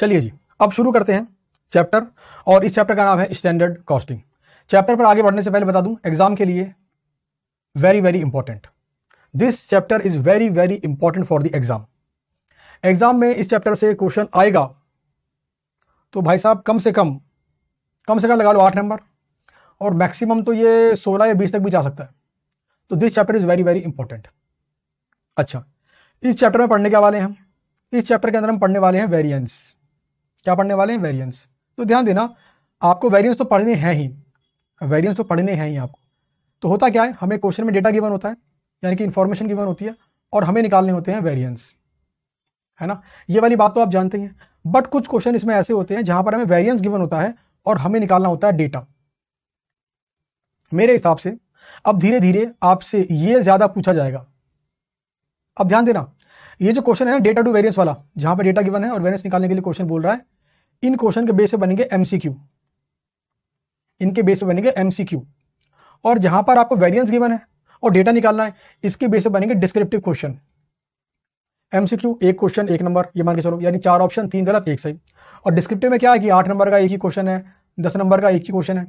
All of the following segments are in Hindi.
चलिए जी अब शुरू करते हैं चैप्टर और इस चैप्टर का नाम है स्टैंडर्ड कॉस्टिंग चैप्टर पर आगे बढ़ने से पहले बता दूं एग्जाम के लिए very very important this chapter is very very important for the exam exam में इस चैप्टर से क्वेश्चन आएगा तो भाई साहब कम से कम कम से कम लगा लो आठ नंबर और मैक्सिमम तो ये सोलह या बीस तक भी जा सकता है तो this chapter is very very important अच्छा इस चैप्टर में पढ़ने के वाले हैं इस चैप्टर के अंदर हम पढ़ने वाले हैं वेरियंस क्या पढ़ने वाले हैं वेरियंस तो ध्यान देना आपको वेरियंस तो पढ़ने हैं ही वेरियंस तो पढ़ने हैं ही आपको तो होता क्या है हमें क्वेश्चन में डेटा गिवन होता है यानी कि इन्फॉर्मेशन गिवन होती है और हमें निकालने होते हैं वेरियंस है ना ये वाली बात तो आप जानते हैं बट कुछ क्वेश्चन इसमें ऐसे होते हैं जहां पर हमें वेरियंस गिवन होता है और हमें निकालना होता है डेटा मेरे हिसाब से अब धीरे धीरे आपसे ये ज्यादा पूछा जाएगा अब ध्यान देना ये जो क्वेश्चन है ना डेटा टू वेरियंस वाला जहां पर डेटा गिवन है और वेरियंस निकालने के लिए क्वेश्चन बोल रहा है इन क्वेश्चन के बेस पे बनेंगे एमसीक्यू इनके बेस पे बनेंगे एमसीक्यू और जहां पर आपको वेरियंस गिवन है और डेटा निकालना है इसके बेस पे बनेंगे डिस्क्रिप्टिव क्वेश्चन एमसीक्यू एक क्वेश्चन एक नंबर ये मान के चलो यानी चार ऑप्शन तीन गलत एक सही और डिस्क्रिप्टिव में क्या है कि आठ नंबर का एक ही क्वेश्चन है दस नंबर का एक ही क्वेश्चन है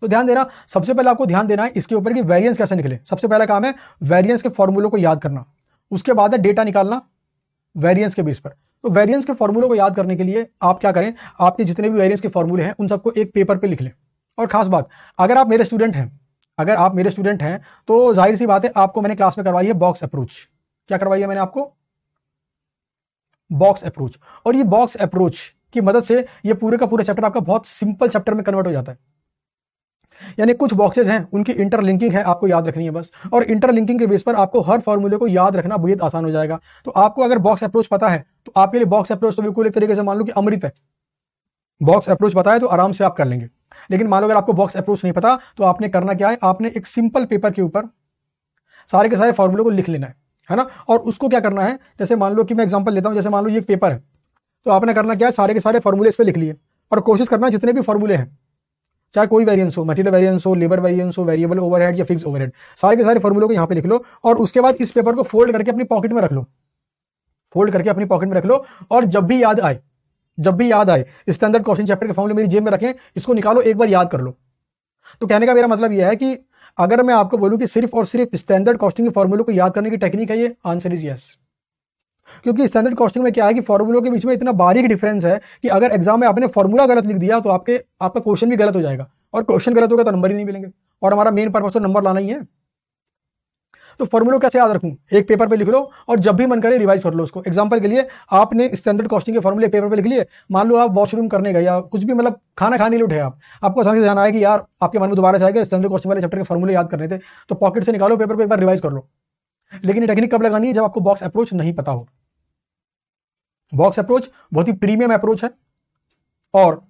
तो ध्यान देना सबसे पहले आपको ध्यान देना है इसके ऊपर कि वेरियंस कैसे निकले सबसे पहला काम है वेरियंस के फॉर्मूलों को याद करना उसके बाद है डेटा निकालना वेरियंस के बेस पर तो वेरियंस के फॉर्मूले को याद करने के लिए आप क्या करें आपके जितने भी वेरियंस के फॉर्मूले हैं उन सबको एक पेपर पे लिख लें और खास बात अगर आप मेरे स्टूडेंट हैं अगर आप मेरे स्टूडेंट हैं तो जाहिर सी बात है आपको मैंने क्लास में करवाई है बॉक्स अप्रोच क्या करवाई है मैंने आपको बॉक्स अप्रोच और ये बॉक्स अप्रोच की मदद से ये पूरे का पूरा चैप्टर आपका बहुत सिंपल चैप्टर में कन्वर्ट हो जाता है यानी कुछ बॉक्सेज हैं उनकी इंटरलिंकिंग है आपको याद रखनी है बस और इंटरलिंकिंग के बेस पर आपको हर फॉर्मूले को याद रखना बेहद आसान हो जाएगा तो आपको अगर बॉक्स अप्रोच पता है तो आपके लिए बॉक्स अप्रोच तो बिल्कुल एक तरीके से मान लो कि अमृत है बॉक्स अप्रोच पता है तो आराम से आप कर लेंगे लेकिन मान लो अगर आपको बॉक्स अप्रोच नहीं पता तो आपने करना क्या है आपने एक सिंपल पेपर के ऊपर सारे के सारे फॉर्मूले को लिख लेना है है ना और उसको क्या करना है जैसे मान लो कि मैं एग्जांपल लेता हूं जैसे मान लो ये पेपर है तो आपने करना क्या है सारे के सारे फॉर्मूले इस पर लिख लिए और कोशिश करना जितने भी फॉर्मूले हैं चाहे कोई वेरियंस हो मटेरियल वेरियंस हो लेबर वेरियंस हो वेरिएबल ओवरहेड या फिक्स ओवरहेड सारे के सारे फॉर्मुलों को यहाँ पे लिख लो और उसके बाद इस पेपर को फोल्ड करके अपनी पॉकेट में रख लो फोल्ड करके अपनी पॉकेट में रख लो और जब भी याद आए जब भी याद आए स्टैंडर्ड क्वेश्चन चैप्टर के फॉर्मुले मेरी जेब में रखें इसको निकालो एक बार याद कर लो तो कहने का मेरा मतलब यह है कि अगर मैं आपको बोलूं कि सिर्फ और सिर्फ स्टैंडर्ड कॉस्टिंग के फॉर्मूलों को याद करने की टेक्निक है ये आंसर इज यस क्योंकि स्टैंडर्ड कॉस्टिंग में क्या है कि फॉर्मूलों के बीच में इतना बारीक डिफरेंस है कि अगर एग्जाम में आपने फॉर्मूला गलत लिख दिया तो आपके आपका क्वेश्चन भी गलत हो जाएगा और क्वेश्चन गलत होगा तो नंबर ही नहीं मिलेंगे और हमारा मेन पर्पज तो नंबर लाना ही है तो फॉर्मूलो कैसे याद रखूं एक पेपर पे लिख लो और जब भी मन करे रिवाइज कर लो उसको एग्जाम्पल के लिए आपने स्टैंडर्ड कॉस्टिंग के फॉर्मूले पेपर पे लिख लिए मान लो आप वॉशरूम करने गए या कुछ भी मतलब खाना खाने लुटे आप आपको से ध्यान आया कि यार आपके मन में दोबारा से आएगा स्टैंडर्ड कॉस्टिंग वाले चैप्टर के फॉर्मूले याद करने थे तो पॉकेट से निकालो पेपर पे एक बार रिवाइज कर लो लेकिन ये टेक्निक कब लगानी है जब आपको बॉक्स अप्रोच नहीं पता हो बॉक्स अप्रोच बहुत ही प्रीमियम अप्रोच है और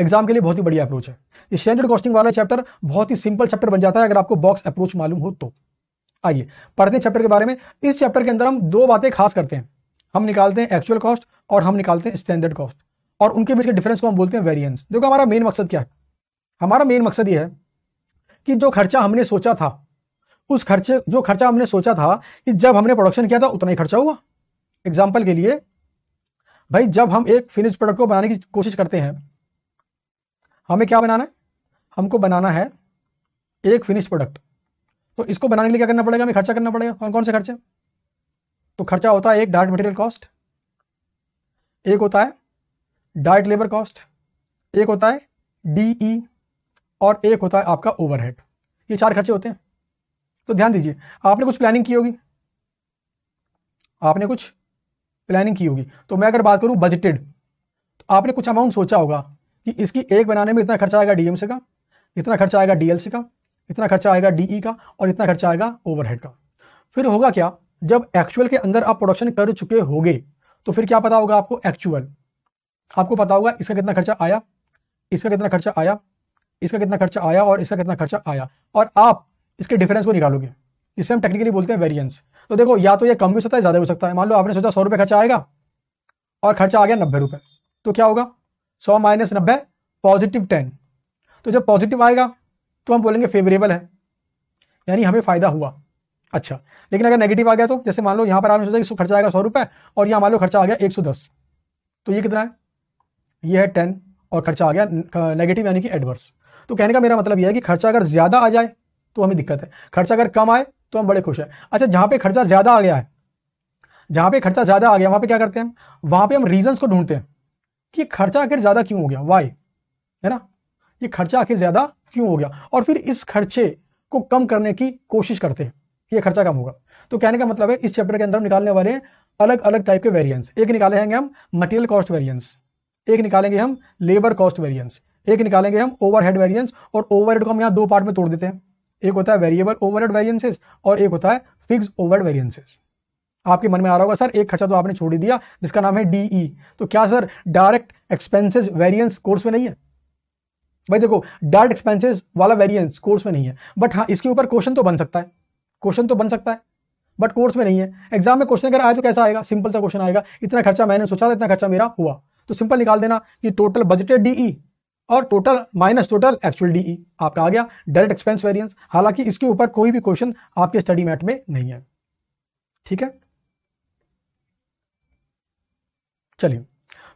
एग्जाम के लिए बहुत ही बढ़िया अप्रोच है ये स्टैंडर्ड कॉस्टिंग वाला चैप्टर बहुत ही सिंपल चैप्टर बन जाता है अगर आपको बॉक्स अप्रोच मालूम हो तो आइए पढ़ते चैप्टर के बारे में इस चैप्टर के अंदर हम दो बातें खास करते हैं हम निकालते हैं एक्चुअल कॉस्ट और हम निकालते हैं स्टैंडर्ड कॉस्ट और उनके बीच के डिफरेंस को हम बोलते हैं वेरियंस देखो हमारा मेन मकसद क्या है हमारा मेन मकसद यह है कि जो खर्चा हमने सोचा था उस खर्चे जो खर्चा हमने सोचा था कि जब हमने प्रोडक्शन किया था उतना ही खर्चा हुआ एग्जाम्पल के लिए भाई जब हम एक फिनिश प्रोडक्ट को बनाने की कोशिश करते हैं हमें क्या बनाना है हमको बनाना है एक फिनिश प्रोडक्ट तो इसको बनाने के लिए क्या करना पड़ेगा हमें खर्चा करना पड़ेगा कौन कौन से खर्चे तो खर्चा होता है एक डायरेक्ट मटेरियल कॉस्ट एक होता है डायरेक्ट लेबर कॉस्ट एक होता है डीई e और एक होता है आपका ओवरहेड ये चार खर्चे होते हैं तो ध्यान दीजिए आपने कुछ प्लानिंग की होगी आपने कुछ प्लानिंग की होगी तो मैं अगर बात करूं बजटेड तो आपने कुछ अमाउंट सोचा होगा कि इसकी एक बनाने में इतना खर्चा आएगा डीएमसी का इतना खर्चा आएगा डीएलसी का इतना खर्चा आएगा डीई e का और इतना खर्चा आएगा ओवरहेड का फिर होगा क्या जब एक्चुअल के अंदर आप प्रोडक्शन कर चुके होगे तो फिर क्या पता होगा आपको एक्चुअल आपको पता होगा इसका कितना खर्चा आया इसका कितना खर्चा आया इसका कितना खर्चा आया और इसका कितना खर्चा आया और आप इसके डिफरेंस को निकालोगे जिसे हम टेक्निकली बोलते हैं वेरियंस तो देखो या तो ये कम भी हो सकता है ज़्यादा हो सकता है मान लो आपने सोचा सौ रुपये खर्चा आएगा और खर्चा आ गया नब्बे रुपये तो क्या होगा सौ माइनस नब्बे पॉजिटिव टेन तो जब पॉजिटिव आएगा तो हम बोलेंगे फेवरेबल है यानी हमें फ़ायदा हुआ अच्छा लेकिन अगर नेगेटिव आ गया तो जैसे मान लो यहाँ पर आपने सोचा कि खर्चा आएगा सौ रुपये और यहाँ मान लो खर्चा आ गया एक सौ दस तो ये कितना है ये है टेन और खर्चा आ गया नेगेटिव यानी कि एडवर्स तो कहने का मेरा मतलब यह है कि खर्चा अगर ज़्यादा आ जाए तो हमें दिक्कत है खर्चा अगर कम आए तो हम बड़े खुश हैं अच्छा जहां पे खर्चा ज्यादा आ गया है जहां पे खर्चा ज्यादा आ गया वहां पे क्या करते हैं वहां पे हम रीजंस को ढूंढते हैं कि खर्चा आखिर ज्यादा क्यों हो गया वाई है ना ये खर्चा आखिर ज्यादा क्यों हो गया और फिर इस खर्चे को कम करने की कोशिश करते हैं ये खर्चा कम होगा तो कहने का मतलब है इस चैप्टर के अंदर हम निकालने वाले अलग अलग टाइप के वेरिएंस एक निकाले हैं हम मटेरियल कॉस्ट वेरिएंस एक निकालेंगे हम लेबर कॉस्ट वेरिएंस एक निकालेंगे हम ओवरहेड वेरिएंस और ओवरहेड को हम यहां दो पार्ट में तोड़ देते हैं एक होता है वेरिएबल ओवरहेड वेरिएंसेस और एक होता है फिक्स ओवरहेड वेरिएंसेस आपके मन में आ रहा होगा सर एक खर्चा तो आपने छोड़ ही दिया जिसका नाम है डीई e तो क्या sir direct expenses variance course में नहीं है भाई देखो डायरेक्ट एक्सपेंसेस वाला वेरियंस कोर्स में नहीं है बट हाँ इसके ऊपर क्वेश्चन तो बन सकता है क्वेश्चन तो बन सकता है बट कोर्स में नहीं है एग्जाम में क्वेश्चन अगर आए तो कैसा आएगा सिंपल सा क्वेश्चन आएगा इतना खर्चा मैंने सोचा था इतना खर्चा मेरा हुआ तो सिंपल निकाल देना कि टोटल बजटेड डीई और total minus total actual DE आपका आ गया डायरेक्ट एक्सपेंस वेरियंस हालांकि इसके ऊपर कोई भी क्वेश्चन आपके स्टडी मैट में नहीं है ठीक है चलिए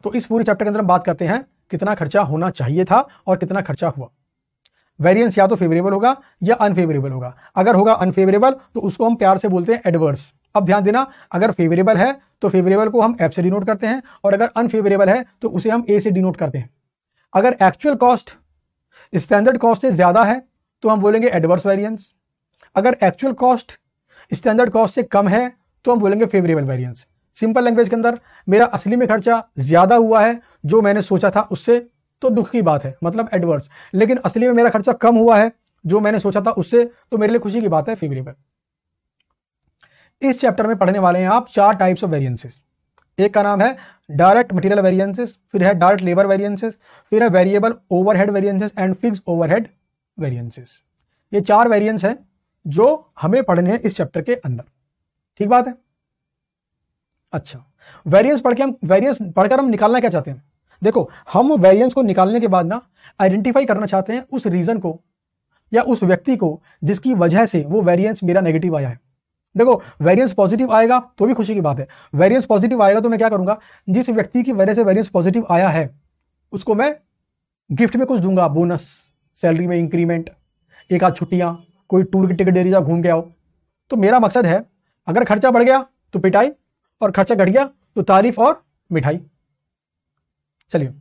तो इस पूरे चैप्टर के अंदर हम बात करते हैं कितना खर्चा होना चाहिए था और कितना खर्चा हुआ वेरिएंस या तो फेवरेबल होगा या अनफेवरेबल होगा अगर होगा अनफेवरेबल तो उसको हम प्यार से बोलते हैं एडवर्स अब ध्यान देना अगर फेवरेबल है तो फेवरेबल को हम एफ से डिनोट करते हैं और अगर अनफेवरेबल है तो उसे हम ए से डिनोट करते हैं अगर एक्चुअल कॉस्ट स्टैंडर्ड कॉस्ट से ज़्यादा है तो हम बोलेंगे एडवर्स वेरियंस अगर एक्चुअल कॉस्ट स्टैंडर्ड कॉस्ट से कम है तो हम बोलेंगे फेवरेबल वेरियंस सिंपल लैंग्वेज के अंदर मेरा असली में खर्चा ज़्यादा हुआ है जो मैंने सोचा था उससे तो दुख की बात है मतलब एडवर्स लेकिन असली में मेरा खर्चा कम हुआ है जो मैंने सोचा था उससे तो मेरे लिए खुशी की बात है फेवरेबल इस चैप्टर में पढ़ने वाले हैं आप चार टाइप्स ऑफ वेरियंसेस एक का नाम है डायरेक्ट मटेरियल वेरिएंसेस फिर है डायरेक्ट लेबर वेरिएंसेस फिर है variable overhead variances and fix overhead variances ये चार वेरिएंस हैं जो हमें पढ़ने हैं इस चैप्टर के अंदर ठीक बात है अच्छा वेरिएंस पढ़ के हम वेरिएंस पढ़कर हम निकालना क्या चाहते हैं देखो हम वेरिएंस को निकालने के बाद ना आइडेंटिफाई करना चाहते हैं उस रीजन को या उस व्यक्ति को जिसकी वजह से वो वेरिएंस मेरा नेगेटिव आया है देखो वेरियंस पॉजिटिव आएगा तो भी खुशी की बात है वेरियंस पॉजिटिव आएगा तो मैं क्या करूंगा जिस व्यक्ति की वजह से वेरियंस पॉजिटिव आया है उसको मैं गिफ्ट में कुछ दूंगा बोनस सैलरी में इंक्रीमेंट एक आध छुट्टियां कोई टूर की टिकट दे दी जाओ घूम के आओ तो मेरा मकसद है अगर खर्चा बढ़ गया तो पिटाई और खर्चा घट गया तो तारीफ और मिठाई चलिए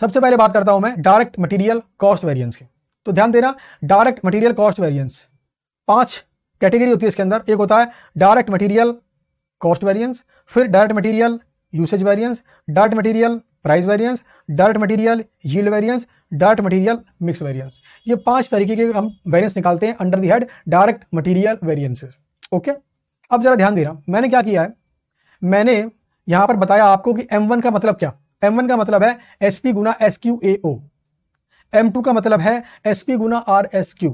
सबसे पहले बात करता हूं मैं डायरेक्ट मटेरियल कॉस्ट वेरिएंस की तो ध्यान देना डायरेक्ट मटेरियल कॉस्ट वेरिएंस पांच कैटेगरी होती है इसके अंदर एक होता है डायरेक्ट मटेरियल कॉस्ट वेरियंस फिर direct material usage variance direct material price variance direct material yield variance direct material mix variance ये पांच तरीके के हम वेरियंस निकालते हैं under the head direct material variances okay अब जरा ध्यान दे रहा हूं मैंने क्या किया है मैंने यहां पर बताया आपको कि M1 का मतलब क्या M1 का मतलब है एसपी गुना S Q A O M two का मतलब है एसपी गुना R S Q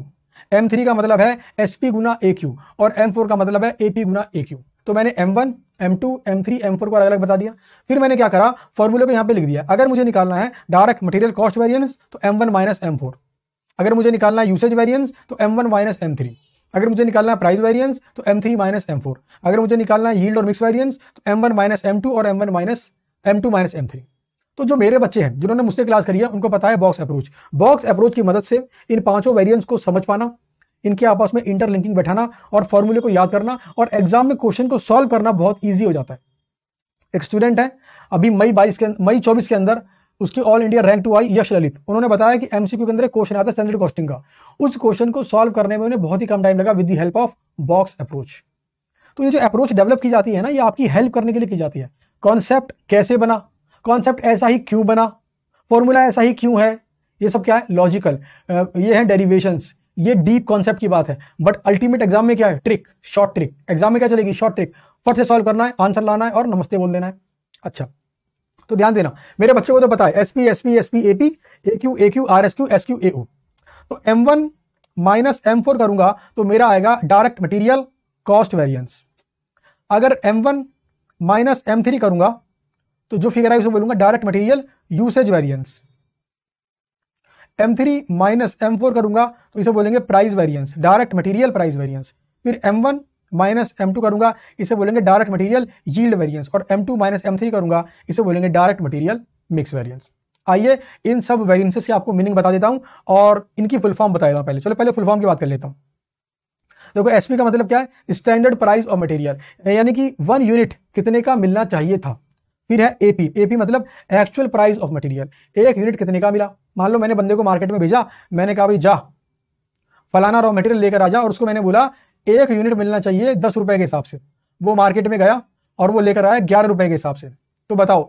M three का मतलब है एस पी गुना ए क्यू और एम फोर का मतलब है ए पी गुना ए क्यू तो मैंने M one M two M three M four को अलग अलग बता दिया फिर मैंने क्या करा फॉर्मूले को यहां पे लिख दिया अगर मुझे निकालना है डायरेक्ट मटेरियल कॉस्ट वेरियंस तो M one minus M four अगर मुझे निकालना है यूसेज वेरियंस तो M one minus M three अगर मुझे निकालना है प्राइस वेरियंस तो M three minus M four अगर मुझे निकालना है यील्ड और मिक्स वेरियंस तो M one minus M two और M one minus M two minus M three तो जो मेरे बच्चे हैं जिन्होंने मुझसे क्लास करी है उनको पता है बॉक्स अप्रोच बॉक्स अप्रोच की मदद से इन पांचों वेरियंस को समझ पाना इनके आपस में इंटरलिंकिंग बैठाना और फॉर्मूले को याद करना और एग्जाम में क्वेश्चन को सॉल्व करना बहुत ईजी हो जाता है एक स्टूडेंट है अभी मई बाईस के मई चौबीस के अंदर उसकी ऑल इंडिया रैंक टू आई यश ललित उन्होंने बताया कि एमसीक्यू के अंदर क्वेश्चन आता है स्टैंडर्ड कॉस्टिंग का उस क्वेश्चन को सॉल्व करने में उन्हें बहुत ही कम टाइम लगा with the help of box approach तो ये जो अप्रोच डेवलप की जाती है ना ये आपकी हेल्प करने के लिए की जाती है कॉन्सेप्ट कैसे बना कॉन्सेप्ट ऐसा ही क्यों बना फॉर्मूला ऐसा ही क्यों है ये सब क्या है लॉजिकल ये है डेरिवेशंस ये डीप कॉन्सेप्ट की बात है बट अल्टीमेट एग्जाम में क्या है ट्रिक शॉर्ट ट्रिक एग्जाम में क्या चलेगी शॉर्ट ट्रिक फट से सॉल्व करना है आंसर लाना है और नमस्ते बोल देना है अच्छा तो ध्यान देना मेरे बच्चों को तो पता है SP SP SP AP A Q A Q R S Q S Q A O तो M one minus M four करूंगा तो मेरा आएगा डायरेक्ट मटीरियल कॉस्ट वेरियंस अगर M one minus M three करूंगा तो जो फिगर है उसे बोलूंगा direct material usage variance M three minus M four करूंगा तो इसे बोलेंगे price variance direct material price variance फिर M one minus M to करूंगा इसे बोलेंगे डायरेक्ट मटेरियल यील्ड वेरियंस और M two minus M three करूंगा इसे बोलेंगे डायरेक्ट मटेरियल मिक्स वेरियंस आइए इन सब वेरियंसेस की आपको मीनिंग बता देता हूं और इनकी फुल फॉर्म बता देता हूं पहले चलो पहले फुल फॉर्म की बात कर लेता हूं देखो एसपी का मतलब क्या है स्टैंडर्ड प्राइस ऑफ मटेरियल यानी कि वन यूनिट कितने का मिलना चाहिए था फिर है एपी एपी मतलब एक्चुअल प्राइस ऑफ मटेरियल एक यूनिट कितने का मिला मान लो मैंने बंदे को मार्केट में भेजा मैंने कहा भाई जा फलाना रॉ मटेरियल लेकर आ जा और उसको मैंने बोला एक यूनिट मिलना चाहिए दस रुपए के हिसाब से वो मार्केट में गया और वो लेकर आया ग्यारह रुपए के हिसाब से तो बताओ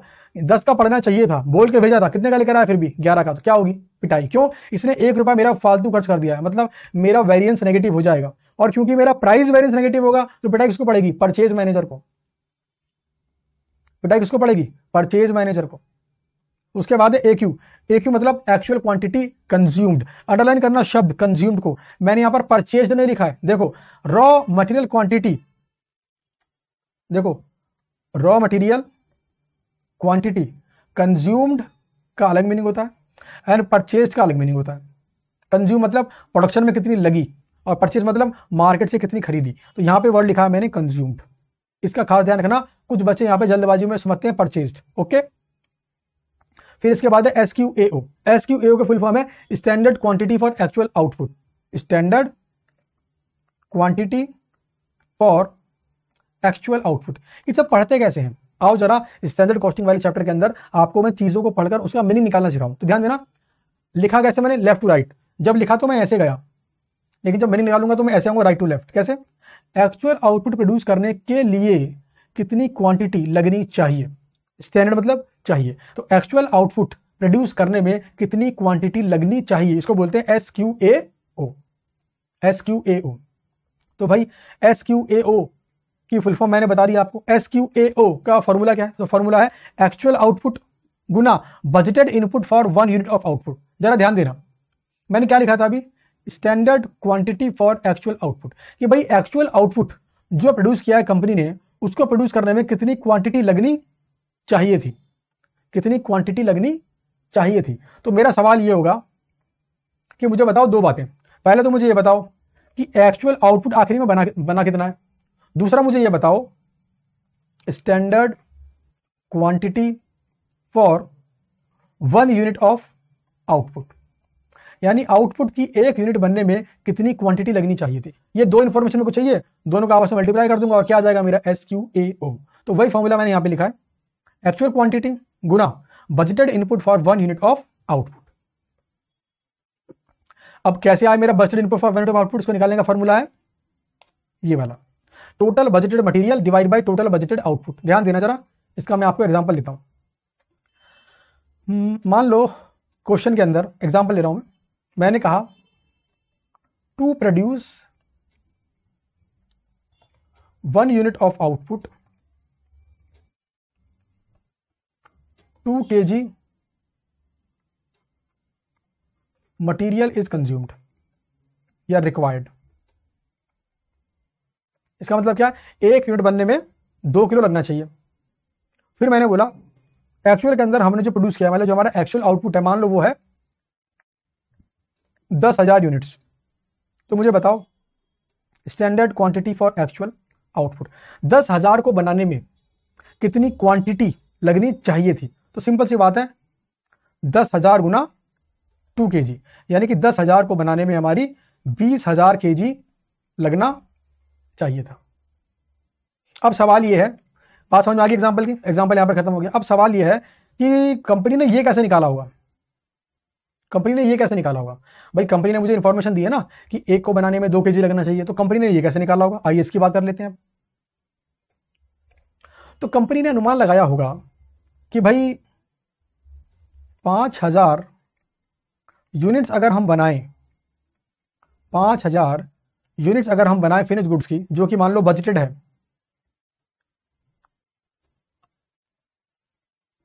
दस का पढ़ना चाहिए था बोल के भेजा था कितने का लेकर आया फिर भी ग्यारह का तो क्या होगी पिटाई क्यों इसने एक रुपया मेरा फालतू खर्च कर दिया है मतलब मेरा वेरियंस नेगेटिव हो जाएगा और क्योंकि मेरा प्राइस वेरियंस नेगेटिव होगा तो पिटाई किसको पड़ेगी परचेज मैनेजर को पिटाई किसको पड़ेगी परचेज मैनेजर को उसके बाद है एक्यू एक्यू मतलब एक्चुअल क्वांटिटी कंज्यूम्ड अंडरलाइन करना शब्द कंज्यूम्ड को मैंने यहां पर परचेज नहीं लिखा है देखो रॉ मटेरियल क्वांटिटी देखो रॉ मटेरियल क्वांटिटी कंज्यूम्ड का अलग मीनिंग होता है एंड परचेज का अलग मीनिंग होता है कंज्यूम मतलब प्रोडक्शन में कितनी लगी और परचेज मतलब मार्केट से कितनी खरीदी तो यहां पे वर्ड लिखा है मैंने कंज्यूम्ड इसका खास ध्यान रखना कुछ बच्चे यहां पे जल्दबाजी में समझते हैं परचेज ओके फिर इसके बाद S Q A S Q A का फुल फॉर्म है standard quantity for actual output standard quantity for actual output ये सब पढ़ते कैसे हैं आओ जरा स्टैंडर्ड कॉस्टिंग वाले चैप्टर के अंदर आपको मैं चीजों को पढ़कर उसका मीनिंग निकालना सिखाऊं तो ध्यान देना लिखा कैसे मैंने लेफ्ट टू राइट जब लिखा तो मैं ऐसे गया लेकिन जब मीनिंग निकालूंगा तो मैं ऐसे आऊंगा राइट टू लेफ्ट कैसे एक्चुअल आउटपुट प्रोड्यूस करने के लिए कितनी क्वांटिटी लगनी चाहिए स्टैंडर्ड मतलब चाहिए तो एक्चुअल आउटपुट प्रोड्यूस करने में कितनी क्वांटिटी लगनी चाहिए इसको बोलते हैं S Q A O S Q A O तो भाई एस क्यू ए ओ की फुल फॉर्म मैंने बता दी आपको एस क्यू ए ओ का फॉर्मूला क्या है तो फॉर्मूला है एक्चुअल आउटपुट गुना budgeted input for one unit of output जरा ध्यान देना मैंने क्या लिखा था अभी standard quantity for actual output कि भाई एक्चुअल आउटपुट जो प्रोड्यूस किया है कंपनी ने उसको प्रोड्यूस करने में कितनी क्वांटिटी लगनी चाहिए थी कितनी क्वांटिटी लगनी चाहिए थी तो मेरा सवाल ये होगा कि मुझे बताओ दो बातें पहले तो मुझे ये बताओ कि एक्चुअल आउटपुट आखिरी में बना बना कितना है दूसरा मुझे ये बताओ standard quantity for one unit of output यानी आउटपुट की एक यूनिट बनने में कितनी क्वांटिटी लगनी चाहिए थी ये दो इन्फॉर्मेशन को चाहिए दोनों का आपस में मल्टीप्लाई कर दूंगा और क्या आ जाएगा मेरा एस क्यू ए ओ तो वही फॉर्मूला मैंने यहां पे लिखा है एक्चुअल क्वांटिटी गुना budgeted input for one unit of output अब कैसे आए मेरा budgeted input for one unit of output इसको निकालने का फॉर्मूला है ये वाला total budgeted material divide by total budgeted output ध्यान देना जरा इसका मैं आपको एग्जाम्पल देता हूं मान लो क्वेश्चन के अंदर एग्जाम्पल ले रहा हूं मैं मैंने कहा to produce one unit of output K G material is consumed या रिक्वायर्ड इसका मतलब क्या एक यूनिट बनने में दो किलो लगना चाहिए फिर मैंने बोला एक्चुअल के अंदर हमने जो प्रोड्यूस किया मतलब जो हमारा एक्चुअल आउटपुट है मान लो वो है दस हजार यूनिट्स तो मुझे बताओ standard quantity for actual output दस हजार को बनाने में कितनी क्वांटिटी लगनी चाहिए थी तो सिंपल सी बात है दस हजार गुना टू के जी यानी कि दस हजार को बनाने में हमारी बीस हजार के जी लगना चाहिए था अब सवाल यह है बात समझ में आगे एग्जाम्पल की एग्जाम्पल यहां पर खत्म हो गया अब सवाल यह है कि कंपनी ने यह कैसे निकाला होगा कंपनी ने ये कैसे निकाला होगा भाई कंपनी ने मुझे इन्फॉर्मेशन दी है ना कि एक को बनाने में दो के लगना चाहिए तो कंपनी ने ये कैसे निकाला होगा आइए इसकी बात कर लेते हैं तो कंपनी ने अनुमान लगाया होगा कि भाई पांच हजार यूनिट्स अगर हम बनाएं पांच हजार यूनिट्स अगर हम बनाएं फिनिश गुड्स की जो कि मान लो बजटेड है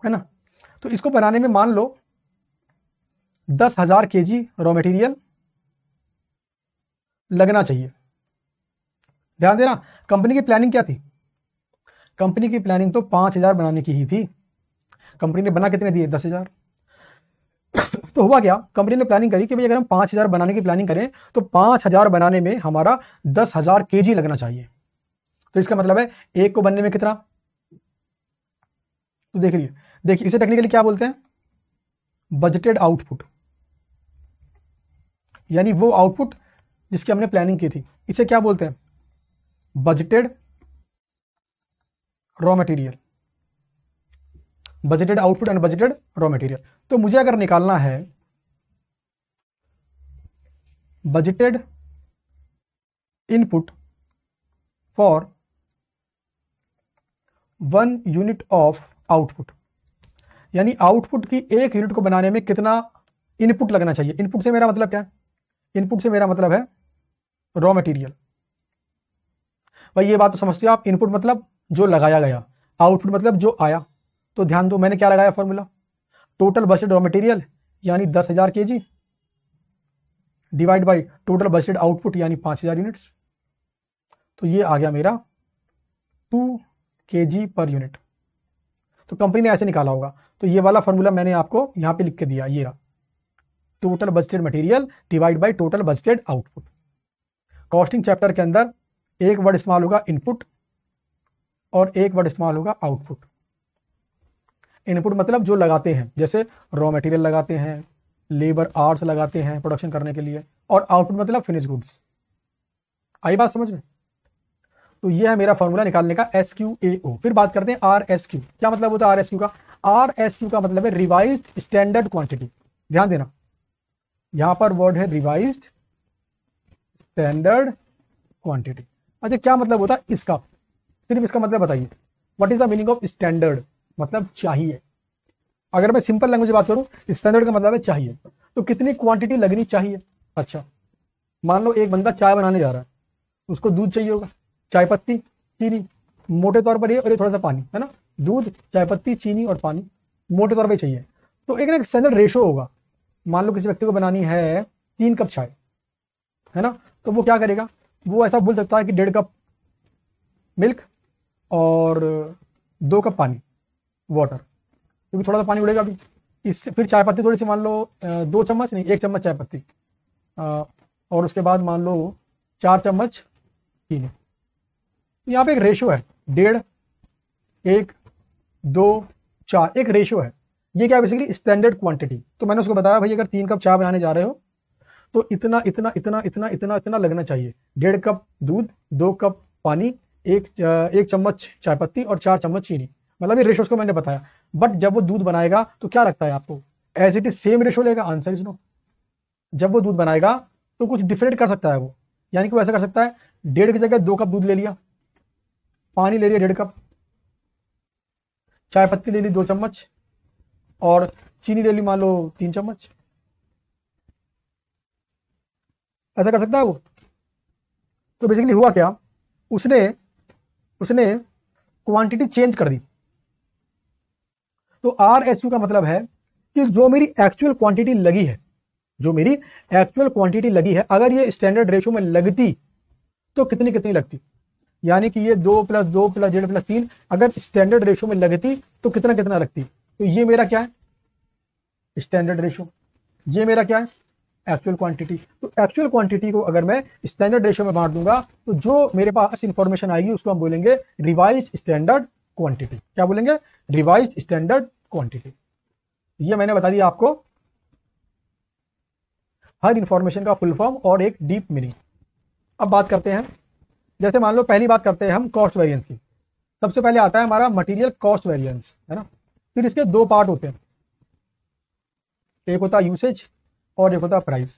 है ना तो इसको बनाने में मान लो दस हजार के जी रॉ मटेरियल लगना चाहिए ध्यान देना कंपनी की प्लानिंग क्या थी कंपनी की प्लानिंग तो पांच हजार बनाने की ही थी कंपनी ने बना कितने दिए दस हजार तो हुआ क्या कंपनी ने प्लानिंग करी कि भाई अगर हम पांच हजार बनाने की प्लानिंग करें तो पांच हजार बनाने में हमारा दस हजार के जी लगना चाहिए तो इसका मतलब है एक को बनने में कितना तो देख लीजिए देखिए इसे टेक्निकली क्या बोलते हैं बजटेड आउटपुट यानी वो आउटपुट जिसकी हमने प्लानिंग की थी इसे क्या बोलते हैं budgeted raw material budgeted output and budgeted raw material तो मुझे अगर निकालना है budgeted input for one unit of output यानी आउटपुट की एक यूनिट को बनाने में कितना इनपुट लगना चाहिए इनपुट से मेरा मतलब क्या है इनपुट से मेरा मतलब है रॉ मटेरियल भाई ये बात तो समझते हो आप इनपुट मतलब जो लगाया गया आउटपुट मतलब जो आया तो ध्यान दो मैंने क्या लगाया formula total budget raw material यानी दस हजार K G divide by total budget output यानी पांच हजार यूनिट तो ये आ गया मेरा टू के जी पर यूनिट तो कंपनी ने ऐसे निकाला होगा तो ये वाला फॉर्मूला मैंने आपको यहां पे लिख के दिया ये रहा total budgeted material divide by total budgeted output costing chapter के अंदर एक वर्ड इस्तेमाल होगा इनपुट और एक वर्ड इस्तेमाल होगा आउटपुट इनपुट मतलब जो लगाते हैं जैसे रॉ मटेरियल लगाते हैं लेबर आर्ट्स लगाते हैं प्रोडक्शन करने के लिए और आउटपुट मतलब फिनिश गुड्स आई बात समझ में तो ये है मेरा फॉर्मूला निकालने का एस क्यू ए ओ फिर बात करते हैं आर एस क्यू क्या मतलब होता है आर एस क्यू का आर एस क्यू का मतलब है रिवाइज स्टैंडर्ड क्वांटिटी ध्यान देना यहां पर वर्ड है रिवाइज स्टैंडर्ड क्वांटिटी अच्छा क्या मतलब होता है इसका सिर्फ इसका मतलब बताइए what is the meaning of standard मतलब चाहिए अगर मैं सिंपल लैंग्वेज बात करूं स्टैंडर्ड का मतलब है चाहिए तो कितनी क्वांटिटी लगनी चाहिए अच्छा मान लो एक बंदा चाय बनाने जा रहा है उसको दूध चाहिए होगा चाय पत्ती चीनी मोटे तौर पर ये और ये थोड़ा सा पानी है ना दूध चाय पत्ती चीनी और पानी मोटे तौर पर चाहिए तो एक ना स्टैंडर्ड रेशो होगा मान लो किसी व्यक्ति को बनानी है तीन कप चाय है ना तो वो क्या करेगा वो ऐसा बोल सकता है कि डेढ़ कप मिल्क और दो कप पानी वाटर क्योंकि थोड़ा सा पानी उड़ेगा अभी इससे फिर चाय पत्ती थोड़ी सी मान लो दो चम्मच नहीं एक चम्मच चाय पत्ती और उसके बाद मान लो चार चम्मच चीनी यहाँ पे एक रेशो है डेढ़ एक दो चार एक रेशो है ये क्या बेसिकली स्टैंडर्ड क्वांटिटी तो मैंने उसको बताया भाई अगर तीन कप चाय बनाने जा रहे हो तो इतना इतना इतना इतना इतना इतना लगना चाहिए डेढ़ कप दूध दो कप पानी एक एक चम्मच चाय पत्ती और चार चम्मच चीनी मतलब ये को मैंने बताया बट जब वो दूध बनाएगा तो क्या लगता है आपको as it is same ratio लेगा आंसर इज नो जब वो दूध बनाएगा तो कुछ डिफरेंट कर सकता है वो यानी कि वो ऐसा कर सकता है डेढ़ की जगह दो कप दूध ले लिया पानी ले लिया डेढ़ कप चाय पत्ती ले ली दो चम्मच और चीनी ले ली मान लो तीन चम्मच ऐसा कर सकता है वो तो बेसिकली हुआ क्या उसने उसने क्वांटिटी चेंज कर दी तो आर एस यू का मतलब है कि जो मेरी एक्चुअल क्वांटिटी लगी है जो मेरी एक्चुअल क्वांटिटी लगी है अगर ये स्टैंडर्ड रेशो में लगती तो कितनी कितनी लगती यानी कि ये दो प्लस दो प्लस डेढ़ प्लस तीन अगर स्टैंडर्ड रेशो में लगती तो कितना कितना लगती तो ये मेरा क्या है स्टैंडर्ड रेशो ये मेरा क्या है एक्चुअल क्वांटिटी तो एक्चुअल क्वांटिटी को अगर मैं स्टैंडर्ड रेशो में बांट दूंगा तो जो मेरे पास इंफॉर्मेशन आएगी उसको हम बोलेंगे रिवाइज स्टैंडर्ड क्वांटिटी क्या बोलेंगे रिवाइज स्टैंडर्ड क्वांटिटी ये मैंने बता दिया आपको हर इंफॉर्मेशन का फुल फॉर्म और एक डीप मीनिंग अब बात करते हैं जैसे मान लो पहली बात करते हैं हम कॉस्ट वेरियंस की सबसे पहले आता है हमारा मटीरियल कॉस्ट वेरियंस है ना फिर इसके दो पार्ट होते हैं एक होता है यूसेज और एक होता है प्राइस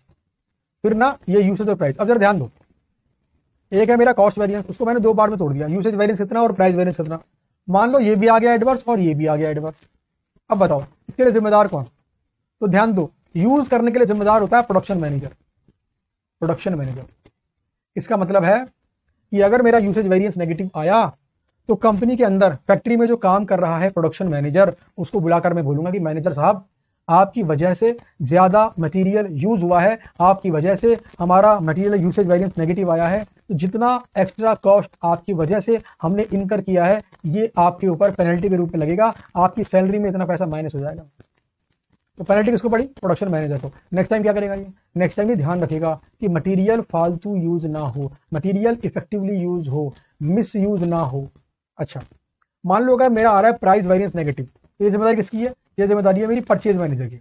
फिर ना ये यूसेज और प्राइस अब जरा ध्यान दो एक है मेरा कॉस्ट वेरियंस उसको मैंने दो पार्ट में तोड़ दिया यूसेज वेरियंस कितना और प्राइस वेरियंस कितना मान लो ये भी आ गया एडवर्स और ये भी आ गया एडवर्स अब बताओ इसके लिए जिम्मेदार कौन तो ध्यान दो यूज करने के लिए जिम्मेदार होता है प्रोडक्शन मैनेजर प्रोडक्शन मैनेजर इसका मतलब है कि अगर मेरा यूसेज वेरियंस नेगेटिव आया तो कंपनी के अंदर फैक्ट्री में जो काम कर रहा है प्रोडक्शन मैनेजर उसको बुलाकर मैं बोलूंगा कि मैनेजर साहब आपकी वजह से ज़्यादा मटेरियल यूज़ हुआ है आपकी वजह से हमारा मटेरियल यूसेज वेरियंस नेगेटिव आया है तो जितना एक्स्ट्रा कॉस्ट आपकी वजह से हमने इनकर किया है ये आपके ऊपर पेनल्टी के रूप में लगेगा आपकी सैलरी में इतना पैसा माइनस हो जाएगा तो पेनल्टी किसको पड़ी प्रोडक्शन मैनेजर को नेक्स्ट टाइम क्या करेगा ये नेक्स्ट टाइम भी ध्यान रखेगा कि मटेरियल फालतू यूज ना हो मटेरियल इफेक्टिवली यूज हो मिस यूज ना हो अच्छा मान लो अगर मेरा आ रहा है प्राइस वेरियंस नेगेटिव तो ये जिम्मेदारी किसकी है ये जिम्मेदारी है मेरी परचेज मैनेजर की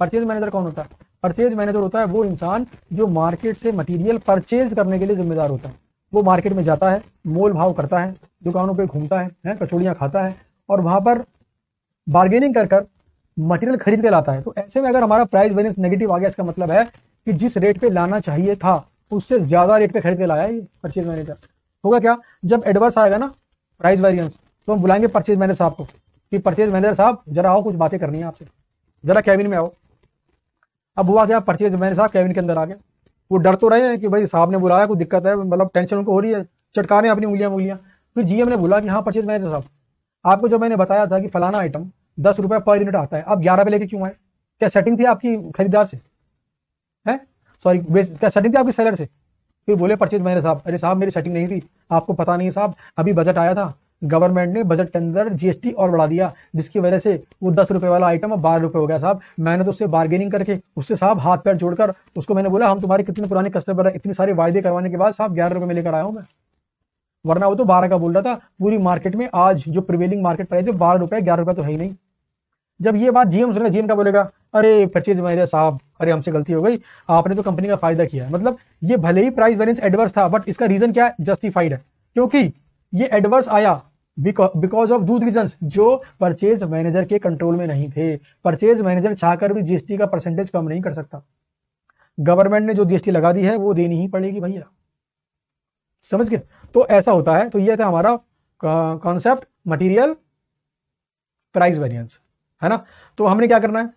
परचेज मैनेजर कौन होता है परचेज मैनेजर होता है वो इंसान जो मार्केट से मटेरियल परचेज करने के लिए जिम्मेदार होता है वो मार्केट में जाता है मोल भाव करता है दुकानों पे घूमता है, है कचौड़ियाँ खाता है और वहां पर बार्गेनिंग कर कर मटेरियल खरीद के लाता है तो ऐसे में अगर हमारा प्राइस बैलेंस नेगेटिव आ गया इसका मतलब है कि जिस रेट पे लाना चाहिए था उससे ज्यादा रेट पे खरीद के लाया ये परचेज मैनेजर होगा क्या जब एडवर्स आएगा ना प्राइस वेरियंस तो हम बुलाएंगे परचेज मैनेजर साहब को कि परचेज मैनेजर साहब जरा आओ कुछ बातें करनी है आपसे जरा कैबिन में आओ अब हुआ क्या परचेज मैनेजर साहब कैबिन के अंदर आ गए वो डर तो रहे हैं कि भाई साहब ने बुलाया कोई दिक्कत है मतलब टेंशन उनको हो रही है चटका रहे अपनी उंगलियां उंगलियां फिर जीएम ने बोला कि हाँ परचेज मैनेजर साहब आपको जो मैंने बताया था कि फलाना आइटम दस रुपए पर यूनिट आता है आप ग्यारह पे लेके क्यों आए क्या सेटिंग थी आपकी खरीदार से है सॉरी क्या सेटिंग थी आपकी सेलर से फिर बोले परचेज मैनेजर साहब अरे साहब मेरी सेटिंग नहीं थी आपको पता नहीं साहब अभी बजट आया था गवर्नमेंट ने बजट के अंदर जीएसटी और बढ़ा दिया जिसकी वजह से वो दस रुपए वाला आइटम अब बारह रुपए हो गया साहब मैंने तो उससे बार्गेनिंग करके उससे साहब हाथ पैर जोड़कर उसको मैंने बोला हम तुम्हारे कितने पुराने कस्टमर है इतने सारे वायदे करवाने के बाद साहब ग्यारह रुपए में लेकर आया हूं मैं वरना वो तो बारह का बोल रहा था पूरी मार्केट में आज जो प्रिवेलिंग मार्केट प्राइस है बारह रुपए ग्यारह रुपए तो है ही नहीं जब ये बात जीएम सुनेगा जीएम का बोलेगा अरे परचेज मैनेजर साहब अरे हमसे गलती हो गई आपने तो कंपनी का फायदा किया मतलब ये भले ही प्राइस बैलेंस एडवर्स था बट इसका रीजन क्या जस्टिफाइड है क्योंकि ये एडवर्स आया बिकॉज ऑफ दूध रीजन जो परचेज मैनेजर के कंट्रोल में नहीं थे परचेज मैनेजर चाहकर भी जीएसटी का परसेंटेज कम नहीं कर सकता गवर्नमेंट ने जो जीएसटी लगा दी है वो देनी ही पड़ेगी भैया समझ गए तो ऐसा होता है तो यह था हमारा कॉन्सेप्ट मटेरियल प्राइस वेरियंस है ना तो हमने क्या करना है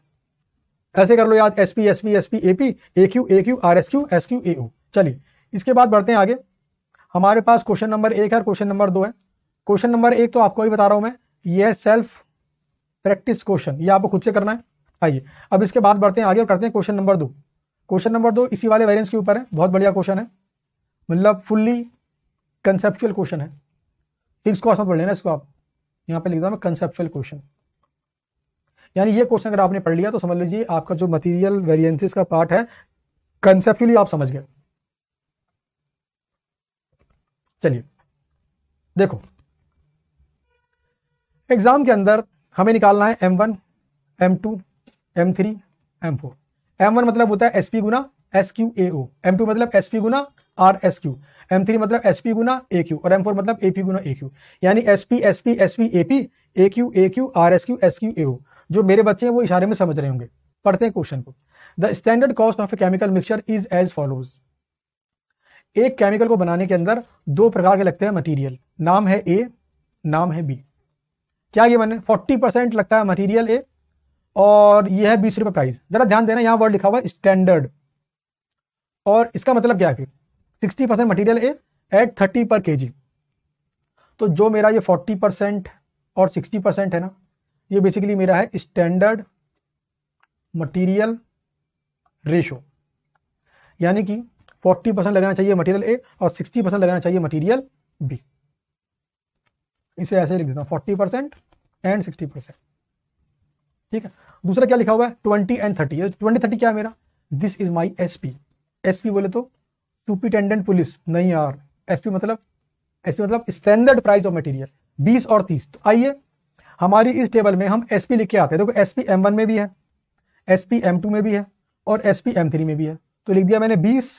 ऐसे कर लो याद SP SP SP AP A Q A Q R S Q S Q A चलिए इसके बाद बढ़ते हैं आगे हमारे पास क्वेश्चन नंबर एक है और क्वेश्चन नंबर दो है क्वेश्चन नंबर एक तो आपको ही बता रहा हूं मैं ये सेल्फ प्रैक्टिस क्वेश्चन ये आपको खुद से करना है आइए अब इसके बाद बढ़ते हैं आगे और करते हैं क्वेश्चन नंबर दो क्वेश्चन नंबर दो इसी वाले वेरियंस के ऊपर है बहुत बढ़िया क्वेश्चन है मतलब फुल्ली कंसेप्चुअल क्वेश्चन है फिक्स कॉस्ट पढ़ लेना इसको आप यहाँ पे लिख मैं कंसेप्चुअल क्वेश्चन यानी ये क्वेश्चन अगर आपने पढ़ लिया तो समझ लीजिए आपका जो मटेरियल वेरियंसिस का पार्ट है कंसेप्चुअली आप समझ गए चलिए देखो एग्जाम के अंदर हमें निकालना है M one M two M three M four M one मतलब होता है एसपी गुना S Q A M two मतलब एसपी गुना R S Q M three मतलब एसपी गुना ए क्यू और एम फोर मतलब एपी गुना ए क्यू यानी S P S P S P A P A Q A Q R S Q S Q A जो मेरे बच्चे हैं वो इशारे में समझ रहे होंगे पढ़ते हैं क्वेश्चन को the standard cost of a chemical mixture is as follows एक केमिकल को बनाने के अंदर दो प्रकार के लगते हैं मटेरियल नाम है ए नाम है बी क्या ये बने 40 परसेंट लगता है मटेरियल ए और ये है बीस रुपये प्राइस जरा ध्यान देना यहाँ वर्ड लिखा हुआ है स्टैंडर्ड और इसका मतलब क्या है फिर sixty percent material A at thirty per K तो जो मेरा ये फोर्टी परसेंट और सिक्सटी परसेंट है ना ये बेसिकली मेरा है स्टैंडर्ड मटीरियल रेशो यानी कि फोर्टी परसेंट लगाना चाहिए मटेरियल ए और सिक्सटी परसेंट लगाना चाहिए मटेरियल बी इसे ऐसे लिख देता हूँ forty percent and sixty percent ठीक है दूसरा क्या लिखा हुआ है twenty and thirty twenty thirty क्या है मेरा this is my S P S P बोले तो सुपरिटेंडेंट पुलिस नहीं यार एस पी मतलब एस पी मतलब स्टैंडर्ड प्राइस ऑफ मटीरियल बीस और तीस तो आइए हमारी इस टेबल में हम एस पी लिख के आते हैं देखो एस पी एम वन में भी है एस पी एम टू में भी है और एस पी एम थ्री में भी है तो लिख दिया मैंने बीस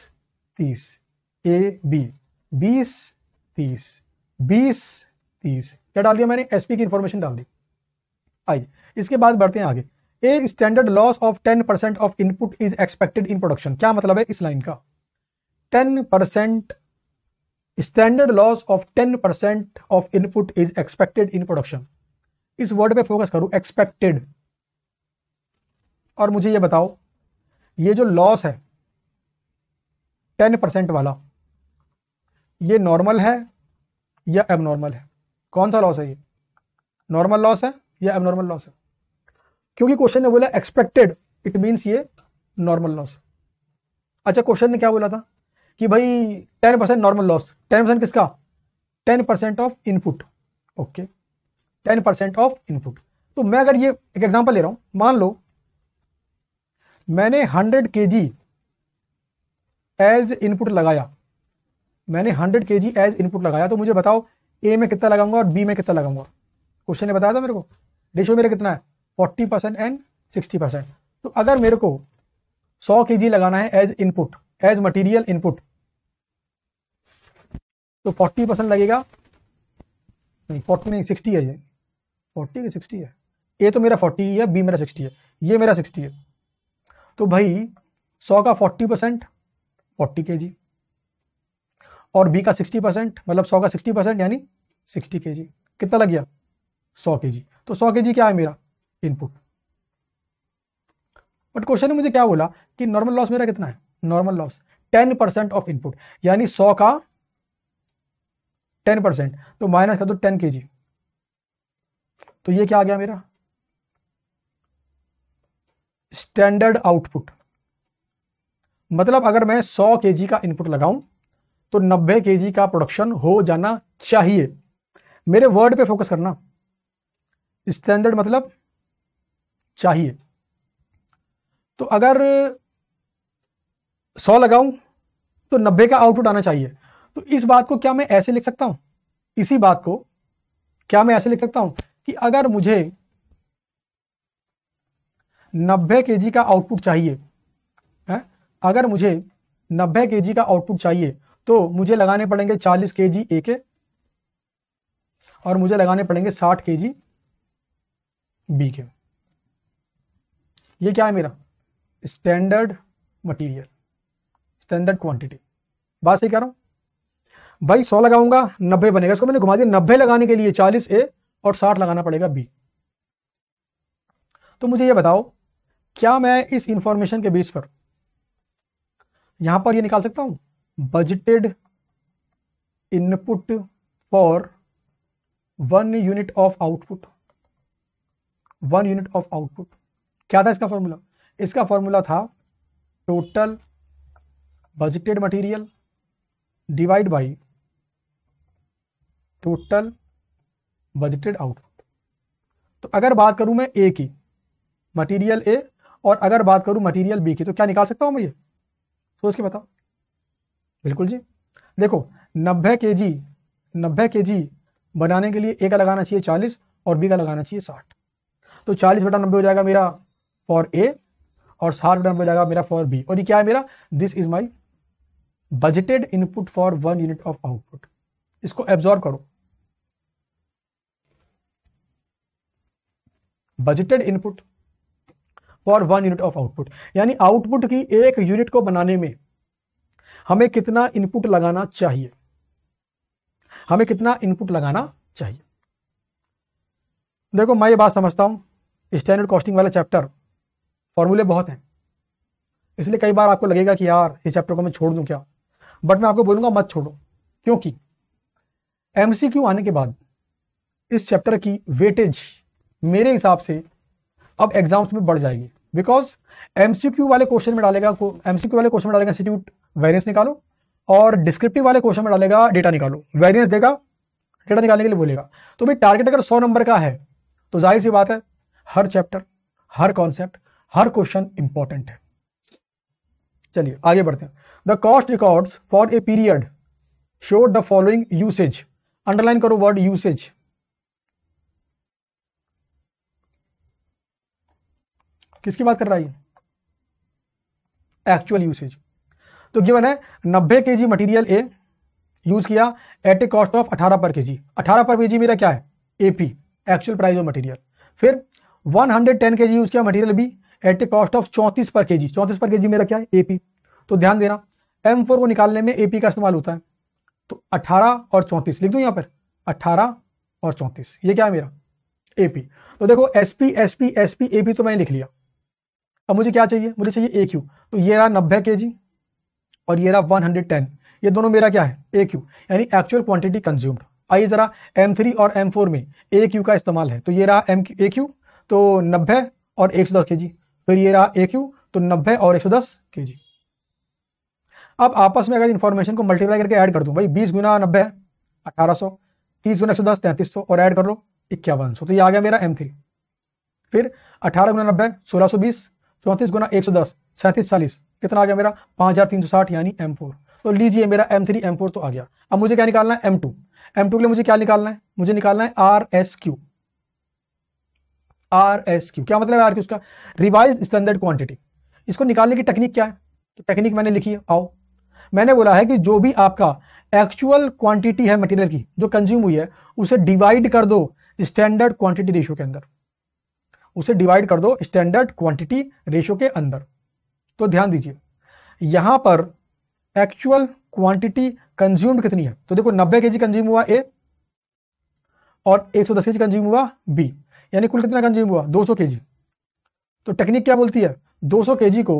तीस ए बी बीस तीस बीस तीस क्या डाल दिया मैंने एसपी की इंफॉर्मेशन डाल दी आइए इसके बाद बढ़ते हैं आगे a standard loss of ten percent of input is expected in production क्या मतलब है इस लाइन का ten percent standard loss of ten percent of input is expected in production इस वर्ड पे फोकस करूं एक्सपेक्टेड और मुझे ये बताओ ये जो लॉस है टेन परसेंट वाला ये नॉर्मल है या एबनॉर्मल है कौन सा लॉस है ये नॉर्मल लॉस है या एबनॉर्मल लॉस है क्योंकि क्वेश्चन ने बोला एक्सपेक्टेड इट मीन्स ये नॉर्मल लॉस अच्छा क्वेश्चन ने क्या बोला था कि भाई ten percent normal loss ten percent किसका ten percent of input okay ten percent of input तो मैं अगर ये एक एग्जांपल ले रहा हूं मान लो मैंने हंड्रेड के जी एज इनपुट लगाया मैंने हंड्रेड के जी एज इनपुट लगाया तो मुझे बताओ ए में कितना लगाऊंगा और बी में कितना लगाऊंगा क्वेश्चन ने बताया था मेरे को रेशियो मेरा कितना है forty percent and sixty percent तो अगर मेरे को सौ के जी लगाना है as input as material input तो फोर्टी परसेंट लगेगा नहीं फोर्टी नहीं सिक्सटी है ये फोर्टी सिक्सटी है ए तो मेरा फोर्टी है बी मेरा सिक्सटी है ये मेरा सिक्सटी है तो भाई सौ का फोर्टी परसेंट फोर्टी के जी और बी का सिक्सटी परसेंट मतलब सौ का सिक्सटी परसेंट यानी सिक्सटी के जी कितना लग गया सौ के जी तो सौ के जी क्या है मेरा इनपुट बट क्वेश्चन ने मुझे क्या बोला कि नॉर्मल लॉस मेरा कितना है normal loss ten percent of input यानी सौ का टेन परसेंट तो माइनस कर दो टेन के जी तो ये क्या आ गया मेरा स्टैंडर्ड आउटपुट मतलब अगर मैं 100 के का इनपुट लगाऊं तो 90 के का प्रोडक्शन हो जाना चाहिए मेरे वर्ड पे फोकस करना स्टैंडर्ड मतलब चाहिए तो अगर 100 लगाऊं तो 90 का आउटपुट आना चाहिए तो इस बात को क्या मैं ऐसे लिख सकता हूं इसी बात को क्या मैं ऐसे लिख सकता हूं कि अगर मुझे 90 के का आउटपुट चाहिए अगर मुझे 90 के का आउटपुट चाहिए तो मुझे लगाने पड़ेंगे 40 के जी ए के और मुझे लगाने पड़ेंगे 60 के जी बी के ये क्या है मेरा स्टैंडर्ड मटेरियल स्टैंडर्ड क्वांटिटी बात सही कह रहा हूं भाई 100 लगाऊंगा 90 बनेगा इसको मैंने घुमा दिया 90 लगाने के लिए 40 ए और 60 लगाना पड़ेगा बी तो मुझे ये बताओ क्या मैं इस इंफॉर्मेशन के बेस पर यहां पर ये निकाल सकता हूं budgeted input for one unit of output one unit of output क्या था इसका फॉर्मूला इसका फॉर्मूला था total budgeted material divide by total budgeted output तो अगर बात करूं मैं ए की मटेरियल ए और अगर बात करूं मटेरियल बी की तो क्या निकाल सकता हूं मैं ये सोच के बताओ बिल्कुल जी देखो नब्बे के जी नब्बे के जी बनाने के लिए ए का लगाना चाहिए चालीस और बी का लगाना चाहिए साठ तो चालीस बटा नब्बे हो जाएगा मेरा फॉर ए और साठ बटा नब्बे हो जाएगा मेरा फॉर बी और ये क्या है मेरा this is my budgeted input for one unit of output इसको एब्जॉर्व करो budgeted input for one unit of output यानी आउटपुट की एक यूनिट को बनाने में हमें कितना इनपुट लगाना चाहिए हमें कितना इनपुट लगाना चाहिए देखो मैं ये बात समझता हूं स्टैंडर्ड कॉस्टिंग वाला चैप्टर फॉर्मूले बहुत हैं इसलिए कई बार आपको लगेगा कि यार इस चैप्टर को मैं छोड़ दूं क्या बट मैं आपको बोलूंगा मत छोड़ो क्योंकि एमसीक्यू आने के बाद इस चैप्टर की वेटेज मेरे हिसाब से अब एग्जाम्स में बढ़ जाएगी बिकॉज एमसीक्यू वाले क्वेश्चन में डालेगा एमसीक्यू वाले क्वेश्चन में डालेगा इंस्टीट्यूट वेरियंस निकालो और डिस्क्रिप्टिव वाले क्वेश्चन में डालेगा डेटा निकालो वेरियंस देगा डेटा निकालने के लिए बोलेगा तो भाई टारगेट अगर सौ नंबर का है तो जाहिर सी बात है हर चैप्टर हर कॉन्सेप्ट हर क्वेश्चन इंपॉर्टेंट है चलिए आगे बढ़ते हैं the cost record for a period showed the following usage underline करो वर्ड यूसेज किसकी बात कर रहा है एक्चुअल यूसेज तो गिवन है नब्बे K G material A use किया एट ए कॉस्ट ऑफ अठारह पर के जी अठारह पर के जी मेरा क्या है AP actual price of material फिर one hundred ten K G use किया material B at a cost of चौंतीस पर केजी चौंतीस पर के जी मेरा क्या है एपी तो ध्यान देना एम फोर को निकालने में एपी का इस्तेमाल होता है तो अठारह और चौंतीस लिख दो यहां पर अठारह और चौंतीस ये क्या है मेरा एपी तो देखो SP SP SP S P AP तो मैंने लिख लिया अब मुझे क्या चाहिए मुझे चाहिए ए क्यू तो ये रहा नब्बे के जी और ये रहा वन हंड्रेड टेन ये दोनों मेरा क्या है ए क्यू यानी एक्चुअल क्वांटिटी कंज्यूम्ड आइए जरा एम थ्री और एम फोर में ए क्यू का इस्तेमाल है तो ये रहा एम ए क्यू तो नब्बे और एक सौ दस के जी फिर ये रहा ए क्यू तो नब्बे और एक सौ दस के जी अब आपस में अगर इन्फॉर्मेशन को मल्टीप्लाई करके ऐड कर दूं भाई बीस गुना नब्बे अठारह सौ तीस गुना एक सौ दस तैंतीस सौ और ऐड कर लो इक्यावन सौ तो ये आ गया मेरा एम थ्री फिर अठारह गुना नब्बे सोलह सौ बीस चौंतीस गुना एक सौ दस सैंतीस चालीस कितना आ गया मेरा पांच हजार तीन सौ साठ यानी एम फोर तो लीजिए मेरा एम थ्री एम फोर तो आ गया अब मुझे क्या निकालना है एम टू एम टू के लिए मुझे क्या निकालना है मुझे निकालना है R S Q R S Q क्या मतलब है आर क्यू उसका रिवाइज स्टैंडर्ड क्वांटिटी इसको निकालने की टेक्निक क्या है तो टेक्निक मैंने लिखी है आओ मैंने बोला है कि जो भी आपका एक्चुअल क्वांटिटी है मटेरियल की जो कंज्यूम हुई है उसे डिवाइड कर दो स्टैंडर्ड क्वांटिटी रेशियो के अंदर उसे डिवाइड कर दो स्टैंडर्ड क्वांटिटी रेशियो के अंदर तो ध्यान दीजिए यहां पर एक्चुअल क्वांटिटी कंज्यूम्ड कितनी है तो देखो 90 के कंज्यूम हुआ ए और 110 केजी कंज्यूम हुआ बी यानी कुल कितना कंज्यूम हुआ 200 केजी तो टेक्निक क्या बोलती है 200 केजी को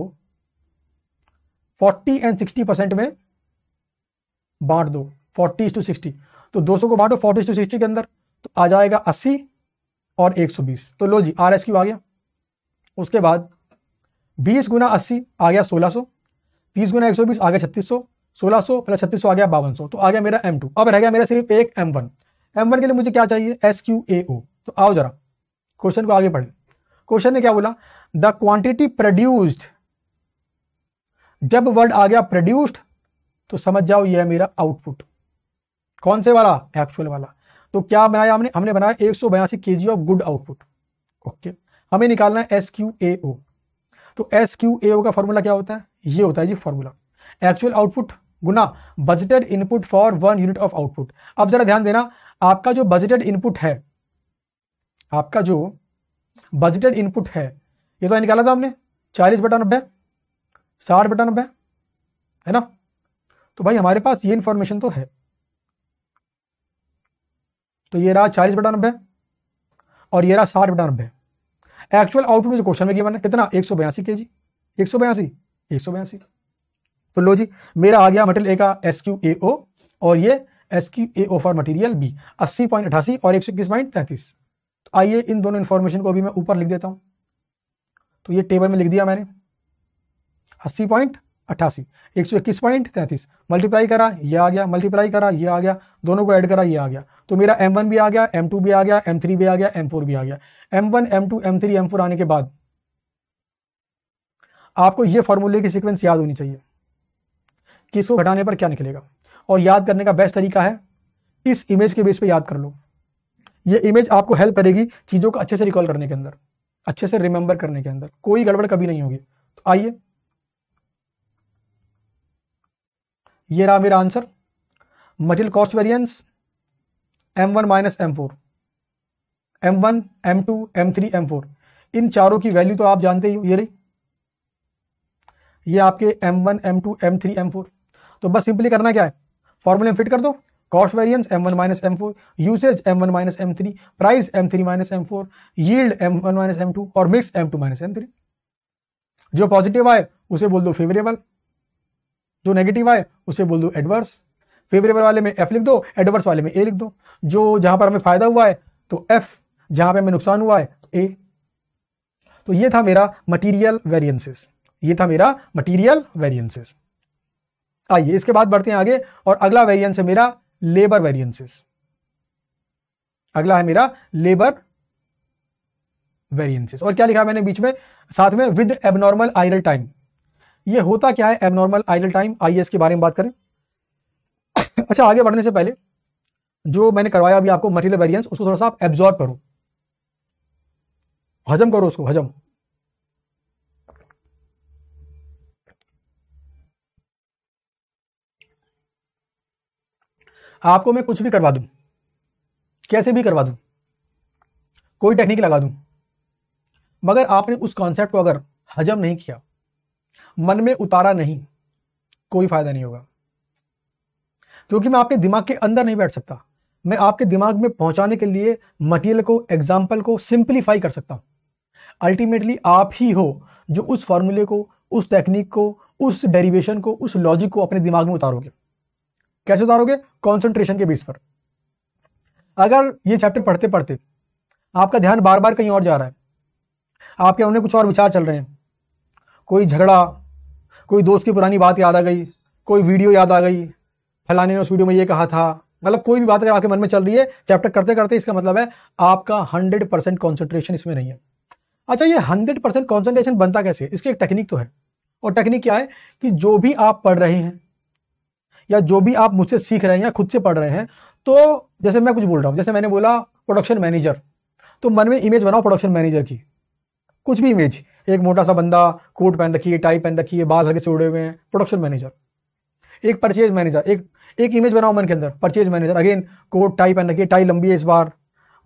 40 एंड 60 परसेंट में बांट दो 40 टू 60 तो 200 को बांटो 40 टू 60 के अंदर तो आ जाएगा अस्सी और 120 तो लो जी आर एस क्यू आ गया उसके बाद 20 गुना अस्सी आ गया 1600 30 गुना एक आ गया 3600 1600 प्लस छत्तीस आ गया बावन तो आ गया मेरा M2 अब रह गया मेरा सिर्फ एक M1 M1 के लिए मुझे क्या चाहिए एस क्यू ए ओ तो आओ जरा क्वेश्चन को आगे पढ़े क्वेश्चन ने क्या बोला द क्वांटिटी प्रोड्यूस्ड जब वर्ड आ गया प्रोड्यूस्ड तो समझ जाओ यह मेरा आउटपुट कौन से वाला एक्चुअल वाला तो क्या बनाया हमने हमने बनाया एक सौ बयासी K G of good output okay हमें निकालना है एस क्यू ए ओ तो एस क्यू ए ओ का फॉर्मूला क्या होता है ये होता है जी फॉर्मूला एक्चुअल आउटपुट गुना budgeted input for one unit of output अब जरा ध्यान देना आपका जो बजटेड इनपुट है आपका जो बजटेड इनपुट है ये तो निकाला था हमने चालीस बटा नब्बे साठ बटा नब्बे है ना तो भाई हमारे पास ये इन्फॉर्मेशन तो है तो ये रहा चालीस बटा नब्बे और ये रहा साठ बटा नब्बे एक्चुअल आउटपुट जो क्वेश्चन में गिवन है कितना एक सौ बयासी के जी एक सौ बयासी एक सौ बयासी तो लो जी मेरा आ गया मटेरियल ए का एस क्यू ए ओ और ये S Q A O for material B अस्सी पॉइंट अठासी और एक सौ इक्कीस पॉइंट तैतीस तो आइए इन दोनों इन्फॉर्मेशन को अभी मैं ऊपर लिख देता हूँ तो ये टेबल में लिख दिया मैंने अस्सी पॉइंट अट्ठासी एक सौ इक्कीस पॉइंट तैंतीस मल्टीप्लाई करा ये आ गया मल्टीप्लाई करा ये आ गया दोनों को ऐड करा ये आ गया तो मेरा एम वन भी आ गया एम टू भी आ गया एम थ्री भी आ गया एम फोर भी आ गया M one M two M three M four आने के बाद आपको ये फॉर्मूले की सीक्वेंस याद होनी चाहिए कि इसको घटाने पर क्या निकलेगा और याद करने का बेस्ट तरीका है इस इमेज के बेस पे याद कर लो ये इमेज आपको हेल्प करेगी चीज़ों को अच्छे से रिकॉल करने के अंदर अच्छे से रिमेंबर करने के अंदर कोई गड़बड़ कभी नहीं होगी तो आइए ये रहा मेरा answer material cost variance M one minus M four M one M two M three M four इन चारों की वैल्यू तो आप जानते ही हो ये रही ये आपके M one M two M three M four तो बस सिंपली करना क्या है फॉर्मूले में फिट कर दो cost variance M one minus M four usage M one minus M three price M three minus M four yield M one minus M two और mix M two minus M three जो पॉजिटिव आए उसे बोल दो फेवरेबल जो नेगेटिव आए उसे बोल दो एडवर्स फेवरेबल वाले में एफ लिख दो एडवर्स वाले में ए लिख दो जो जहां पर हमें फायदा हुआ है तो एफ जहां पर हमें नुकसान हुआ है तो ए तो ये था मेरा मटीरियल वेरियंसेस ये था मेरा मटीरियल वेरियंसेस आइए इसके बाद बढ़ते हैं आगे और अगला वेरियंस है मेरा लेबर वेरियंसेस अगला है मेरा लेबर वेरियंसेस और क्या लिखा मैंने बीच में साथ में विद एबनॉर्मल आइडल टाइम ये होता क्या है एबनॉर्मल आइडल टाइम आईएस के बारे में बात करें अच्छा आगे बढ़ने से पहले जो मैंने करवाया अभी आपको मटेरियल वेरियंस उसको थोड़ा सा आप एब्जॉर्ब करो हजम करो उसको हजम आपको मैं कुछ भी करवा दूं कैसे भी करवा दूं कोई टेक्निक लगा दूं मगर आपने उस कॉन्सेप्ट को अगर हजम नहीं किया मन में उतारा नहीं कोई फायदा नहीं होगा क्योंकि मैं आपके दिमाग के अंदर नहीं बैठ सकता मैं आपके दिमाग में पहुंचाने के लिए मटेरियल को एग्जाम्पल को सिंप्लीफाई कर सकता हूं अल्टीमेटली आप ही हो जो उस फॉर्मूले को उस टेक्निक को उस डेरिवेशन को उस लॉजिक को अपने दिमाग में उतारोगे कैसे उतारोगे कॉन्सेंट्रेशन के बेस पर अगर ये चैप्टर पढ़ते पढ़ते आपका ध्यान बार बार कहीं और जा रहा है आपके उन्हें कुछ और विचार चल रहे हैं कोई झगड़ा कोई दोस्त की पुरानी बात याद आ गई कोई वीडियो याद आ गई फलाने ने उस वीडियो में ये कहा था मतलब कोई भी बात अगर आपके मन में चल रही है चैप्टर करते करते इसका मतलब है आपका हंड्रेड परसेंट कॉन्सेंट्रेशन इसमें नहीं है अच्छा ये हंड्रेड परसेंट कॉन्सेंट्रेशन बनता कैसे इसकी एक टेक्निक तो है और टेक्निक क्या है कि जो भी आप पढ़ रहे हैं या जो भी आप मुझसे सीख रहे हैं या खुद से पढ़ रहे हैं तो जैसे मैं कुछ बोल रहा हूँ जैसे मैंने बोला प्रोडक्शन मैनेजर तो मन में इमेज बनाओ प्रोडक्शन मैनेजर की कुछ भी इमेज एक मोटा सा बंदा कोट पहन रखी है टाई पहन रखी है बाल हल्के छोड़े हुए हैं प्रोडक्शन मैनेजर एक परचेज मैनेजर एक एक इमेज बनाओ मन के अंदर purchase manager again coat tie पहन रखी है टाई लंबी है इस बार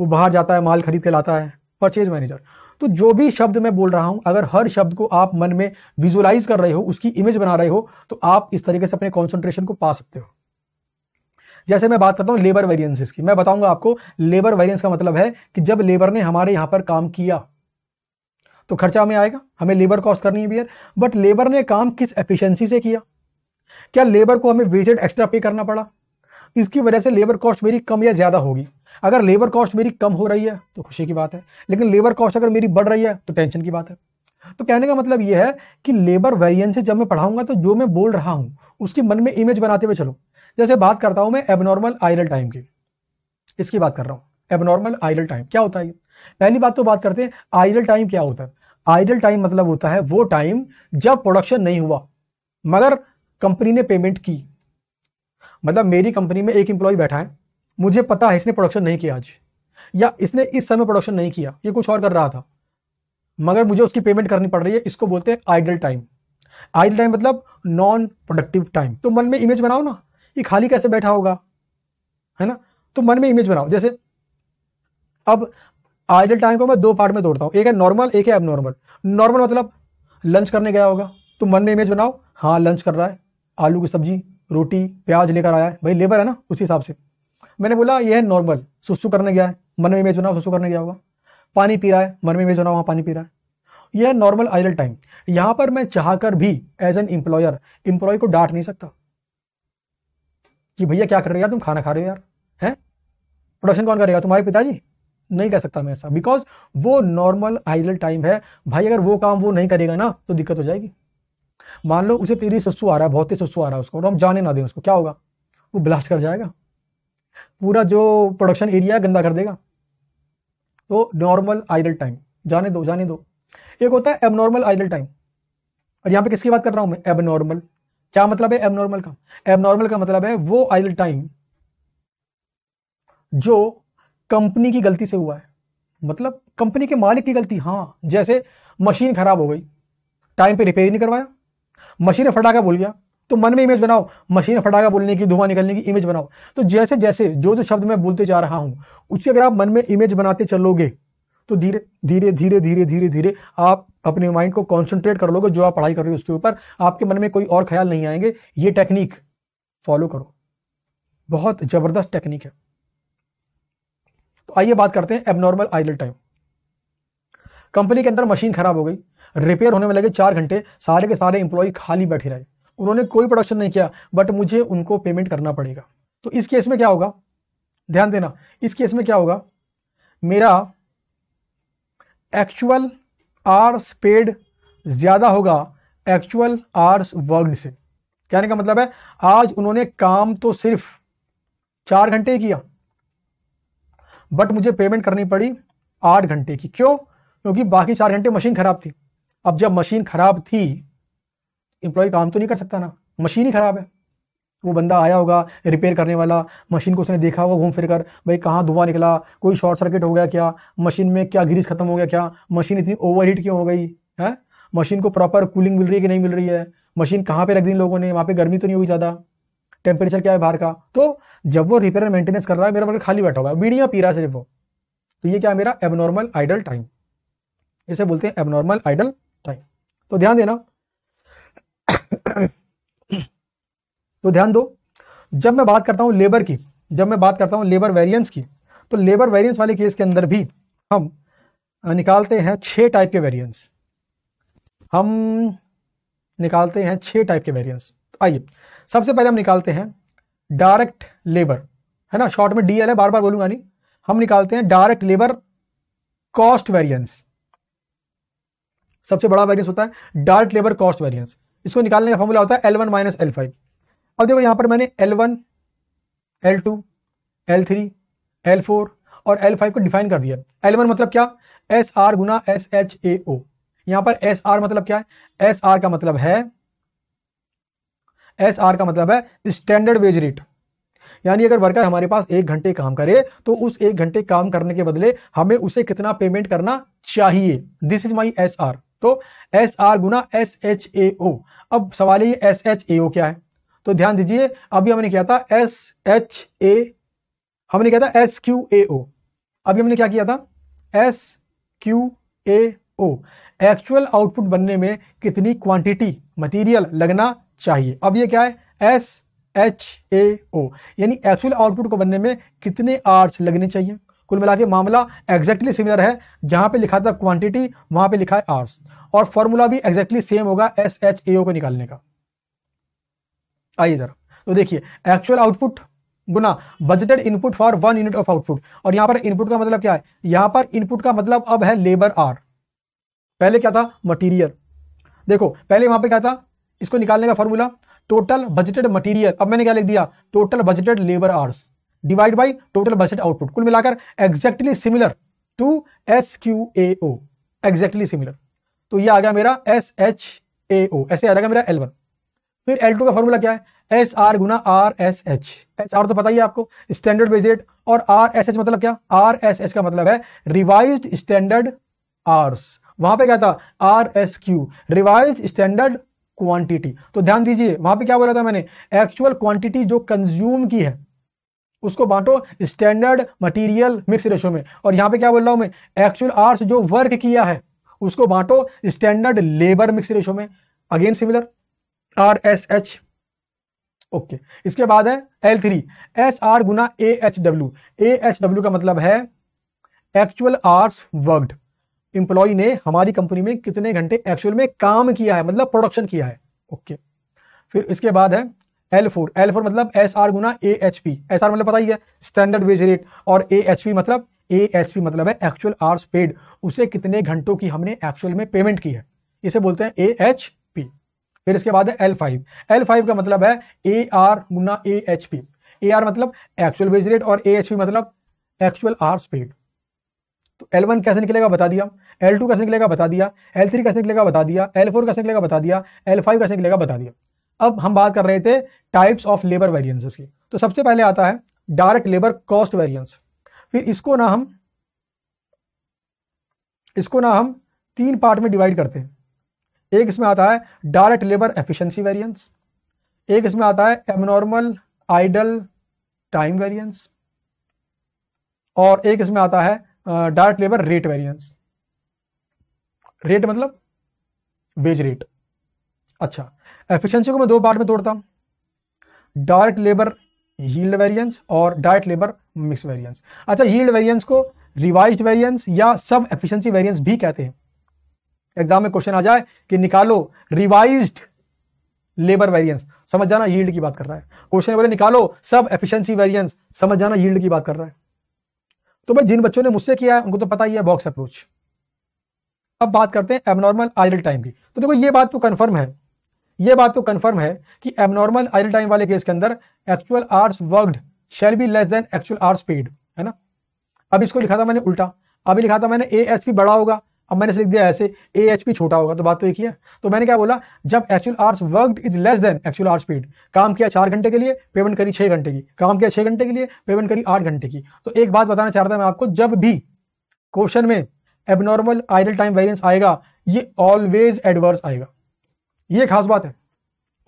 वो बाहर जाता है माल खरीद के लाता है परचेज मैनेजर तो जो भी शब्द मैं बोल रहा हूं अगर हर शब्द को आप मन में विजुअलाइज कर रहे हो उसकी इमेज बना रहे हो तो आप इस तरीके से अपने कॉन्सेंट्रेशन को पा सकते हो जैसे मैं बात करता हूं लेबर वेरियंस की मैं बताऊंगा आपको लेबर वेरियंस का मतलब है कि जब लेबर ने हमारे यहां पर काम किया तो खर्चा हमें आएगा हमें लेबर कॉस्ट करनी है बियर बट लेबर ने काम किस एफिशिएंसी से किया क्या लेबर को हमें वेजेड एक्स्ट्रा पे करना पड़ा इसकी वजह से लेबर कॉस्ट मेरी कम या ज़्यादा होगी अगर लेबर कॉस्ट मेरी कम हो रही है तो खुशी की बात है लेकिन लेबर कॉस्ट अगर मेरी बढ़ रही है तो टेंशन की बात है तो कहने का मतलब यह है कि लेबर वेरियंस से जब मैं पढ़ाऊंगा तो जो मैं बोल रहा हूं उसके मन में इमेज बनाते हुए चलो जैसे बात करता हूं मैं एबनॉर्मल आयरल टाइम की इसकी बात कर रहा हूं एबनॉर्मल आइडल टाइम क्या होता है पहली बात तो बात करते हैं आइडल टाइम क्या होता है आइडल टाइम मतलब होता है वो टाइम जब प्रोडक्शन नहीं हुआ मगर कंपनी ने पेमेंट की मतलब मेरी कंपनी में एक इंप्लॉय बैठा है मुझे पता है इसने प्रोडक्शन नहीं किया आज या इसने इस समय प्रोडक्शन नहीं किया ये कुछ और कर रहा था मगर मुझे उसकी पेमेंट करनी पड़ रही है इसको बोलते हैं आइडल टाइम आइडल टाइम मतलब नॉन प्रोडक्टिव टाइम तो मन में इमेज बनाओ ना ये खाली कैसे बैठा होगा है ना तो मन में इमेज बनाओ जैसे अब आइडल टाइम को मैं दो पार्ट में तोड़ता हूँ एक है नॉर्मल एक है एबनॉर्मल नॉर्मल मतलब लंच करने गया होगा तो मन में इमेज बनाओ हाँ लंच कर रहा है आलू की सब्जी रोटी प्याज लेकर आया है भाई लेबर है ना उस हिसाब से मैंने बोला यह है नॉर्मल सुसु करने गया है मन में इमेज बनाओ सुसु करने गया होगा पानी पी रहा है मन में इमेज बनाओ वहाँ पानी पी रहा है यह है नॉर्मल आइडल टाइम यहां पर मैं चाहकर भी एज एन एम्प्लॉयर एम्प्लॉय को डांट नहीं सकता कि भैया क्या कर रहे हो यार तुम खाना खा रहे हो यार है प्रोडक्शन कौन करेगा तुम्हारे पिताजी नहीं कर सकता मैं ऐसा बिकॉज वो नॉर्मल आइडल टाइम है भाई अगर वो काम वो नहीं करेगा ना तो दिक्कत हो जाएगी मान लो उसे तेरी सस्सू आ रहा है बहुत ही सस्सू आ रहा है उसको और हम जाने ना दें उसको क्या होगा वो ब्लास्ट कर जाएगा पूरा जो प्रोडक्शन एरिया गंदा कर देगा तो नॉर्मल आइडल टाइम जाने दो जाने दो एक होता है एबनॉर्मल आइडल टाइम और यहां पे किसकी बात कर रहा हूं मैं एबनॉर्मल क्या मतलब है एबनॉर्मल का एबनॉर्मल का मतलब है वो आइडल टाइम जो कंपनी की गलती से हुआ है मतलब कंपनी के मालिक की गलती हाँ जैसे मशीन खराब हो गई टाइम पे रिपेयर नहीं करवाया मशीन फटाका बोल गया तो मन में इमेज बनाओ मशीन फटाखा बोलने की धुआं निकलने की इमेज बनाओ तो जैसे जैसे जो जो शब्द मैं बोलते जा रहा हूं उससे अगर आप मन में इमेज बनाते चलोगे तो धीरे धीरे धीरे धीरे धीरे धीरे आप अपने माइंड को कॉन्सेंट्रेट कर लोगे जो आप पढ़ाई कर रहे हो उसके ऊपर आपके मन में कोई और ख्याल नहीं आएंगे ये टेक्निक फॉलो करो बहुत जबरदस्त टेक्निक है तो आइए बात करते हैं एबनॉर्मल आइडल टाइम कंपनी के अंदर मशीन खराब हो गई रिपेयर होने में लगे चार घंटे सारे के सारे इंप्लॉय खाली बैठे रहे उन्होंने कोई प्रोडक्शन नहीं किया बट मुझे उनको पेमेंट करना पड़ेगा तो इस केस में क्या होगा ध्यान देना इस केस में क्या होगा मेरा एक्चुअल आर्स पेड ज्यादा होगा एक्चुअल आर्स वर्क से कहने का मतलब है आज उन्होंने काम तो सिर्फ चार घंटे ही किया बट मुझे पेमेंट करनी पड़ी आठ घंटे की क्यों क्योंकि बाकी चार घंटे मशीन खराब थी अब जब मशीन खराब थी एम्प्लॉय काम तो नहीं कर सकता ना मशीन ही खराब है वो बंदा आया होगा रिपेयर करने वाला मशीन को उसने देखा होगा घूम फिर कर भाई कहाँ धुआं निकला कोई शॉर्ट सर्किट हो गया क्या मशीन में क्या ग्रीस खत्म हो गया क्या मशीन इतनी ओवर हीट क्यों हो गई है मशीन को प्रॉपर कूलिंग मिल रही है कि नहीं मिल रही है मशीन कहाँ पे रख दी लोगों ने वहाँ पे गर्मी तो नहीं हुई ज़्यादा टेम्परेचर क्या है बाहर का तो जब वो रिपेयर मेंटेनेंस कर रहा है मेरा वर्कर मतलब खाली बैठा हुआ है बीड़ियां पी रहा है सिर्फ वो तो ये क्या है मेरा एबनॉर्मल आइडल टाइम इसे बोलते हैं एबनॉर्मल आइडल टाइम तो ध्यान देना तो ध्यान दो जब मैं बात करता हूँ लेबर की जब मैं बात करता हूँ लेबर वेरियंस की तो लेबर वेरियंस वाले केस के अंदर भी हम निकालते हैं छह टाइप के वेरियंस हम निकालते हैं छह टाइप के वेरियंस तो आइए सबसे पहले हम निकालते हैं डायरेक्ट लेबर है ना शॉर्ट में डीएल है बार बार बोलूंगा नहीं हम निकालते हैं डायरेक्ट लेबर कॉस्ट वेरियंस सबसे बड़ा वेरियंस होता है डायरेक्ट लेबर कॉस्ट वेरियंस इसको निकालने का फॉर्मूला होता है L one minus L five अब देखो यहां पर मैंने L one L two L three L four और एल फाइव को डिफाइन कर दिया एल वन मतलब क्या एस आर गुना एस एच ए ओ यहां पर एस आर मतलब क्या है एस आर का मतलब है एस आर का मतलब है स्टैंडर्ड वेज रेट यानी अगर वर्कर हमारे पास एक घंटे काम करे तो उस एक घंटे काम करने के बदले हमें उसे कितना पेमेंट करना चाहिए this is my S R तो एस आर गुना एस एच ए ओ अब सवाल ये एस एच ए ओ क्या है तो ध्यान दीजिए अभी हमने क्या था एस एच ए हमने क्या था एस क्यू ए ओ अभी हमने क्या किया था S Q A O actual output बनने में कितनी क्वांटिटी मटेरियल लगना चाहिए अब ये क्या है एस एच ए ओ यानी एक्चुअल आउटपुट को बनने में कितने आर्स लगने चाहिए कुल मिला मामला एग्जैक्टली सिमिलर है जहां पे लिखा था क्वांटिटी वहां पे लिखा है आर्स और फॉर्मूला भी एग्जैक्टली सेम होगा एस एच ए ओ को निकालने का आइए जरा तो देखिए एक्चुअल आउटपुट गुना budgeted input for one unit of output और यहां पर इनपुट का मतलब क्या है यहां पर इनपुट का मतलब अब है लेबर आर पहले क्या था मटीरियल देखो पहले वहां पे क्या था इसको निकालने का फॉर्मूला टोटल बजटेड मटेरियल अब मैंने क्या लिख दिया total budgeted labour hours divide by total budget output कुल मिलाकर exactly similar to S Q A O exactly similar तो ये आ गया मेरा एस एच ए ओ ऐसे आ जाएगा मेरा एल वन फिर एल टू का फॉर्मूला क्या है एस आर गुना R S H S R तो पता ही है आपको स्टैंडर्ड बेज रेट और आर एस एच मतलब क्या आर एस एच का मतलब है रिवाइज स्टैंडर्ड आर्स वहां पे क्या था R S Q revise standard quantity तो ध्यान दीजिए वहां पे क्या बोला था मैंने एक्चुअल क्वांटिटी जो कंज्यूम की है उसको बांटो स्टैंडर्ड मटेरियल मिक्स रेशो में और यहां पे क्या बोल रहा हूं मैं एक्चुअल आर्स जो वर्क किया है उसको बांटो स्टैंडर्ड लेबर मिक्स रेशो में again similar R S H okay इसके बाद है एल थ्री एस आर गुना A H W A H W का मतलब है एक्चुअल आर्स वर्कड इंप्लॉय ने हमारी कंपनी में कितने घंटे एक्चुअल में काम किया है मतलब प्रोडक्शन किया है ओके okay. फिर इसके बाद है एल फोर एल फोर मतलब एस आर गुना A H P S R मतलब पता ही है स्टैंडर्ड वेज रेट और ए एच पी मतलब ए एच पी मतलब है एक्चुअल आवर्स पेड उसे कितने घंटों की हमने एक्चुअल में पेमेंट की है इसे बोलते हैं ए एच पी फिर इसके बाद है एल फाइव एल फाइव का मतलब है ए आर गुना A H P A R मतलब एक्चुअल वेज रेट और ए एच पी मतलब एक्चुअल आवर्स पेड तो एल वन कैसे निकलेगा बता दिया एल टू कैसे निकलेगा बता दिया एल थ्री कैसे निकलेगा बता दिया एल फोर कैसे निकलेगा बता दिया एल फाइव कैसे निकलेगा बता दिया अब हम बात कर रहे थे टाइप्स ऑफ लेबर वेरियंसेस की तो सबसे पहले आता है डायरेक्ट लेबर कॉस्ट वेरियंस फिर इसको ना हम इसको ना हम तीन पार्ट में डिवाइड करते हैं एक इसमें आता है डायरेक्ट लेबर एफिशिएंसी वेरिएंस एक इसमें आता है एबनॉर्मल आइडल टाइम वेरिएंस और एक इसमें आता है direct labour rate variance rate मतलब वेज रेट अच्छा एफिशिएंसी को मैं दो पार्ट में तोड़ता हूं डायरेक्ट लेबर यील्ड वेरिएंस और डायरेक्ट लेबर मिक्स वेरिएंस अच्छा यील्ड वेरिएंस को रिवाइज्ड वेरिएंस या सब एफिशिएंसी वेरिएंस भी कहते हैं एग्जाम में क्वेश्चन आ जाए कि निकालो रिवाइज्ड लेबर वेरिएंस समझ जाना यील्ड की बात कर रहा है क्वेश्चन बोले निकालो सब एफिशिएंसी वेरिएंस समझ जाना यील्ड की बात कर रहा है तो भाई जिन बच्चों ने मुझसे किया है उनको तो पता ही है बॉक्स अप्रोच अब बात करते हैं एबनॉर्मल आइडल टाइम की तो देखो ये बात तो कन्फर्म है ये बात तो कन्फर्म है कि एबनॉर्मल आइडल टाइम वाले केस के अंदर actual hours worked shall be less than actual hours paid है ना अब इसको लिखा था मैंने उल्टा अभी लिखा था मैंने ए एच पी बड़ा होगा अब मैंने लिख दिया ऐसे ए एच पी छोटा होगा तो बात तो एक ही है तो मैंने क्या बोला जब actual hours work is less than actual hour speed काम किया चार घंटे के लिए पेमेंट करी छह घंटे की काम किया छह घंटे के लिए पेमेंट करी आठ घंटे की तो एक बात बताना चाह रहा था मैं आपको जब भी क्वेश्चन में एबनॉर्मल आइडल टाइम वेरियंस आएगा ये ऑलवेज एडवर्स आएगा ये खास बात है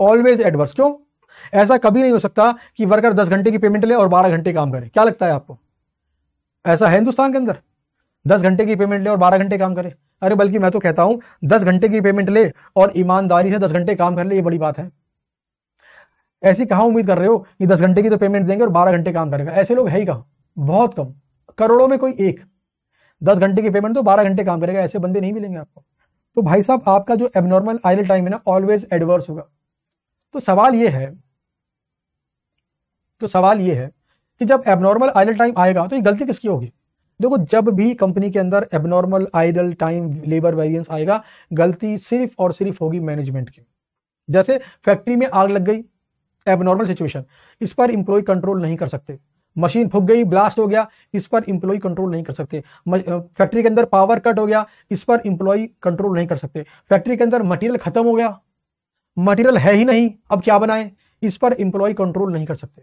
ऑलवेज एडवर्स क्यों ऐसा कभी नहीं हो सकता कि वर्कर दस घंटे की पेमेंट ले और बारह घंटे काम करे क्या लगता है आपको ऐसा है हिंदुस्तान के अंदर दस घंटे की पेमेंट ले और बारह घंटे काम करे अरे बल्कि मैं तो कहता हूं दस घंटे की पेमेंट ले और ईमानदारी से दस घंटे काम कर ले ये बड़ी बात है ऐसी कहा उम्मीद कर रहे हो कि दस घंटे की तो पेमेंट देंगे और बारह घंटे काम करेगा ऐसे लोग है ही कहा बहुत कम करोड़ों में कोई एक दस घंटे की पेमेंट तो बारह घंटे काम करेगा ऐसे बंदे नहीं मिलेंगे आपको तो भाई साहब आपका जो एबनॉर्मल आइडल टाइम है ना ऑलवेज एडवर्स होगा तो सवाल यह है तो सवाल यह है कि जब एबनॉर्मल आइडल टाइम आएगा तो ये गलती किसकी होगी देखो जब भी कंपनी के अंदर abnormal idle time labour variance आएगा गलती सिर्फ और सिर्फ होगी मैनेजमेंट की जैसे फैक्ट्री में आग लग गई एबनॉर्मल सिचुएशन इस पर इंप्लॉय कंट्रोल नहीं कर सकते मशीन फूक गई ब्लास्ट हो गया इस पर इंप्लॉय कंट्रोल नहीं कर सकते फैक्ट्री के अंदर पावर कट हो गया इस पर इंप्लॉय कंट्रोल नहीं कर सकते फैक्ट्री के अंदर मटेरियल खत्म हो गया मटेरियल है ही नहीं अब क्या बनाए इस पर इंप्लॉय कंट्रोल नहीं कर सकते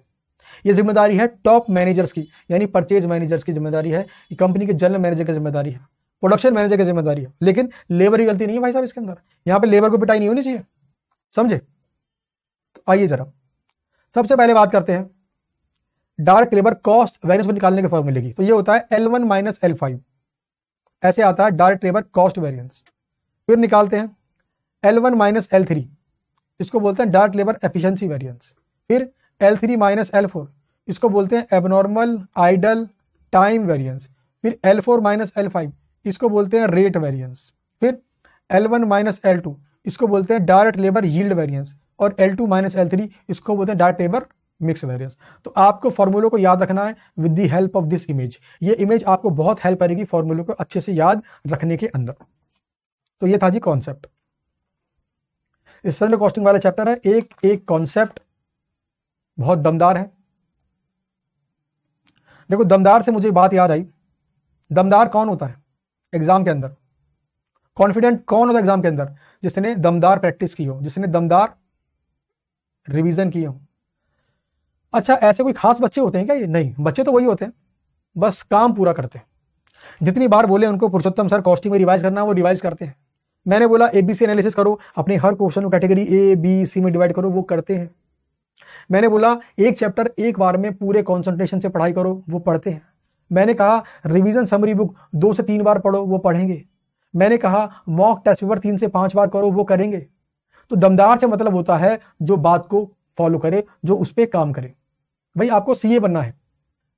ये जिम्मेदारी है टॉप मैनेजर्स की यानी परचेज मैनेजर्स की जिम्मेदारी है कंपनी के जनरल मैनेजर की जिम्मेदारी है प्रोडक्शन मैनेजर की जिम्मेदारी है लेकिन लेबर की गलती नहीं है भाई साहब इसके अंदर यहाँ पे लेबर को पिटाई नहीं होनी चाहिए समझे तो आइए जरा सबसे पहले बात करते हैं डार्क लेबर कॉस्ट वेरियंस को निकालने के फॉर्मूले की तो ये होता है L one minus L five ऐसे आता है डार्क लेबर कॉस्ट वेरियंस फिर निकालते हैं L one minus L three इसको बोलते हैं डार्क लेबर एफिशियंसी वेरियंस फिर L three minus L four इसको बोलते हैं एबनॉर्मल आइडल टाइम वेरियंस फिर L four minus L five इसको बोलते हैं रेट वेरियंस फिर L one minus L two इसको बोलते हैं डायरेक्ट लेबर यील्ड वेरियंस और L two minus L three इसको बोलते हैं डायरेक्ट लेबर मिक्स वेरियंस तो आपको फॉर्मूलो को याद रखना है with the help of this image ये इमेज आपको बहुत हेल्प करेगी फॉर्मूलो को अच्छे से याद रखने के अंदर तो ये था जी कॉन्सेप्ट इस कॉस्टिंग वाला चैप्टर है एक एक कॉन्सेप्ट बहुत दमदार है देखो दमदार से मुझे बात याद आई दमदार कौन होता है एग्जाम के अंदर कॉन्फिडेंट कौन होता है एग्जाम के अंदर जिसने दमदार प्रैक्टिस की हो जिसने दमदार रिवीजन किए हो अच्छा ऐसे कोई खास बच्चे होते हैं क्या ये नहीं बच्चे तो वही होते हैं बस काम पूरा करते हैं जितनी बार बोले उनको पुरुषोत्तम सर कॉस्टिंग में रिवाइज करना वो रिवाइज करते हैं मैंने बोला एबीसी एनालिसिस करो अपने हर क्वेश्चन को कैटेगरी ए बी सी में डिवाइड करो वो करते हैं मैंने बोला एक चैप्टर एक बार में पूरे कॉन्सेंट्रेशन से पढ़ाई करो वो पढ़ते हैं मैंने कहा रिविजन समरी बुक दो से तीन बार पढ़ो वो पढ़ेंगे मैंने कहा मॉक टेस्ट पेपर तीन से पांच बार करो वो करेंगे तो दमदार से मतलब होता है जो बात को फॉलो करे जो उस पर काम करे भाई आपको सीए बनना है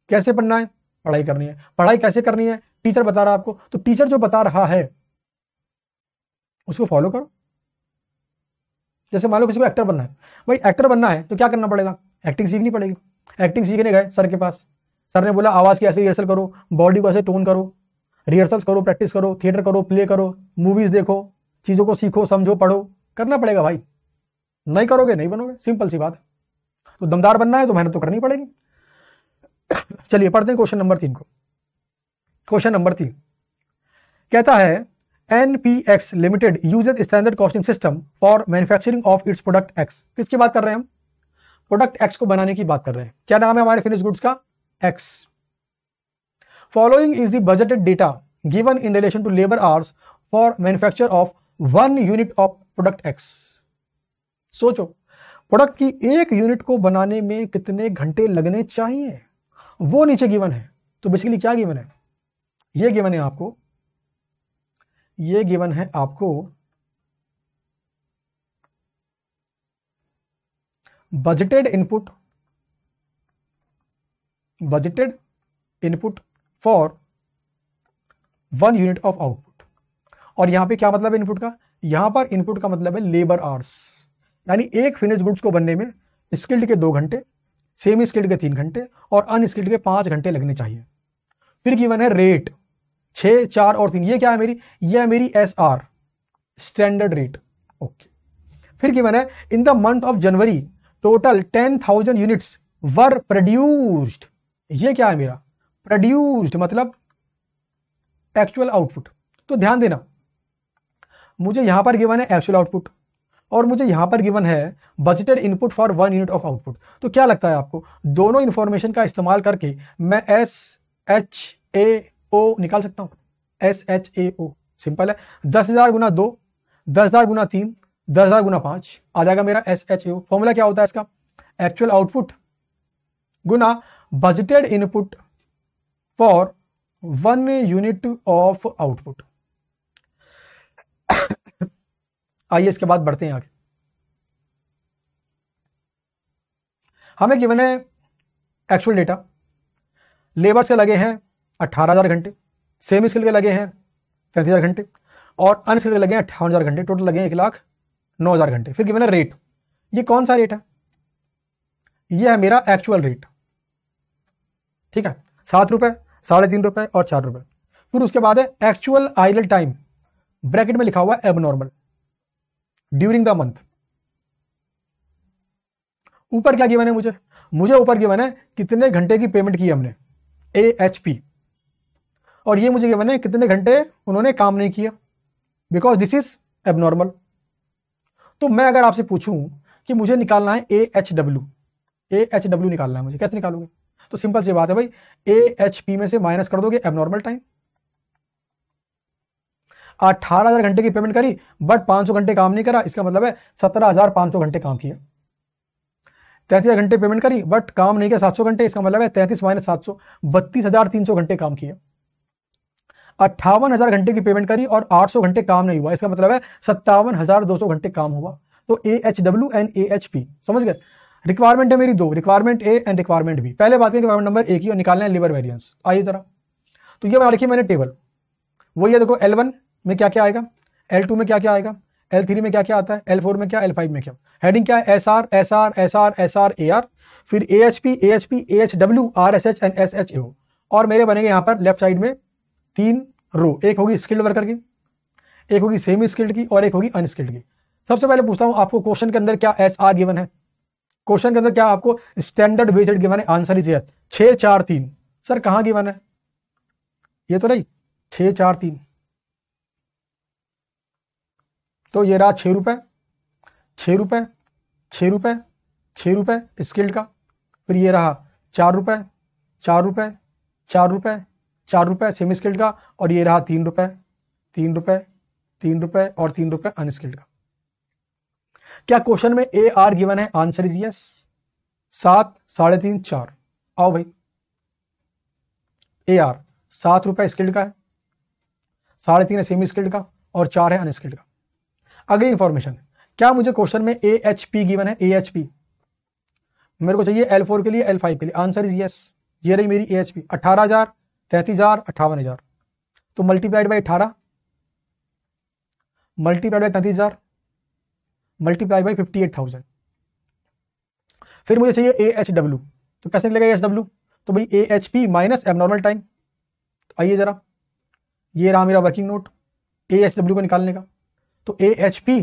कैसे बनना है पढ़ाई करनी है पढ़ाई कैसे करनी है टीचर बता रहा है आपको तो टीचर जो बता रहा है उसको फॉलो करो जैसे मान लो किसी को एक्टर बनना है भाई एक्टर बनना है तो क्या करना पड़ेगा एक्टिंग सीखनी पड़ेगी एक्टिंग सीखने गए सर के पास सर ने बोला आवाज़ की ऐसे रिहर्सल करो बॉडी को ऐसे टोन करो रिहर्सल करो प्रैक्टिस करो थिएटर करो प्ले करो मूवीज़ देखो चीज़ों को सीखो समझो पढ़ो करना पड़ेगा भाई नहीं करोगे नहीं बनोगे सिंपल सी बात है तो दमदार बनना है तो मेहनत तो करनी पड़ेगी चलिए पढ़ते हैं क्वेश्चन नंबर तीन को क्वेश्चन नंबर तीन कहता है X limited use standard costing system for manufacturing of its product X किसकी बात कर रहे हैं हम प्रोडक्ट एक्स को बनाने की बात कर रहे हैं क्या नाम है हमारे फिनिश गुड्स का X following is the budgeted data given in relation to labour hours for manufacture of one unit of product X सोचो प्रोडक्ट की एक यूनिट को बनाने में कितने घंटे लगने चाहिए वो नीचे गिवन है तो बेसिकली क्या गिवन है ये गिवन है आपको ये गिवन है आपको budgeted input budgeted input for one unit of output और यहां पे क्या मतलब है इनपुट का यहां पर इनपुट का मतलब है लेबर आवर्स यानी एक फिनिश गुड्स को बनने में स्किल्ड के दो घंटे सेमी स्किल्ड के तीन घंटे और अनस्किल्ड के पांच घंटे लगने चाहिए फिर गिवन है रेट छह चार और तीन ये क्या है मेरी ये है मेरी S R standard rate okay फिर गिवन है in the month of January total ten thousand units were produced ये क्या है मेरा प्रोड्यूस्ड मतलब एक्चुअल आउटपुट तो ध्यान देना मुझे यहां पर गिवन है एक्चुअल आउटपुट और मुझे यहां पर गिवन है budgeted input for one unit of output तो क्या लगता है आपको दोनों इंफॉर्मेशन का इस्तेमाल करके मैं एस एच ए ओ निकाल सकता हूँ S H A O simple है दस हजार गुना दो दस हजार गुना तीन दस हजार गुना पांच आ जाएगा मेरा S H A O formula क्या होता है इसका एक्चुअल आउटपुट गुना budgeted input for one unit of output आइए इसके बाद बढ़ते हैं आगे हमें गिवन है एक्चुअल डेटा लेबर से लगे हैं 18,000 घंटे सेम स्किल के लगे हैं तैंतीस हज़ार घंटे और अनस्किल के लगे हैं अट्ठावन हज़ार घंटे टोटल लगे हैं एक लाख नौ हज़ार घंटे फिर गिवन है रेट ये कौन सा रेट है ये है मेरा एक्चुअल रेट ठीक है सात रुपए साढ़े तीन रुपए और चार रुपए फिर उसके बाद है एक्चुअल आइडल टाइम ब्रैकेट में लिखा हुआ है एबनॉर्मल ड्यूरिंग द मंथ ऊपर क्या गिवन है मुझे मुझे ऊपर गिवन है कितने घंटे की पेमेंट की हमने ए एच पी और ये मुझे गिवन है कितने घंटे उन्होंने काम नहीं किया बिकॉज दिस इज एबनॉर्मल तो मैं अगर आपसे पूछूं कि मुझे निकालना है A H W A H W निकालना है मुझे कैसे निकालोगे तो सिंपल सी बात है भाई ए एच पी में से माइनस कर दोगे एबनॉर्मल टाइम अठारह हजार घंटे की पेमेंट करी बट पांच सौ घंटे काम नहीं करा इसका मतलब है सत्रह हजार पांच सौ घंटे काम किया तैंतीस घंटे पेमेंट करी बट काम नहीं किया सात सौ घंटे इसका मतलब है तैतीस माइनस सात सौ बत्तीस हजार तीन सौ घंटे काम किया अट्ठावन हजार घंटे की पेमेंट करी और 800 घंटे काम नहीं हुआ इसका मतलब है सत्तावन हजार दो सौ घंटे काम हुआ तो A H W and A H P समझ गए रिक्वायरमेंट है मेरी दो requirement A and requirement B पहले बात करें रिक्वायरमेंट नंबर एक ही और निकालना है लेबर वेरियंस आइए जरा तो ये बना रखी मैंने टेबल वो ये देखो एल वन में क्या क्या आएगा एल टू में क्या क्या आएगा एल थ्री में क्या क्या आता है एल फोर में क्या एल फाइव में क्या हेडिंग क्या है S R S R S R S R A R फिर A H P A H P A H W R S H and S H A और मेरे बनेंगे यहाँ पर लेफ्ट साइड में तीन रो एक होगी स्किल्ड वर्कर की एक होगी सेमी स्किल्ड की और एक होगी अनस्किल्ड की सबसे पहले पूछता हूं आपको क्वेश्चन के अंदर क्या एस आर गिवन है क्वेश्चन के अंदर क्या आपको स्टैंडर्ड वेजेड गिवन है आंसर इज यस छह चार तीन सर कहां गिवन है ये तो नहीं छह चार तीन तो ये रहा छह रुपए छह रुपए छह रुपए छह रुपए स्किल्ड का फिर ये रहा चार रुपए चार रुपए चार रुपए चार रुपए सेमी स्किल्ड का और ये रहा तीन रुपए तीन रुपए तीन रुपए और तीन रुपए अनस्किल्ड का क्या क्वेश्चन में ए आर गिवन है आंसर इज यस सात साढ़े तीन चार आओ भाई ए आर सात रुपए स्किल्ड का है साढ़े तीन है सेमी स्किल्ड का और चार है अनस्किल्ड का अगली इंफॉर्मेशन क्या मुझे क्वेश्चन में ए एच पी गिवन है ए एच पी मेरे को चाहिए एल फोर के लिए एल फाइव के लिए आंसर इज यस ये रही मेरी ए एच पी अठारह हजार तैतीस हजार अट्ठावन हजार तो मल्टीप्लाइड बाई अठारह मल्टीप्लाइड बाई तैतीस हजार multiply by fifty eight thousand फिर मुझे चाहिए ए एच डब्ल्यू तो कैसे निकलेगा एच डब्ल्यू तो भाई A H P minus abnormal time तो आइए जरा ये रहा मेरा working note A H W को निकालने का तो A H P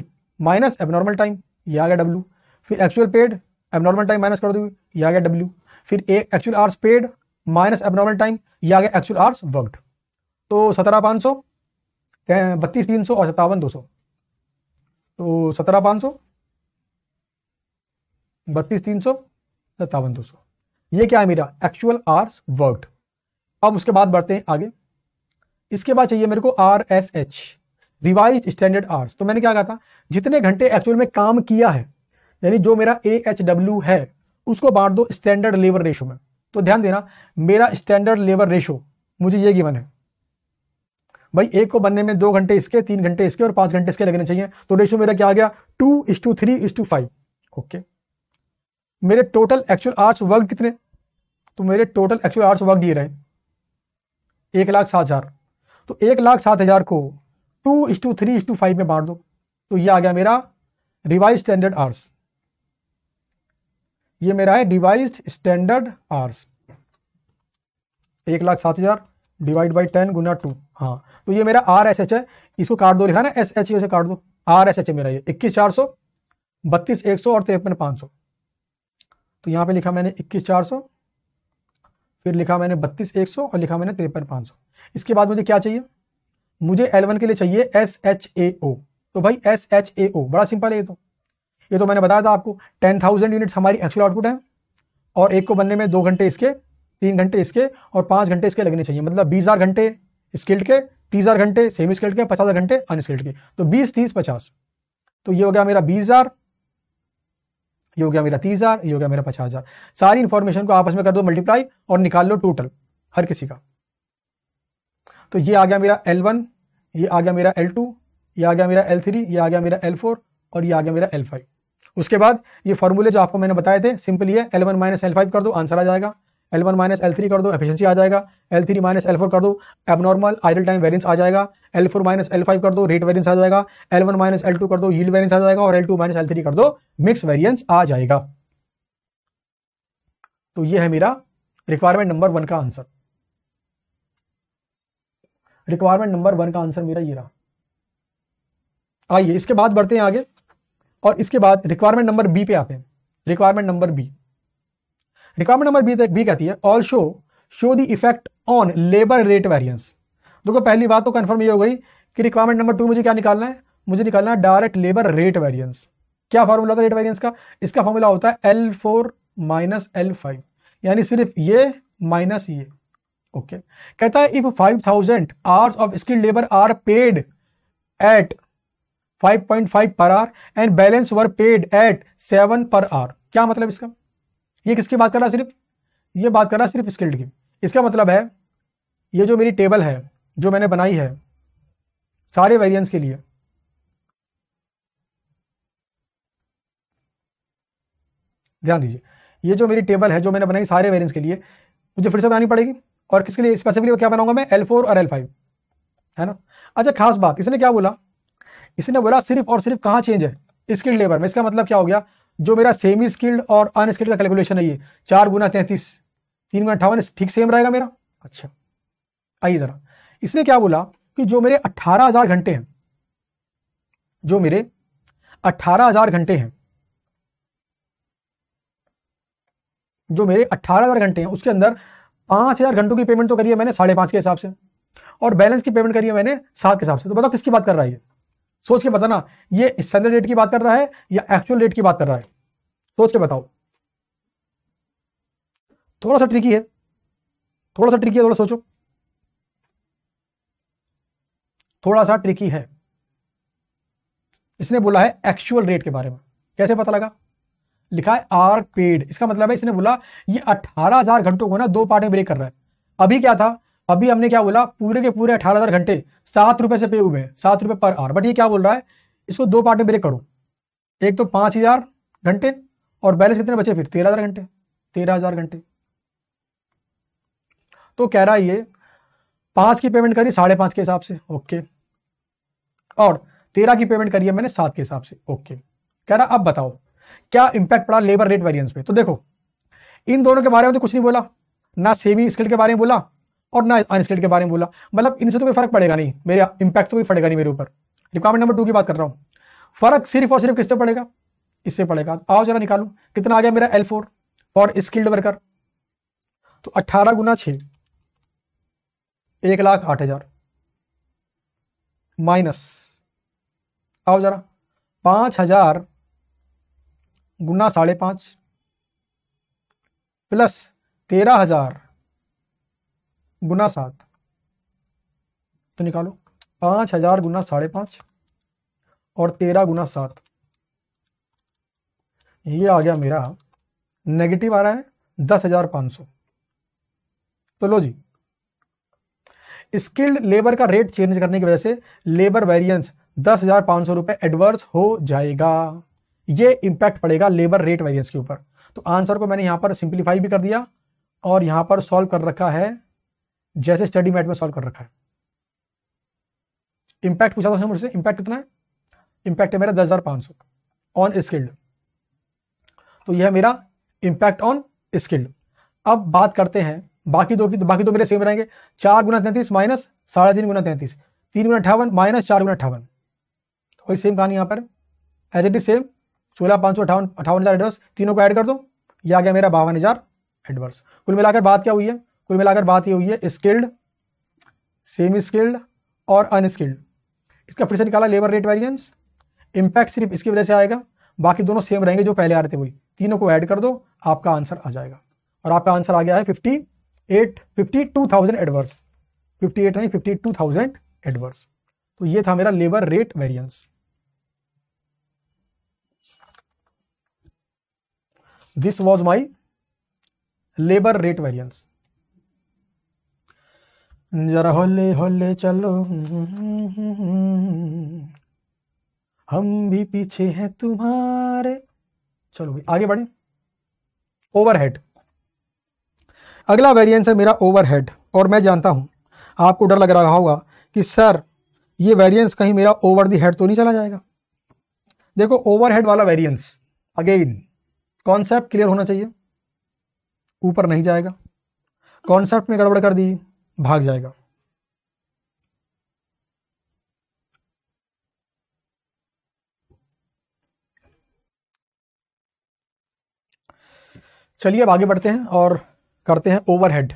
minus abnormal time ये आ गया डब्ल्यू फिर actual paid abnormal time minus कर दूंगी ये आ गया डब्ल्यू फिर A actual hours paid minus abnormal time ये आ गया एक्चुअल आर्स वर्कड तो सत्रह पाँच सौ बत्तीस तीन सौ और सत्तावन दो सौ तो सत्रह पाँच सौ बत्तीस तीन सौ सत्तावन दो सौ ये क्या है मेरा एक्चुअल आर्स वर्कड अब उसके बाद बढ़ते हैं आगे इसके बाद चाहिए मेरे को R S H revise standard hours तो मैंने क्या कहा था जितने घंटे एक्चुअल में काम किया है यानी जो मेरा ए एच डब्ल्यू है उसको बांट दो स्टैंडर्ड लेबर रेशो में तो ध्यान देना मेरा स्टैंडर्ड लेबर रेशो मुझे ये गिवन है भाई एक को बनने में दो घंटे इसके तीन घंटे इसके और पांच घंटे इसके लगने चाहिए तो रेशो मेरा क्या आ गया two is to three is to five okay मेरे टोटल एक्चुअल आर्ट्स वर्क कितने तो मेरे टोटल एक्चुअल आर्ट्स वर्क दिए रहे एक लाख सात हजार तो एक लाख सात हजार को two is to three is to five में बांट दो तो ये आ गया मेरा रिवाइज स्टैंडर्ड आर्ट्स ये मेरा है डिवाइस स्टैंडर्ड आर्स एक लाख सात हजार डिवाइड बाई टेन गुना टू हाँ तो ये मेरा आर एस एच है इसको काट दो लिखा ना एस एच से काट दो आर एस एच है मेरा ये इक्कीस चार सौ बत्तीस एक सौ और तिरपन पांच सौ तो यहां पे लिखा मैंने इक्कीस चार सौ फिर लिखा मैंने बत्तीस एक सौ और लिखा मैंने तिरपन पांच सौ इसके बाद मुझे क्या चाहिए मुझे एलेवन के लिए चाहिए एस एच ए ओ तो भाई एस एच ए ओ बड़ा सिंपल है ये तो ये तो मैंने बताया था आपको टेन थाउजेंड यूनिट्स हमारी एक्चुअल आउटपुट है और एक को बनने में दो घंटे इसके तीन घंटे इसके और पांच घंटे इसके लगने चाहिए मतलब बीस हज़ार घंटे स्किल्ड के तीस हज़ार घंटे सेमी स्किल्ड के पचास हज़ार घंटे अनस्किल्ड के तो बीस तीस पचास तो ये हो गया मेरा बीस हज़ार ये हो गया मेरा तीस हज़ार ये हो गया मेरा पचास हज़ार सारी इन्फॉर्मेशन को आपस में कर दो मल्टीप्लाई और निकाल लो टोटल हर किसी का तो ये आ गया मेरा एल वन ये आ गया मेरा एल टू ये आ गया मेरा एल थ्री ये आ गया मेरा एल फोर और ये आ गया मेरा एल फाइव उसके बाद ये फॉर्मूले जो आपको मैंने बताए थे सिंपल है L one minus L five कर दो आंसर आ जाएगा L one minus L three कर दो एफिशिएंसी आ जाएगा L three minus L four कर दो एबनॉर्मल आइडल टाइम वेरियंस आ जाएगा L four minus L five कर दो रेट वेरियंस आ जाएगा L one minus L two कर दो यील्ड वेरियंस आ जाएगा और L two minus L three कर दो मिक्स वेरियंस आ जाएगा तो ये है मेरा रिक्वायरमेंट नंबर वन का आंसर रिक्वायरमेंट नंबर वन का आंसर मेरा ये रहा आइए इसके बाद बढ़ते हैं आगे और इसके बाद रिक्वायरमेंट नंबर बी पे आते हैं requirement number B requirement number B B कहती है all show show the effect on labour rate variance देखो पहली बात तो कन्फर्म ये हो गई कि रिक्वायरमेंट नंबर टू मुझे क्या निकालना है मुझे निकालना है डायरेक्ट लेबर रेट वेरियंस क्या फॉर्मूला था रेट वेरियंस का इसका फॉर्मूला होता है L four minus L five यानी सिर्फ ये माइनस ये ओके okay. कहता है if five thousand hours of skilled labour are paid at 5.5 per hour and balance were paid at seven per hour क्या मतलब इसका ये किसकी बात कर रहा सिर्फ ये बात कर रहा सिर्फ स्किल्ड की इसका मतलब है ये जो मेरी टेबल है जो मैंने बनाई है सारे वेरिएंस के लिए ध्यान दीजिए ये जो मेरी टेबल है जो मैंने बनाई सारे वेरिएंस के लिए मुझे फिर से बनानी पड़ेगी और किसके लिए स्पेसिफिकली क्या बनाऊंगा मैं एल और एल है ना अच्छा खास बात इसने क्या बोला इसने बोला सिर्फ और सिर्फ कहां चेंज है स्किल्ड लेबर में इसका मतलब क्या हो गया जो मेरा सेमी स्किल्ड और अनस्किल्ड का कैलकुलेशन है ये चार गुना तैंतीस तीन गुना अट्ठावन ठीक सेम रहेगा मेरा अच्छा आइए जरा इसने क्या बोला कि जो मेरे अट्ठारह हजार घंटे हैं जो मेरे अट्ठारह हजार घंटे हैं जो मेरे अट्ठारह हजार घंटे हैं उसके अंदर पांच हजार घंटों की पेमेंट तो करी है मैंने साढ़े पांच के हिसाब से और बैलेंस की पेमेंट करी है मैंने सात के हिसाब से तो बताओ किसकी बात कर रहा है सोच के बताना ये स्टैंडर्ड रेट की बात कर रहा है या एक्चुअल रेट की बात कर रहा है सोच के बताओ थोड़ा सा ट्रिकी है थोड़ा सा ट्रिकी है थोड़ा सोचो थोड़ा सा ट्रिकी है इसने बोला है एक्चुअल रेट के बारे में कैसे पता लगा लिखा है आर पेड इसका मतलब है इसने बोला ये 18000 घंटों को ना दो पार्ट में ब्रेक कर रहा है अभी क्या था अभी हमने क्या बोला पूरे के पूरे अठारह हजार घंटे सात रुपए से पे हुए हैं सात रुपए पर आवर बट ये क्या बोल रहा है इसको दो पार्ट में ब्रेक करो एक तो पांच हजार घंटे और बैलेंस कितने बचे फिर तेरह हजार घंटे तेरह हजार घंटे तो कह रहा है ये पांच की पेमेंट करी साढ़े पांच के हिसाब से ओके और तेरह की पेमेंट करी है मैंने सात के हिसाब से ओके कह रहा अब बताओ क्या इंपैक्ट पड़ा लेबर रेट वेरियंस पे तो देखो इन दोनों के बारे में तो कुछ नहीं बोला ना सेविंग स्किल के बारे में बोला और ना अनस्टेड के बारे में बोला मतलब इनसे तो कोई फर्क पड़ेगा नहीं मेरे इंपैक्ट तो कोई पड़ेगा नहीं मेरे ऊपर रिक्वायरमेंट नंबर टू की बात कर रहा हूं फर्क सिर्फ और सिर्फ किससे पड़ेगा इससे पड़ेगा आओ जरा निकालू कितना आ गया मेरा एल फोर और स्किल्ड वर्कर तो अट्ठारह गुना छ एक लाख आठ हजार माइनस आओ जरा पांच हजार गुना साढ़े पांच प्लस तेरह हजार गुना सात तो निकालो पांच हजार गुना साढ़े पांच और तेरह गुना सात ये आ गया मेरा नेगेटिव आ रहा है दस हजार पांच सौ तो लो जी स्किल्ड लेबर का रेट चेंज करने की वजह से लेबर वेरिएंस दस हजार पांच सौ रुपए एडवर्स हो जाएगा ये इंपैक्ट पड़ेगा लेबर रेट वेरिएंस के ऊपर तो आंसर को मैंने यहां पर सिंप्लीफाई भी कर दिया और यहां पर सॉल्व कर रखा है जैसे स्टडी मैट में सॉल्व कर रखा है इंपैक्ट पूछा था मुझसे इंपैक्ट कितना है इंपैक्ट है मेरा दस हजार पांच सौ ऑन स्किल्ड तो यह मेरा इंपैक्ट ऑन स्किल्ड अब बात करते हैं बाकी दो की तो बाकी दो मेरे सेम रहेंगे चार गुना तैंतीस माइनस साढ़े तीन गुना तैंतीस तीन गुना अठावन माइनस चार गुना अठावन वही सेम कहानी यहां पर एज इट इज सेम सोलह पांच सौ अठावन अठावन हज़ार एडवर्स तीनों को ऐड कर दो यह आ गया मेरा बावन हज़ार एडवर्स कुल मिलाकर बात क्या हुई है कुल मिलाकर बात ये हुई है स्किल्ड सेमी स्किल्ड और अनस्किल्ड इसका फिर से निकाला लेबर रेट वेरियंस इंपैक्ट सिर्फ इसकी वजह से आएगा बाकी दोनों सेम रहेंगे जो पहले आ रहे थे वही तीनों को ऐड कर दो आपका आंसर आ जाएगा और आपका आंसर आ गया है fifty eight fifty two thousand adverse fifty eight नहीं फिफ्टी टू थाउजेंड एडवर्स तो ये था मेरा labour rate variance this was my labour rate variance जरा होले होले चलो हम भी पीछे हैं तुम्हारे चलो भाई आगे बढ़े ओवरहेड अगला वेरिएंस है मेरा ओवरहेड और मैं जानता हूं आपको डर लग रहा होगा कि सर ये वेरिएंस कहीं मेरा ओवर दी हेड तो नहीं चला जाएगा देखो ओवरहेड वाला वेरिएंस अगेन कॉन्सेप्ट क्लियर होना चाहिए ऊपर नहीं जाएगा कॉन्सेप्ट में गड़बड़ कर दी भाग जाएगा चलिए अब आगे बढ़ते हैं और करते हैं ओवरहेड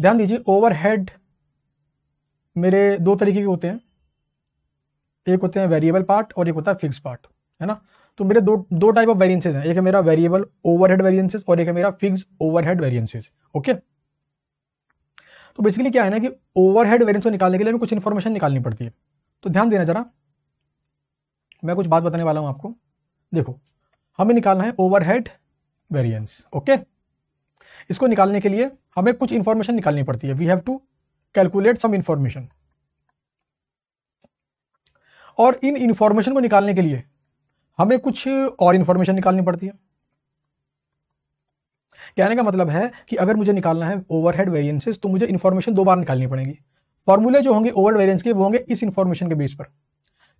ध्यान दीजिए ओवरहेड मेरे दो तरीके के होते हैं एक होते हैं वेरिएबल पार्ट और एक होता है फिक्स पार्ट है ना तो मेरे दो दो टाइप ऑफ वेरिएंसेस हैं एक है मेरा वेरिएबल ओवरहेड वेरिएंसेस और एक है मेरा फिक्स ओवरहेड वेरिएंसेस ओके तो बेसिकली क्या है ना कि ओवरहेड वेरियंस को निकालने के लिए हमें कुछ इन्फॉर्मेशन निकालनी पड़ती है तो ध्यान देना जरा मैं कुछ बात बताने वाला हूं आपको देखो हमें निकालना है ओवरहेड वेरियंस ओके इसको निकालने के लिए हमें कुछ इंफॉर्मेशन निकालनी पड़ती है we have to calculate some information और इन इंफॉर्मेशन को निकालने के लिए हमें कुछ और इन्फॉर्मेशन निकालनी पड़ती है कहने का मतलब है कि अगर मुझे निकालना है ओवरहेड वेरिएंसेस तो मुझे इन्फॉर्मेशन दो बार निकालनी पड़ेगी फॉर्मूले जो होंगे ओवर वेरियंस के वो होंगे इस इन्फॉर्मेशन के बेस पर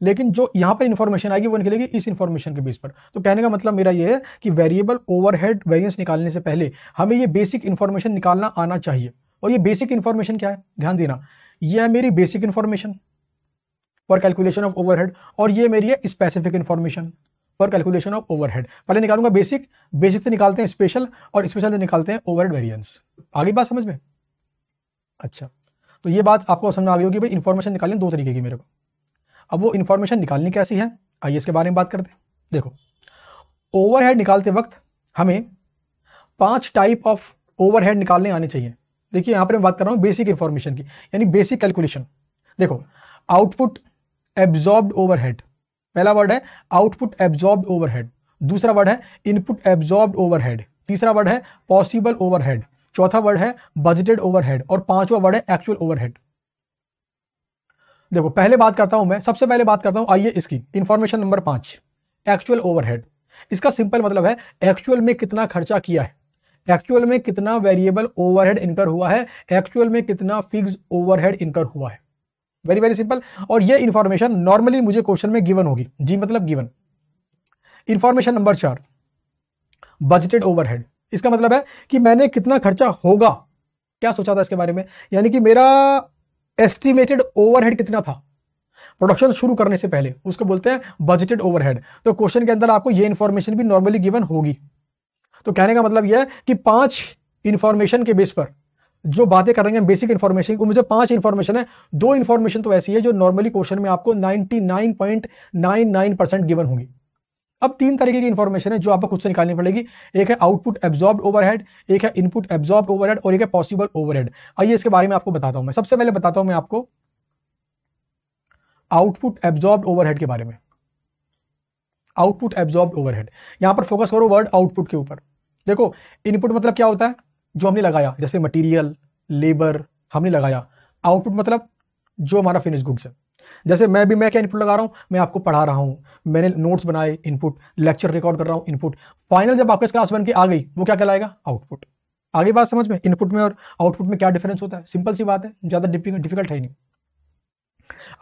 लेकिन जो यहाँ पर इन्फॉर्मेशन आएगी वो निकलेगी इस इन्फॉर्मेशन के बेस पर तो कहने का मतलब मेरा ये है कि वेरिएबल ओवरहेड वेरियंस निकालने से पहले हमें ये बेसिक इन्फॉर्मेशन निकालना आना चाहिए और ये बेसिक इन्फॉर्मेशन क्या है ध्यान देना ये है मेरी basic information for calculation of overhead और ये मेरी है specific information for calculation of overhead पहले निकालूंगा बेसिक बेसिक से निकालते हैं स्पेशल और स्पेशल से निकालते हैं ओवरहेड वेरियंस आगे बात समझ में अच्छा तो ये बात आपको समझ आ गई होगी भाई इन्फॉर्मेशन निकालने दो तरीके की मेरे को अब वो इन्फॉर्मेशन निकालनी कैसी है आइए इसके बारे में बात करते हैं देखो ओवरहेड निकालते वक्त हमें पांच टाइप ऑफ ओवरहेड निकालने आने चाहिए देखिए यहां पर मैं बात कर रहा हूं बेसिक इन्फॉर्मेशन की यानी बेसिक कैलकुलेशन देखो आउटपुट एब्जॉर्ब ओवरहेड पहला वर्ड है आउटपुट एब्जॉर्ब ओवरहेड दूसरा वर्ड है इनपुट एब्जॉर्ब ओवरहेड तीसरा वर्ड है पॉसिबल ओवरहेड चौथा वर्ड है बजटेड ओवरहेड और पांचवा वर्ड है एक्चुअल ओवरहेड देखो पहले बात करता हूं मैं सबसे पहले बात करता हूं आइए इसकी इंफॉर्मेशन नंबर पांच एक्चुअल ओवरहेड इसका सिंपल मतलब है एक्चुअल में कितना खर्चा किया है एक्चुअल में कितना वेरिएबल ओवरहेड इनकर हुआ है एक्चुअल में कितना फिक्स ओवरहेड इनकर हुआ है वेरी वेरी सिंपल और ये इन्फॉर्मेशन नॉर्मली मुझे क्वेश्चन में गिवन होगी जी मतलब गिवन इन्फॉर्मेशन नंबर चार बजटेड ओवरहेड इसका मतलब है कि मैंने कितना खर्चा होगा क्या सोचा था इसके बारे में यानी कि मेरा एस्टिमेटेड ओवरहेड कितना था प्रोडक्शन शुरू करने से पहले उसको बोलते हैं बजटेड ओवरहेड तो क्वेश्चन के अंदर आपको ये इन्फॉर्मेशन भी नॉर्मली गिवन होगी तो कहने का मतलब यह है कि पांच इंफॉर्मेशन के बेस पर जो बातें करेंगे हम बेसिक इन्फॉर्मेशन की मुझे पांच इन्फॉर्मेशन है दो इन्फॉर्मेशन तो ऐसी है जो नॉर्मली क्वेश्चन में आपको 99.99 परसेंट गिवन होंगी अब तीन तरीके की इन्फॉर्मेशन है जो आपको खुद से निकालनी पड़ेगी एक है आउटपुट एब्जॉर्ब ओवरहेड एक है इनपुट एब्जॉर्ब ओवरहेड और एक है पॉसिबल ओवरहेड आइए इसके बारे में आपको बताता हूं मैं सबसे पहले बताता हूं मैं आपको आउटपुट एब्जॉर्ब ओवरहेड के बारे में आउटपुट एब्जॉर्ब ओवरहेड यहां पर फोकस करो वर्ड आउटपुट के ऊपर देखो इनपुट मतलब क्या होता है जो हमने लगाया जैसे मटेरियल लेबर हमने लगाया आउटपुट मतलब जो हमारा फिनिश गुड्स है जैसे मैं भी मैं क्या इनपुट लगा रहा हूं मैं आपको पढ़ा रहा हूं मैंने नोट्स बनाए इनपुट लेक्चर रिकॉर्ड कर रहा हूं इनपुट फाइनल जब आपके क्लास बन के आ गई वो क्या कहलाएगा आउटपुट आगे बात समझ में इनपुट में और आउटपुट में क्या डिफरेंस होता है सिंपल सी बात है ज्यादा डिफिकल्ट है नहीं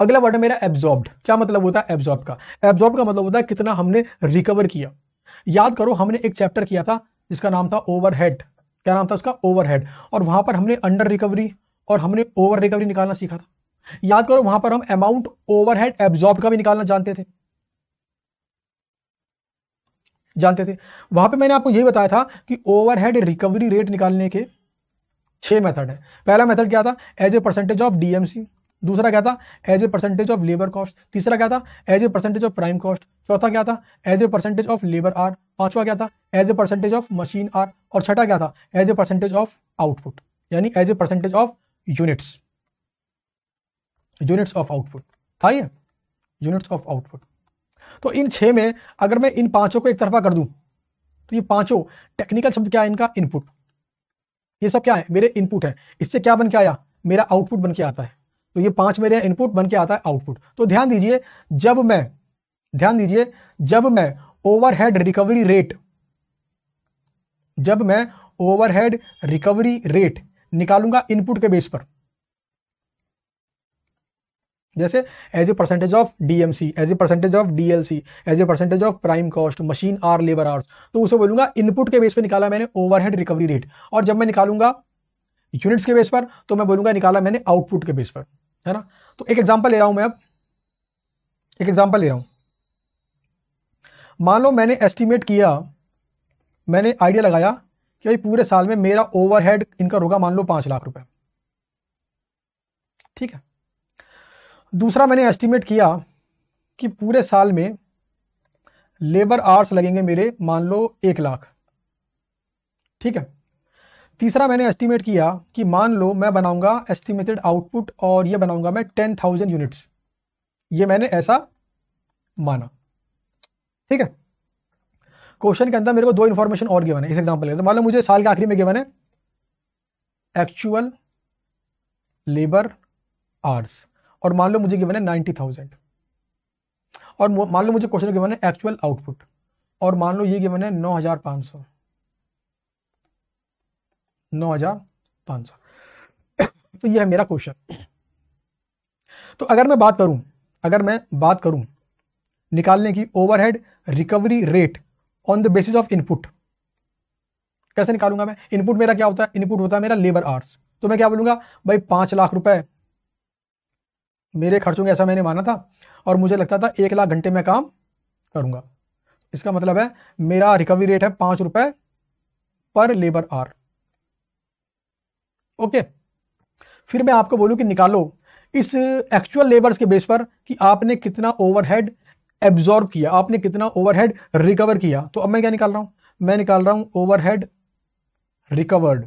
अगला वर्ड है मेरा एब्जॉर्ब्ड क्या मतलब होता है एब्जॉर्ब का एब्जॉर्ब का मतलब होता है कितना हमने रिकवर किया याद करो हमने एक चैप्टर किया था जिसका नाम था ओवरहेड क्या नाम था उसका ओवरहेड और वहां पर हमने अंडर रिकवरी और हमने ओवर रिकवरी निकालना सीखा था याद करो वहां पर हम अमाउंट ओवरहेड एब्जॉर्ब का भी निकालना जानते थे जानते थे वहां पे मैंने आपको यही बताया था कि ओवरहेड रिकवरी रेट निकालने के छह मेथड है पहला मेथड क्या था as a percentage of DMC दूसरा क्या था as a percentage of labour cost तीसरा क्या था as a percentage of prime cost चौथा क्या था as a percentage of labour hour पांचवा क्या था as a percentage of machine hour और छठा क्या था as a percentage of output यानी as a percentage of units units of output था ये यूनिट्स ऑफ आउटपुट तो इन छह में अगर मैं इन पांचों को एक तरफा कर दूं तो ये पांचों टेक्निकल शब्द क्या है इनका इनपुट ये सब क्या है मेरे इनपुट है इससे क्या बन के आया मेरा आउटपुट बन के आता है तो ये पांच मेरे इनपुट बन के आता है आउटपुट तो ध्यान दीजिए जब मैं ध्यान दीजिए जब मैं ओवरहेड रिकवरी रेट जब मैं ओवरहेड रिकवरी रेट निकालूंगा इनपुट के बेस पर जैसे as a percentage of DMC as a percentage of DLC as a percentage of prime cost machine hour labour hours तो उसे बोलूंगा इनपुट के बेस पे निकाला मैंने ओवरहेड रिकवरी रेट और जब मैं निकालूंगा यूनिट्स के बेस पर तो मैं बोलूंगा निकाला मैंने आउटपुट के बेस पर है ना तो एक एग्जाम्पल ले रहा हूं मैं अब एक एग्जाम्पल ले रहा हूं मान लो मैंने एस्टिमेट किया मैंने आइडिया लगाया कि भाई पूरे साल में मेरा ओवरहेड इनका होगा मान लो पांच लाख रुपए ठीक है दूसरा मैंने एस्टिमेट किया कि पूरे साल में लेबर आवर्स लगेंगे मेरे मान लो एक लाख ठीक है तीसरा मैंने एस्टिमेट किया कि मान लो मैं बनाऊंगा एस्टिमेटेड आउटपुट और ये बनाऊंगा मैं टेन थाउजेंड यूनिट्स ये मैंने ऐसा माना ठीक है क्वेश्चन के अंदर मेरे को दो इन्फॉर्मेशन और गिवन है इस एग्जाम्पल के तो मान लो मुझे साल के आखिरी में गिवन है एक्चुअल लेबर आर्स और मान लो मुझे गिवन है नाइन्टी थाउजेंड और मान लो मुझे क्वेश्चन गिवन है एक्चुअल आउटपुट और मान लो ये गिवन है नौ हजार पांच सौ नौ हजार पांच सौ तो ये है मेरा क्वेश्चन तो अगर मैं बात करूं अगर मैं बात करूं निकालने की overhead recovery rate on the basis of input कैसे निकालूंगा मैं इनपुट मेरा क्या होता है इनपुट होता है मेरा लेबर आर्ट्स तो मैं क्या बोलूंगा भाई पांच लाख रुपए मेरे खर्चों ऐसा मैंने माना था और मुझे लगता था एक लाख घंटे में काम करूंगा इसका मतलब है मेरा रिकवरी रेट है पांच रुपए पर लेबर आर ओके फिर मैं आपको बोलूं कि निकालो इस एक्चुअल लेबर्स के बेस पर कि आपने कितना ओवरहेड एब्जॉर्ब किया आपने कितना ओवरहेड रिकवर किया तो अब मैं क्या निकाल रहा हूं मैं निकाल रहा हूं ओवरहेड रिकवर्ड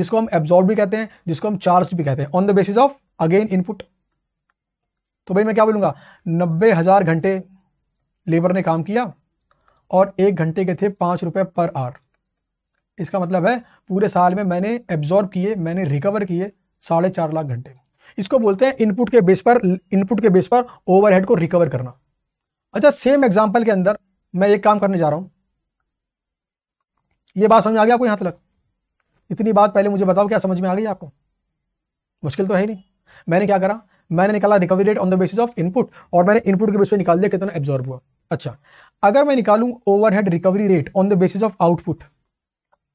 जिसको हम एब्जॉर्ब भी कहते हैं जिसको हम चार्ज भी कहते हैं on the basis of again input तो भाई मैं क्या बोलूंगा नब्बे हजार घंटे लेबर ने काम किया और एक घंटे के थे पांच रुपए पर आवर इसका मतलब है पूरे साल में मैंने एब्जॉर्ब किए मैंने रिकवर किए साढ़े चार लाख घंटे इसको बोलते हैं इनपुट के बेस पर इनपुट के बेस पर ओवरहेड को रिकवर करना अच्छा सेम एग्जाम्पल के अंदर मैं एक काम करने जा रहा हूं ये बात समझ आ गई आपको यहां तक इतनी बात पहले मुझे बताओ क्या समझ में आ गई आपको मुश्किल तो है नहीं मैंने क्या करा मैंने निकाला recovery rate on the basis of input और मैंने इनपुट के बेस पर निकाल दिया कितना एब्जॉर्ब हुआ अच्छा अगर मैं निकालू overhead recovery rate on the basis of output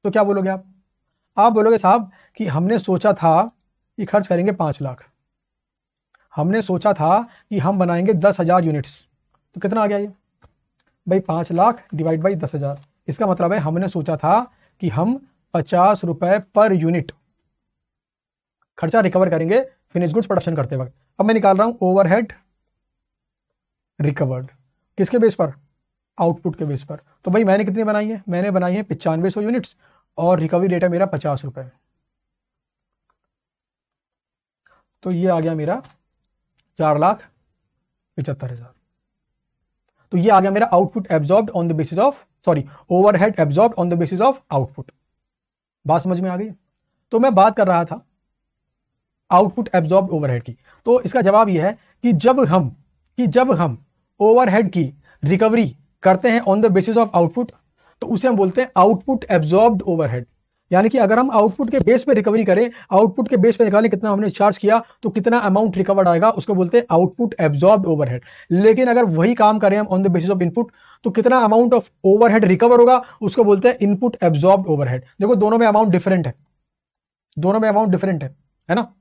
तो क्या बोलोगे आप आप बोलोगे साहब कि हमने सोचा था कि खर्च करेंगे पांच लाख हमने सोचा था कि हम बनाएंगे दस हज़ार यूनिट्स तो कितना आ गया ये भाई पांच लाख डिवाइड बाई दस हज़ार इसका मतलब है हमने सोचा था कि हम पचास रुपए पर यूनिट खर्चा रिकवर करेंगे फिनिश गुड्स प्रोडक्शन करते वक्त अब मैं निकाल रहा हूं ओवरहेड रिकवर्ड किसके बेस पर आउटपुट के बेस पर तो भाई मैंने कितनी बनाई है मैंने बनाई है पिचानवे सौ यूनिट्स और रिकवरी रेट है मेरा पचास रुपए तो ये आ गया मेरा चार लाख पिचहत्तर हजार तो ये आ गया मेरा output absorb on the basis of sorry overhead absorb on the basis of output बात समझ में आ गई तो मैं बात कर रहा था आउटपुट एब्जॉर्ब ओवरहेड की तो इसका जवाब यह है कि जब हम कि जब हम ओवरहेड की रिकवरी करते हैं on the basis of output तो उसे हम बोलते हैं आउटपुट एब्जॉर्ब ओवरहेड यानी कि अगर हम आउटपुट के बेस पे रिकवरी करें आउटपुट के बेस पे निकालें कितना हमने चार्ज किया तो कितना अमाउंट रिकवर्ड आएगा उसको बोलते हैं आउटपुट एब्जॉर्ब ओवरहेड लेकिन अगर वही काम करें हम on the basis of input तो कितना अमाउंट ऑफ ओवरहेड रिकवर होगा उसको बोलते हैं इनपुट एब्जॉर्ब ओवरहेड देखो दोनों में अमाउंट डिफरेंट है दोनों में अमाउंट डिफरेंट है है ना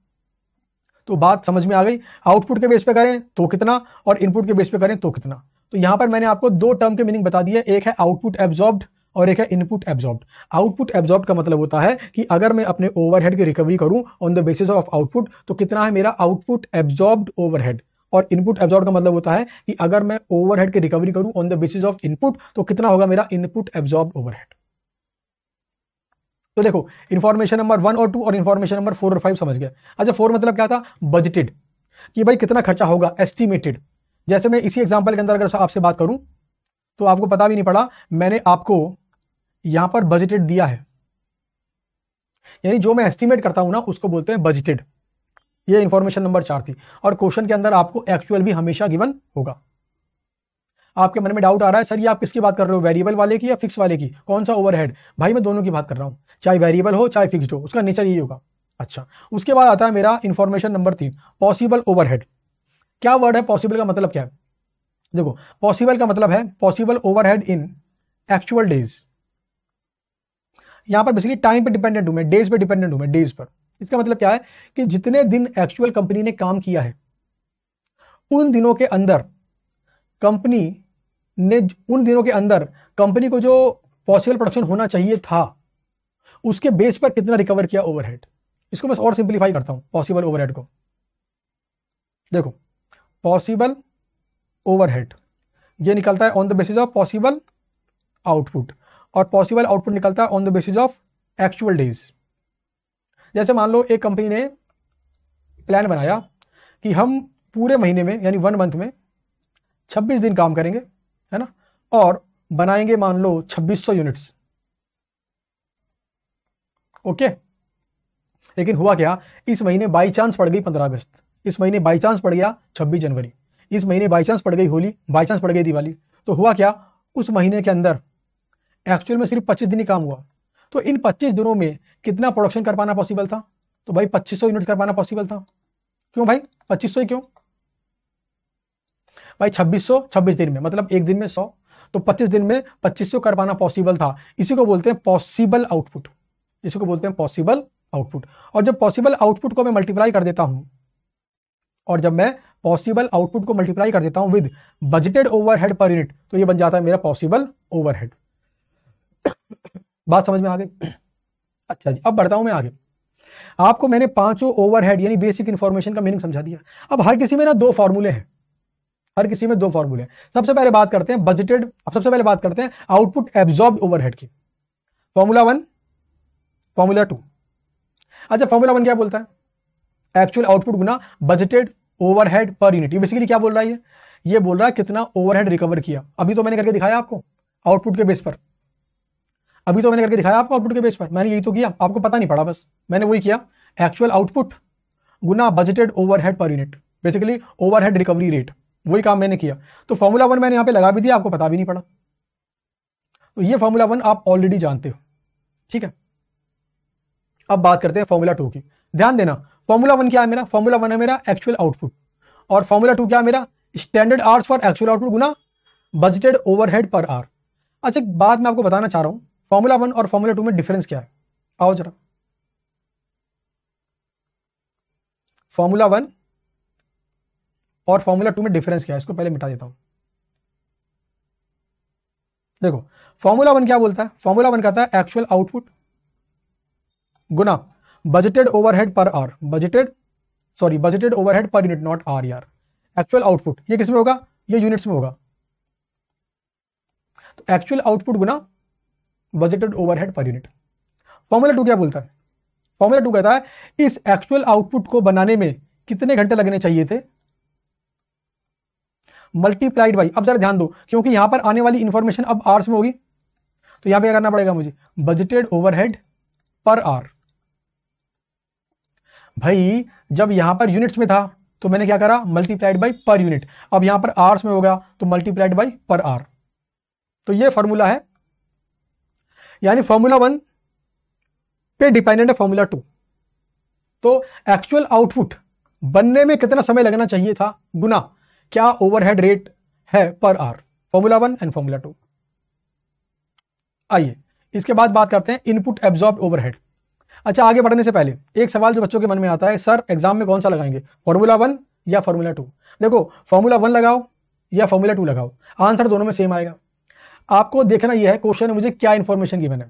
तो बात समझ में आ गई आउटपुट के बेस पे करें तो कितना और इनपुट के बेस पे करें तो कितना तो यहां पर मैंने आपको दो टर्म के मीनिंग बता दिए एक है आउटपुट एब्जॉर्ब्ड और एक है इनपुट एब्जॉर्ब आउटपुट एब्जॉर्ब का मतलब होता है कि अगर मैं अपने ओवरहेड की रिकवरी करूं on the basis of output तो कितना है मेरा आउटपुट एब्जॉर्ब ओवरहेड और इनपुट एब्जॉर्ब का मतलब होता है कि अगर मैं ओवरहेड की रिकवरी करूं on the basis of input तो कितना होगा मेरा इनपुट एब्जॉर्ब ओवरहेड तो देखो इन्फॉर्मेशन नंबर वन और टू और इन्फॉर्मेशन नंबर फोर और फाइव समझ गया अच्छा फोर मतलब क्या था बजटेड कि भाई कितना खर्चा होगा एस्टिमेटेड जैसे मैं इसी एग्जाम्पल के अंदर अगर आपसे बात करूं तो आपको पता भी नहीं पड़ा मैंने आपको यहां पर बजटेड दिया है यानी जो मैं एस्टिमेट करता हूं ना उसको बोलते हैं बजटेड ये इंफॉर्मेशन नंबर चार थी और क्वेश्चन के अंदर आपको एक्चुअल भी हमेशा गिवन होगा आपके मन में डाउट आ रहा है सर ये आप किसकी बात कर रहे हो वेरिएबल वाले की या फिक्स वाले की कौन सा ओवरहेड भाई मैं दोनों की बात कर रहा हूं चाहे वेरिएबल हो चाहे फिक्स हो उसका नेचर यही होगा अच्छा उसके बाद आता है मेरा इंफॉर्मेशन नंबर तीन पॉसिबल ओवरहेड क्या वर्ड है पॉसिबल का मतलब क्या है देखो पॉसिबल का मतलब है possible overhead in actual days यहां पर बेसिकली टाइम पर डिपेंडेंट हूं मैं डेज पर डिपेंडेंट हूं मैं डेज पर इसका मतलब क्या है कि जितने दिन एक्चुअल कंपनी ने काम किया है उन दिनों के अंदर कंपनी ने उन दिनों के अंदर कंपनी को जो पॉसिबल प्रोडक्शन होना चाहिए था उसके बेस पर कितना रिकवर किया ओवरहेड इसको मैं और सिंप्लीफाई करता हूं पॉसिबल ओवरहेड को देखो पॉसिबल ओवरहेड ये निकलता है on the basis of possible output और पॉसिबल आउटपुट निकलता है on the basis of actual days जैसे मान लो एक कंपनी ने प्लान बनाया कि हम पूरे महीने में यानी वन मंथ में 26 दिन काम करेंगे है ना और बनाएंगे मान लो 2600 यूनिट्स ओके लेकिन हुआ क्या इस महीने बाई चांस पड़ गई 15 अगस्त इस महीने बाई चांस पड़ गया 26 जनवरी इस महीने बाई चांस पड़ गई होली बाई चांस पड़ गई दिवाली तो हुआ क्या उस महीने के अंदर एक्चुअल में सिर्फ पच्चीस दिन ही काम हुआ तो इन पच्चीस दिनों में कितना प्रोडक्शन कर पाना पॉसिबल था तो भाई पच्चीस सौ यूनिट कर पाना पॉसिबल था क्यों भाई पच्चीस सौ क्यों भाई छब्बीस सौ छब्बीस दिन में मतलब एक दिन में सौ तो पच्चीस दिन में पच्चीस सौ कर पाना पॉसिबल था इसी को बोलते हैं पॉसिबल आउटपुट इसी को बोलते हैं पॉसिबल आउटपुट और जब पॉसिबल आउटपुट को मैं मल्टीप्लाई कर देता हूं और जब मैं पॉसिबल आउटपुट को मल्टीप्लाई कर देता हूं with budgeted overhead per unit तो ये बन जाता है मेरा पॉसिबल ओवरहेड बात समझ में आ गई अच्छा जी अब बढ़ता हूं मैं आगे आपको मैंने पांचों ओवरहेड यानी बेसिक इंफॉर्मेशन का मीनिंग समझा दिया अब हर किसी में ना दो फॉर्मूले हैं हर किसी में दो फॉर्मूले सबसे पहले बात करते हैं बजटेड अब सबसे पहले बात करते हैं आउटपुट एब्जॉर्ब ओवरहेड की फॉर्मूला वन फॉर्मूला टू अच्छा फॉर्मूला वन क्या बोलता है एक्चुअल आउटपुट गुना budgeted overhead per unit basically क्या बोल रहा है ये बोल रहा है कितना ओवरहेड रिकवर किया अभी तो मैंने करके दिखाया आपको आउटपुट के बेस पर अभी तो मैंने करके दिखाया आपको आउटपुट के बेस पर मैंने यही तो किया आपको पता नहीं पड़ा बस मैंने वही किया एक्चुअल आउटपुट गुना budgeted overhead per unit basically overhead recovery rate वही काम मैंने किया तो फॉर्मूला वन मैंने यहाँ पे लगा भी दिया आपको पता भी नहीं पड़ा तो ये फॉर्मूला वन आप ऑलरेडी जानते हो ठीक है अब बात करते हैं फॉर्मूला टू की ध्यान देना फॉर्मूला वन क्या है मेरा फॉर्मूला वन है मेरा एक्चुअल आउटपुट और फॉर्मूला टू क्या है मेरा standard hours for actual output गुना बजटेड ओवरहेड पर आर अच्छा एक बात मैं आपको बताना चाह रहा हूँ फॉर्मूला वन और फॉर्मूला टू में डिफरेंस क्या है आओ जरा फॉर्मूला वन और फॉर्मूला टू में डिफरेंस क्या है इसको पहले मिटा देता हूं देखो फॉर्मूला वन क्या बोलता है फॉर्मूला वन कहता है एक्चुअल आउटपुट गुना budgeted overhead per hour budgeted sorry budgeted overhead per unit not hour यार एक्चुअल आउटपुट ये किसमें होगा ये यूनिट्स में होगा तो एक्चुअल आउटपुट गुना budgeted overhead per unit formula two क्या बोलता है फॉर्मूला टू कहता है इस एक्चुअल आउटपुट को बनाने में कितने घंटे लगने चाहिए थे मल्टीप्लाइड बाई अब जरा ध्यान दो क्योंकि यहां पर आने वाली इंफॉर्मेशन अब आर्स में होगी तो यहां पे क्या करना पड़ेगा मुझे बजटेड ओवरहेड पर आर भाई जब यहां पर यूनिट्स में था तो मैंने क्या करा मल्टीप्लाइड बाई पर यूनिट अब यहां पर आर्स में होगा तो मल्टीप्लाइड बाई पर आर तो ये फॉर्मूला है यानी फॉर्मूला वन पे डिपेंडेंट है फॉर्मूला टू तो एक्चुअल आउटपुट बनने में कितना समय लगना चाहिए था गुना क्या ओवरहेड रेट है per hour formula one and formula two आइए इसके बाद बात करते हैं इनपुट एब्जॉर्ब ओवरहेड अच्छा आगे बढ़ने से पहले एक सवाल जो बच्चों के मन में आता है सर एग्जाम में कौन सा लगाएंगे फॉर्मूला वन या फॉर्मूला टू देखो फॉर्मूला वन लगाओ या फॉर्मूला टू लगाओ आंसर दोनों में सेम आएगा आपको देखना यह है क्वेश्चन मुझे क्या इन्फॉर्मेशन की मैंने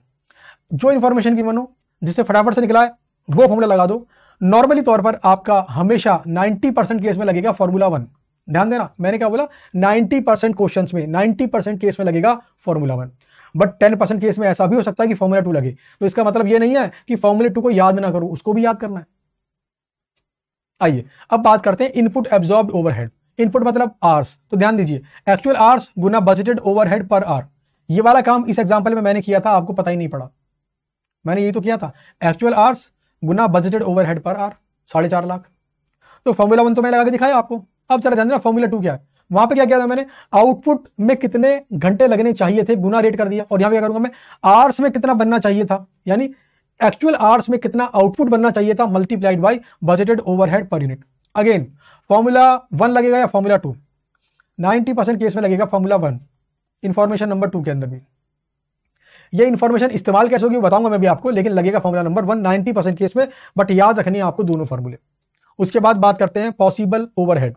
जो इन्फॉर्मेशन की मनो जिससे फटाफट से निकला है वो फॉर्मूला लगा दो नॉर्मली तौर पर आपका हमेशा 90 परसेंट केस में लगेगा फॉर्मूला वन ध्यान देना मैंने क्या बोला 90 परसेंट क्वेश्चन में 90 परसेंट केस में लगेगा formula one but 10 percent case में ऐसा भी हो सकता है कि फॉर्मूला टू लगे तो इसका मतलब यह नहीं है कि फॉर्मूला टू को याद ना करो उसको भी याद करना है आइए अब बात करते हैं इनपुट एब्जॉर्ब ओवरहेड इनपुट मतलब आर्स तो ध्यान दीजिए एक्चुअल आर्स गुना बजटेड ओवरहेड पर आर ये वाला काम इस एग्जाम्पल में मैंने किया था आपको पता ही नहीं पड़ा मैंने यही तो किया था एक्चुअल आर्स गुना बजटेड ओवरहेड पर आर साढ़े चार लाख तो फॉर्मूला वन तो मैंने लगा के दिखाया आपको अब जरा ध्यान देना फॉर्मूला टू क्या है वहां पे क्या किया था मैंने आउटपुट में कितने घंटे लगने चाहिए थे गुना रेट कर दिया और यहां पर क्या करूंगा मैं आर्स में कितना बनना चाहिए था यानी एक्चुअल आर्स में कितना आउटपुट बनना चाहिए था multiplied by budgeted overhead per unit again formula one लगेगा या formula two ninety percent case में लगेगा formula one information number two के अंदर भी ये इन्फॉर्मेशन इस्तेमाल कैसे होगी बताऊंगा मैं भी आपको लेकिन लगेगा formula number one ninety percent case में बट याद रखनी है आपको दोनों फॉर्मूले उसके बाद बात करते हैं पॉसिबल ओवरहेड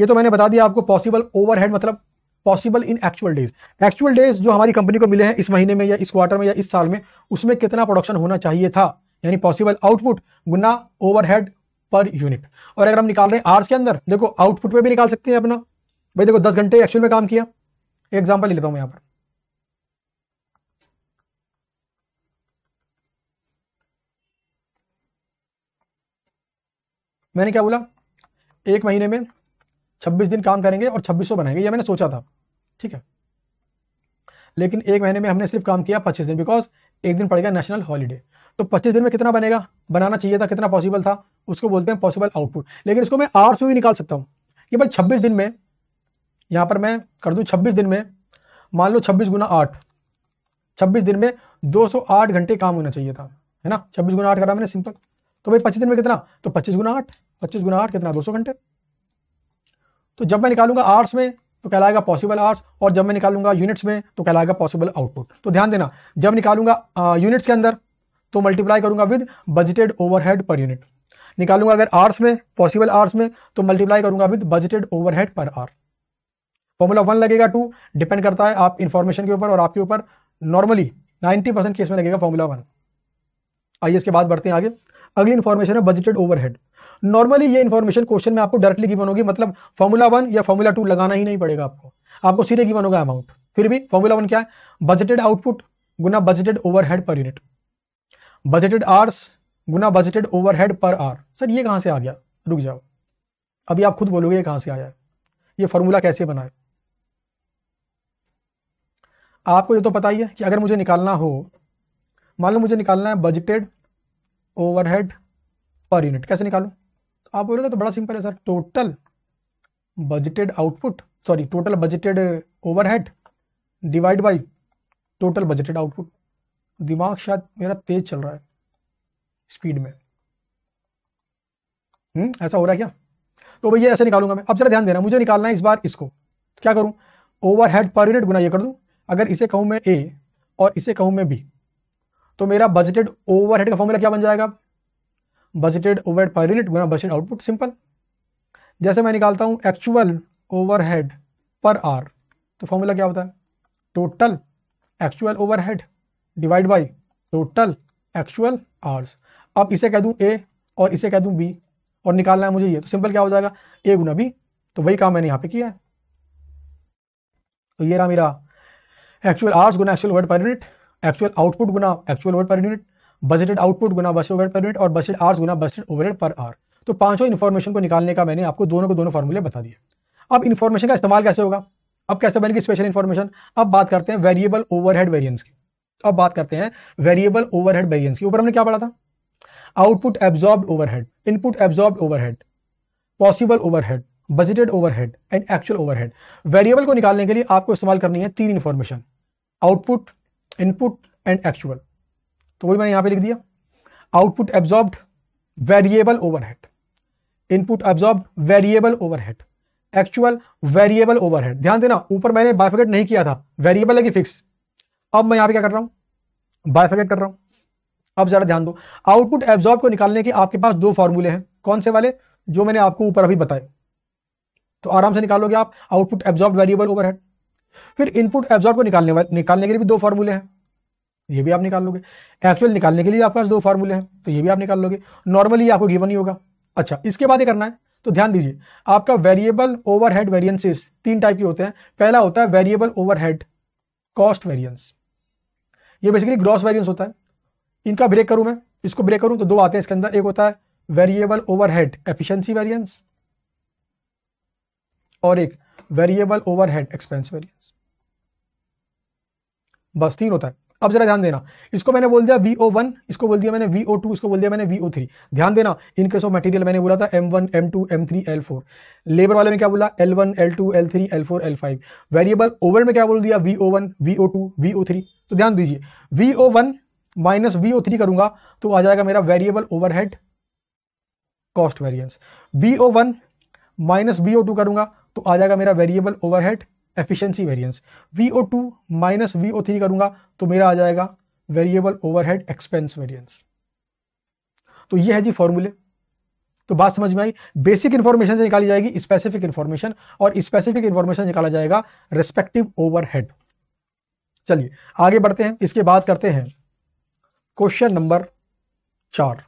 ये तो मैंने बता दिया आपको पॉसिबल ओवरहेड मतलब possible in actual days actual days जो हमारी कंपनी को मिले हैं इस महीने में या इस क्वार्टर में या इस साल में उसमें कितना प्रोडक्शन होना चाहिए था यानी पॉसिबल आउटपुट गुना ओवरहेड पर यूनिट और अगर हम निकाल रहे हैं आर्स के अंदर देखो आउटपुट पे भी निकाल सकते हैं अपना भाई देखो दस घंटे एक्चुअल में काम किया एग्जाम्पल ले लेता हूं यहां पर मैंने क्या बोला एक महीने में 26 दिन काम करेंगे और 2600 बनाएंगे ये मैंने सोचा था ठीक है लेकिन एक महीने में हमने सिर्फ काम किया 25 दिन बिकॉज एक दिन पड़ेगा नेशनल हॉलीडे तो 25 दिन में कितना बनेगा बनाना चाहिए था कितना पॉसिबल था उसको बोलते हैं पॉसिबल आउटपुट लेकिन इसको मैं आर में भी निकाल सकता हूँ कि भाई छब्बीस दिन में यहाँ पर मैं कर दूँ छब्बीस दिन में मान लो छब्बीस गुना आठ छब्बीस दिन में आठ घंटे काम होना चाहिए था है ना छब्बीस गुना आठ करा मैंने सिंपल तो भाई पच्चीस दिन में कितना तो पच्चीस गुना आठ पच्चीस गुना आठ कितना दो सौ घंटे तो जब मैं निकालूंगा आर्ट्स में तो कहलाएगा पॉसिबल आर्ट्स और जब मैं निकालूंगा यूनिट्स में तो कहलाएगा पॉसिबल आउटपुट तो ध्यान देना जब निकालूंगा यूनिट्स के अंदर तो मल्टीप्लाई करूंगा with budgeted overhead per unit निकालूंगा अगर आर्स में पॉसिबल आर्स में तो मल्टीप्लाई करूंगा with budgeted overhead per hour formula one लगेगा टू डिपेंड करता है आप इन्फॉर्मेशन के ऊपर और आपके ऊपर नॉर्मली 90 परसेंट केस में लगेगा फॉर्मूला वन आइए इसके बाद बढ़ते हैं आगे अगली इन्फॉर्मेशन है बजटेड ओवरहेड नॉर्मली ये इन्फॉर्मेशन क्वेश्चन में आपको डायरेक्टली गिवन होगी मतलब फॉर्मूला वन या फॉर्मूला टू लगाना ही नहीं पड़ेगा आपको आपको सीधे गिवन होगा अमाउंट फिर भी फॉर्मूला वन क्या है बजटेड आउटपुट गुना budgeted overhead per unit budgeted hours गुना budgeted overhead per hour sir ये कहाँ से आ गया रुक जाओ अभी आप खुद बोलोगे ये कहाँ से आया है ये फॉर्मूला कैसे बनाए आपको ये तो पता ही है कि अगर मुझे निकालना हो मान लो मुझे निकालना है बजटेड ओवरहेड पर यूनिट कैसे निकालो तो आप बोलोगे तो बड़ा सिंपल है sir total budgeted output sorry total budgeted overhead divide by total budgeted output दिमाग शायद मेरा तेज चल रहा है स्पीड में हम्म ऐसा हो रहा है क्या तो भैया ऐसे निकालूंगा मैं अब जरा ध्यान देना मुझे निकालना है इस बार इसको तो क्या करूं ओवर हेड पर यूनिट गुना ये कर दूं अगर इसे कहूं मैं ए और इसे कहूं मैं बी तो मेरा बजटेड ओवरहेड का फॉर्मूला क्या बन जाएगा बजटेड ओवरहेड पर यूनिट गुना बजटेड आउटपुट सिंपल जैसे मैं निकालता हूं एक्चुअल ओवरहेड पर आर तो फॉर्मूला क्या होता है total actual overhead divide by total actual hours अब इसे कह दूं ए और इसे कह दूं बी और निकालना है मुझे ये तो सिंपल क्या हो जाएगा ए गुना बी तो वही काम मैंने यहां पे किया है तो ये रहा मेरा एक्चुअल आवर्स गुना actual word per unit actual output गुना actual word per unit budgeted output गुना बस ओवर पर यूनिट और बजटेड आवर्स गुना बजटेड ओवरहेड पर आवर तो पांचों इन्फॉर्मेशन को निकालने का मैंने आपको दोनों को दोनों फॉर्मूले बता दिए अब इन्फॉर्मेशन का इस्तेमाल कैसे होगा अब कैसे बनेगी स्पेशल इन्फॉर्मेशन अब बात करते हैं वेरिएबल ओवरहेड वेरिएंस की अब बात करते हैं वेरिएबल ओवरहेड वेरियंस के ऊपर हमने क्या पढ़ा था output absorb overhead input absorb overhead possible overhead budgeted overhead and actual overhead variable को निकालने के लिए आपको इस्तेमाल करनी है तीन information output input and actual तो वही मैंने यहां पे लिख दिया output absorb variable overhead input absorb variable overhead actual variable overhead ध्यान देना ऊपर मैंने बाइफिकेट नहीं किया था वेरिएबल है कि फिक्स अब मैं यहां पे क्या कर रहा हूं बायफेकेट कर रहा हूं अब जरा ध्यान दो आउटपुट एब्जॉर्ब को निकालने के आपके पास दो फॉर्मूले हैं कौन से वाले जो मैंने आपको ऊपर अभी बताए तो आराम से निकालोगे आप आउटपुट एब्जॉर्ब वेरिएबल ओवरहेड फिर इनपुट एब्जॉर्ब को निकालने निकालने के लिए भी दो फॉर्मूले हैं ये भी आप निकाल लोगे एक्चुअल निकालने के लिए आपके पास दो फॉर्मूले हैं तो ये भी आप निकाल लोगे नॉर्मली आपको गिवन ही होगा अच्छा इसके बाद ही करना है तो ध्यान दीजिए आपका वेरिएबल ओवरहेड वेरिएंसेस तीन टाइप के होते हैं पहला होता है वेरिएबल ओवरहेड कॉस्ट वेरिएंस ये बेसिकली ग्रॉस वेरियंस होता है इनका ब्रेक करूं मैं इसको ब्रेक करूं तो दो आते हैं इसके अंदर एक होता है वेरिएबल ओवरहेड एफिशिएंसी वेरिएंस और एक वेरिएबल ओवरहेड एक्सपेंस वेरिएंस बस तीन होता है अब जरा ध्यान देना इसको मैंने बोल दिया वीओ वन इसको बोल दिया मैंने वीओ टू इसको बोल दिया मैंने वीओ थ्री ध्यान देना इनकेस ऑफ मटेरियल मैंने बोला था M one M two M three L four labour वाले में क्या बोला L one L two L three L four L five variable over में क्या बोल दिया VO one VO two VO three तो ध्यान दीजिए V O one minus V O three करूंगा तो आ जाएगा मेरा variable overhead cost variance V O one minus V O two करूंगा तो आ जाएगा मेरा variable overhead efficiency variance V O two minus V O three करूंगा तो मेरा आ जाएगा वेरिएबल ओवरहेड एक्सपेंस वेरिएंस तो ये है जी फॉर्मूले तो बात समझ में आई बेसिक इंफॉर्मेशन से निकाली जाएगी स्पेसिफिक इंफॉर्मेशन और स्पेसिफिक इंफॉर्मेशन निकाला जाएगा रेस्पेक्टिव ओवरहेड चलिए आगे बढ़ते हैं इसके बाद करते हैं क्वेश्चन नंबर चार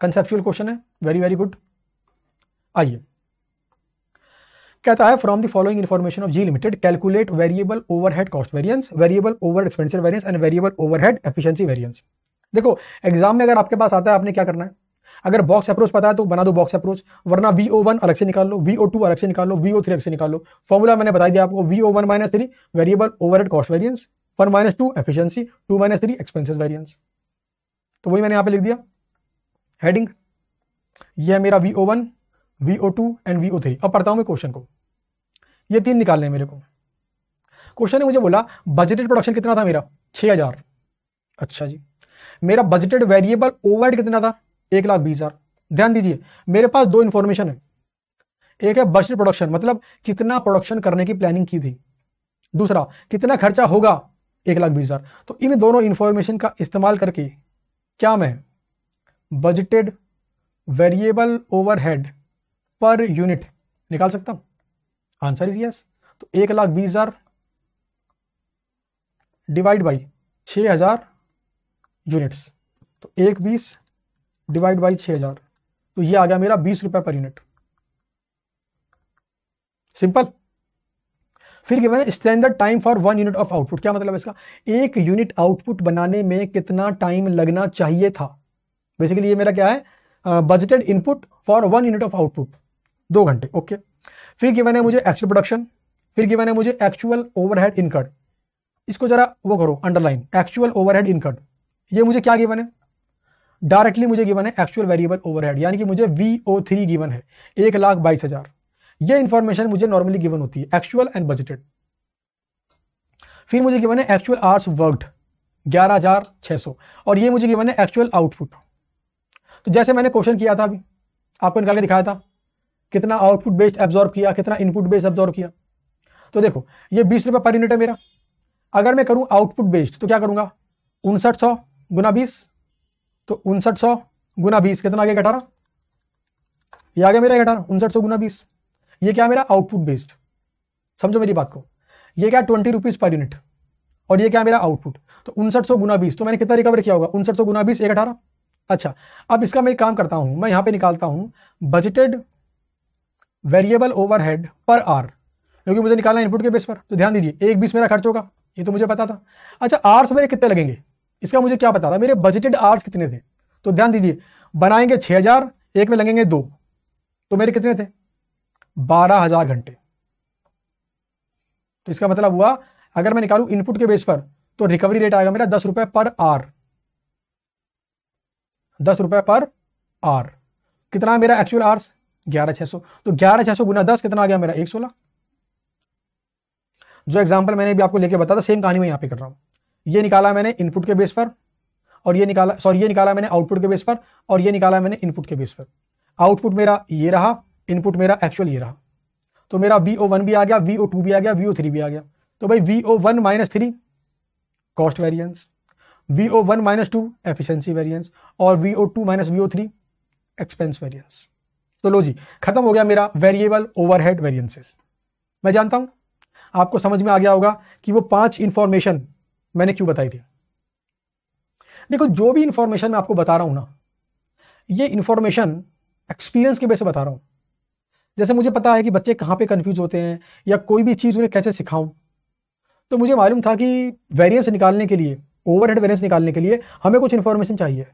कंसेप्चुअल क्वेश्चन है वेरी वेरी गुड आइए कहता है from the following information of G limited calculate variable overhead cost variance variable over expensive variance and variable overhead efficiency variance देखो एग्जाम में अगर आपके पास आता है आपने क्या करना है अगर बॉक्स अप्रोच पता है तो बना दो बॉक्स अप्रोच वरना वी वन अलग से निकाल लो वी टू अलग से निकाल लो वी थ्री अलग से निकाल लो फॉर्मूला मैंने बताया दिया आपको V one minus three variable overhead cost variance one minus two efficiency two minus three expenses variance तो वही मैंने यहां पर लिख दिया हेडिंग यह है मेरा V O one V O two and V O three अब पढ़ता हूं मैं क्वेश्चन को ये तीन निकालने हैं मेरे को क्वेश्चन ने मुझे बोला बजटेड प्रोडक्शन कितना था मेरा छह हजार अच्छा जी मेरा बजटेड वेरिएबल ओवर कितना था एक लाख बीस हजार ध्यान दीजिए मेरे पास दो इंफॉर्मेशन है एक है बजट प्रोडक्शन मतलब कितना प्रोडक्शन करने की प्लानिंग की थी दूसरा कितना खर्चा होगा एक लाख बीस हजार तो इन दोनों इंफॉर्मेशन का इस्तेमाल करके क्या मैं budgeted variable overhead per unit निकाल सकता हूं आंसर इज यस तो एक लाख बीस हजार डिवाइड बाई छ हजार यूनिट्स तो एक बीस डिवाइड बाई छः हजार तो ये आ गया मेरा बीस रुपए पर यूनिट सिंपल फिर क्या है standard time for one unit of output क्या मतलब इसका एक यूनिट आउटपुट बनाने में कितना टाइम लगना चाहिए था बेसिकली ये मेरा क्या है budgeted input for one unit of output दो घंटे ओके फिर गिवन मैंने मुझे एक्चुअल प्रोडक्शन फिर गिवन मैंने मुझे एक्चुअल ओवरहेड इनकर्ड इसको जरा वो करो अंडरलाइन एक्चुअल ओवरहेड इनकर्ड ये मुझे क्या गिवन है डायरेक्टली मुझे गिवन है एक्चुअल वेरिएबल ओवरहेड यानी कि मुझे वी ओ थ्री गिवन है एक लाख बाईस हजार यह इंफॉर्मेशन मुझे नॉर्मली गिवन होती है एक्चुअल एंड बजटेड फिर मुझे गिवन है एक्चुअल आवर्स वर्कड ग्यारह हजार छह सौ और ये मुझे गिवन है एक्चुअल आउटपुट तो जैसे मैंने क्वेश्चन किया था अभी आपको निकाल के दिखाया था कितना आउटपुट बेस्ड एब्जॉर्व किया कितना इनपुट बेस्ड एब्जॉर्ब किया तो देखो ये बीस रुपये पर यूनिट है मेरा अगर मैं करूं आउटपुट बेस्ड तो क्या करूंगा उनसठ सौ गुना बीस तो उनसठ सौ गुना बीस कितना आगे घटा रहा ये आ गया मेरा अठारह उनसठ सौ गुना बीस ये क्या मेरा आउटपुट बेस्ड समझो मेरी बात को ये क्या ट्वेंटी रुपीज पर यूनिट और ये क्या मेरा आउटपुट तो उनसठ सौ गुना बीस तो मैंने कितना रिकवर किया होगा उनसठ सौ गुना बीस एक अठारह अच्छा अब इसका मैं काम करता हूं मैं यहां पे निकालता हूं budgeted variable overhead per hour क्योंकि मुझे निकालना इनपुट के बेस पर तो ध्यान दीजिए एक बीस मेरा खर्च होगा ये तो मुझे पता था अच्छा आर्स मेरे कितने लगेंगे इसका मुझे क्या पता था मेरे बजटेड आर्स कितने थे तो ध्यान दीजिए बनाएंगे छह हजार एक में लगेंगे दो तो मेरे कितने थे बारह हजार घंटे तो इसका मतलब हुआ अगर मैं निकालू इनपुट के बेस पर तो रिकवरी रेट आएगा मेरा दस रुपए पर आर दस रुपए पर आर कितना मेरा एक्चुअल आर्स ग्यारह छह सौ तो ग्यारह छह सौ गुना दस कितना आ गया मेरा एक सोलह जो एग्जाम्पल मैंने भी आपको लेके बताया सेम कहानी मैं यहां पे कर रहा हूं ये निकाला मैंने इनपुट के बेस पर और ये निकाला सॉरी ये निकाला मैंने आउटपुट के बेस पर और ये निकाला मैंने इनपुट के बेस पर आउटपुट मेरा ये रहा इनपुट मेरा एक्चुअल ये रहा तो मेरा वी भी आ गया वी भी आ गया वी थ्री भी आ गया तो भाई V O one minus three cost variance V O one minus two efficiency variance और V O two minus V O three expense variance तो लो जी खत्म हो गया मेरा वेरिएबल ओवरहेड वेरियंसेस मैं जानता हूं आपको समझ में आ गया होगा कि वो पांच इंफॉर्मेशन मैंने क्यों बताई थी देखो जो भी इंफॉर्मेशन मैं आपको बता रहा हूं ना ये इंफॉर्मेशन एक्सपीरियंस के बेस से बता रहा हूं जैसे मुझे पता है कि बच्चे कहां पे कंफ्यूज होते हैं या कोई भी चीज़ उन्हें कैसे सिखाऊं तो मुझे मालूम था कि वेरिएंस निकालने के लिए ओवरहेड वेरिएंस निकालने के लिए हमें कुछ इंफॉर्मेशन चाहिए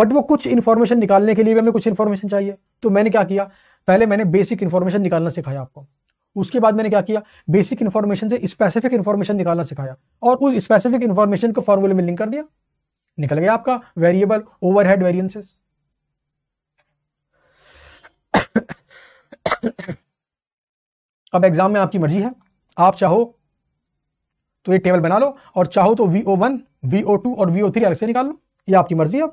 बट वो कुछ इंफॉर्मेशन निकालने के लिए भी हमें कुछ इंफॉर्मेशन चाहिए तो मैंने क्या किया पहले मैंने बेसिक इंफॉर्मेशन निकालना सिखाया आपको उसके बाद मैंने क्या किया बेसिक इन्फॉर्मेशन से स्पेसिफिक इन्फॉर्मेशन निकालना सिखाया और उस स्पेसिफिक इन्फॉर्मेशन को फॉर्मूले में लिंक कर दिया निकल गया आपका वेरिएबल ओवरहेड वेरियंसेस अब एग्जाम में आपकी मर्जी है आप चाहो तो ये टेबल बना लो और चाहो तो V O one V O two और वी ओ थ्री अलग से निकाल लो ये आपकी मर्जी है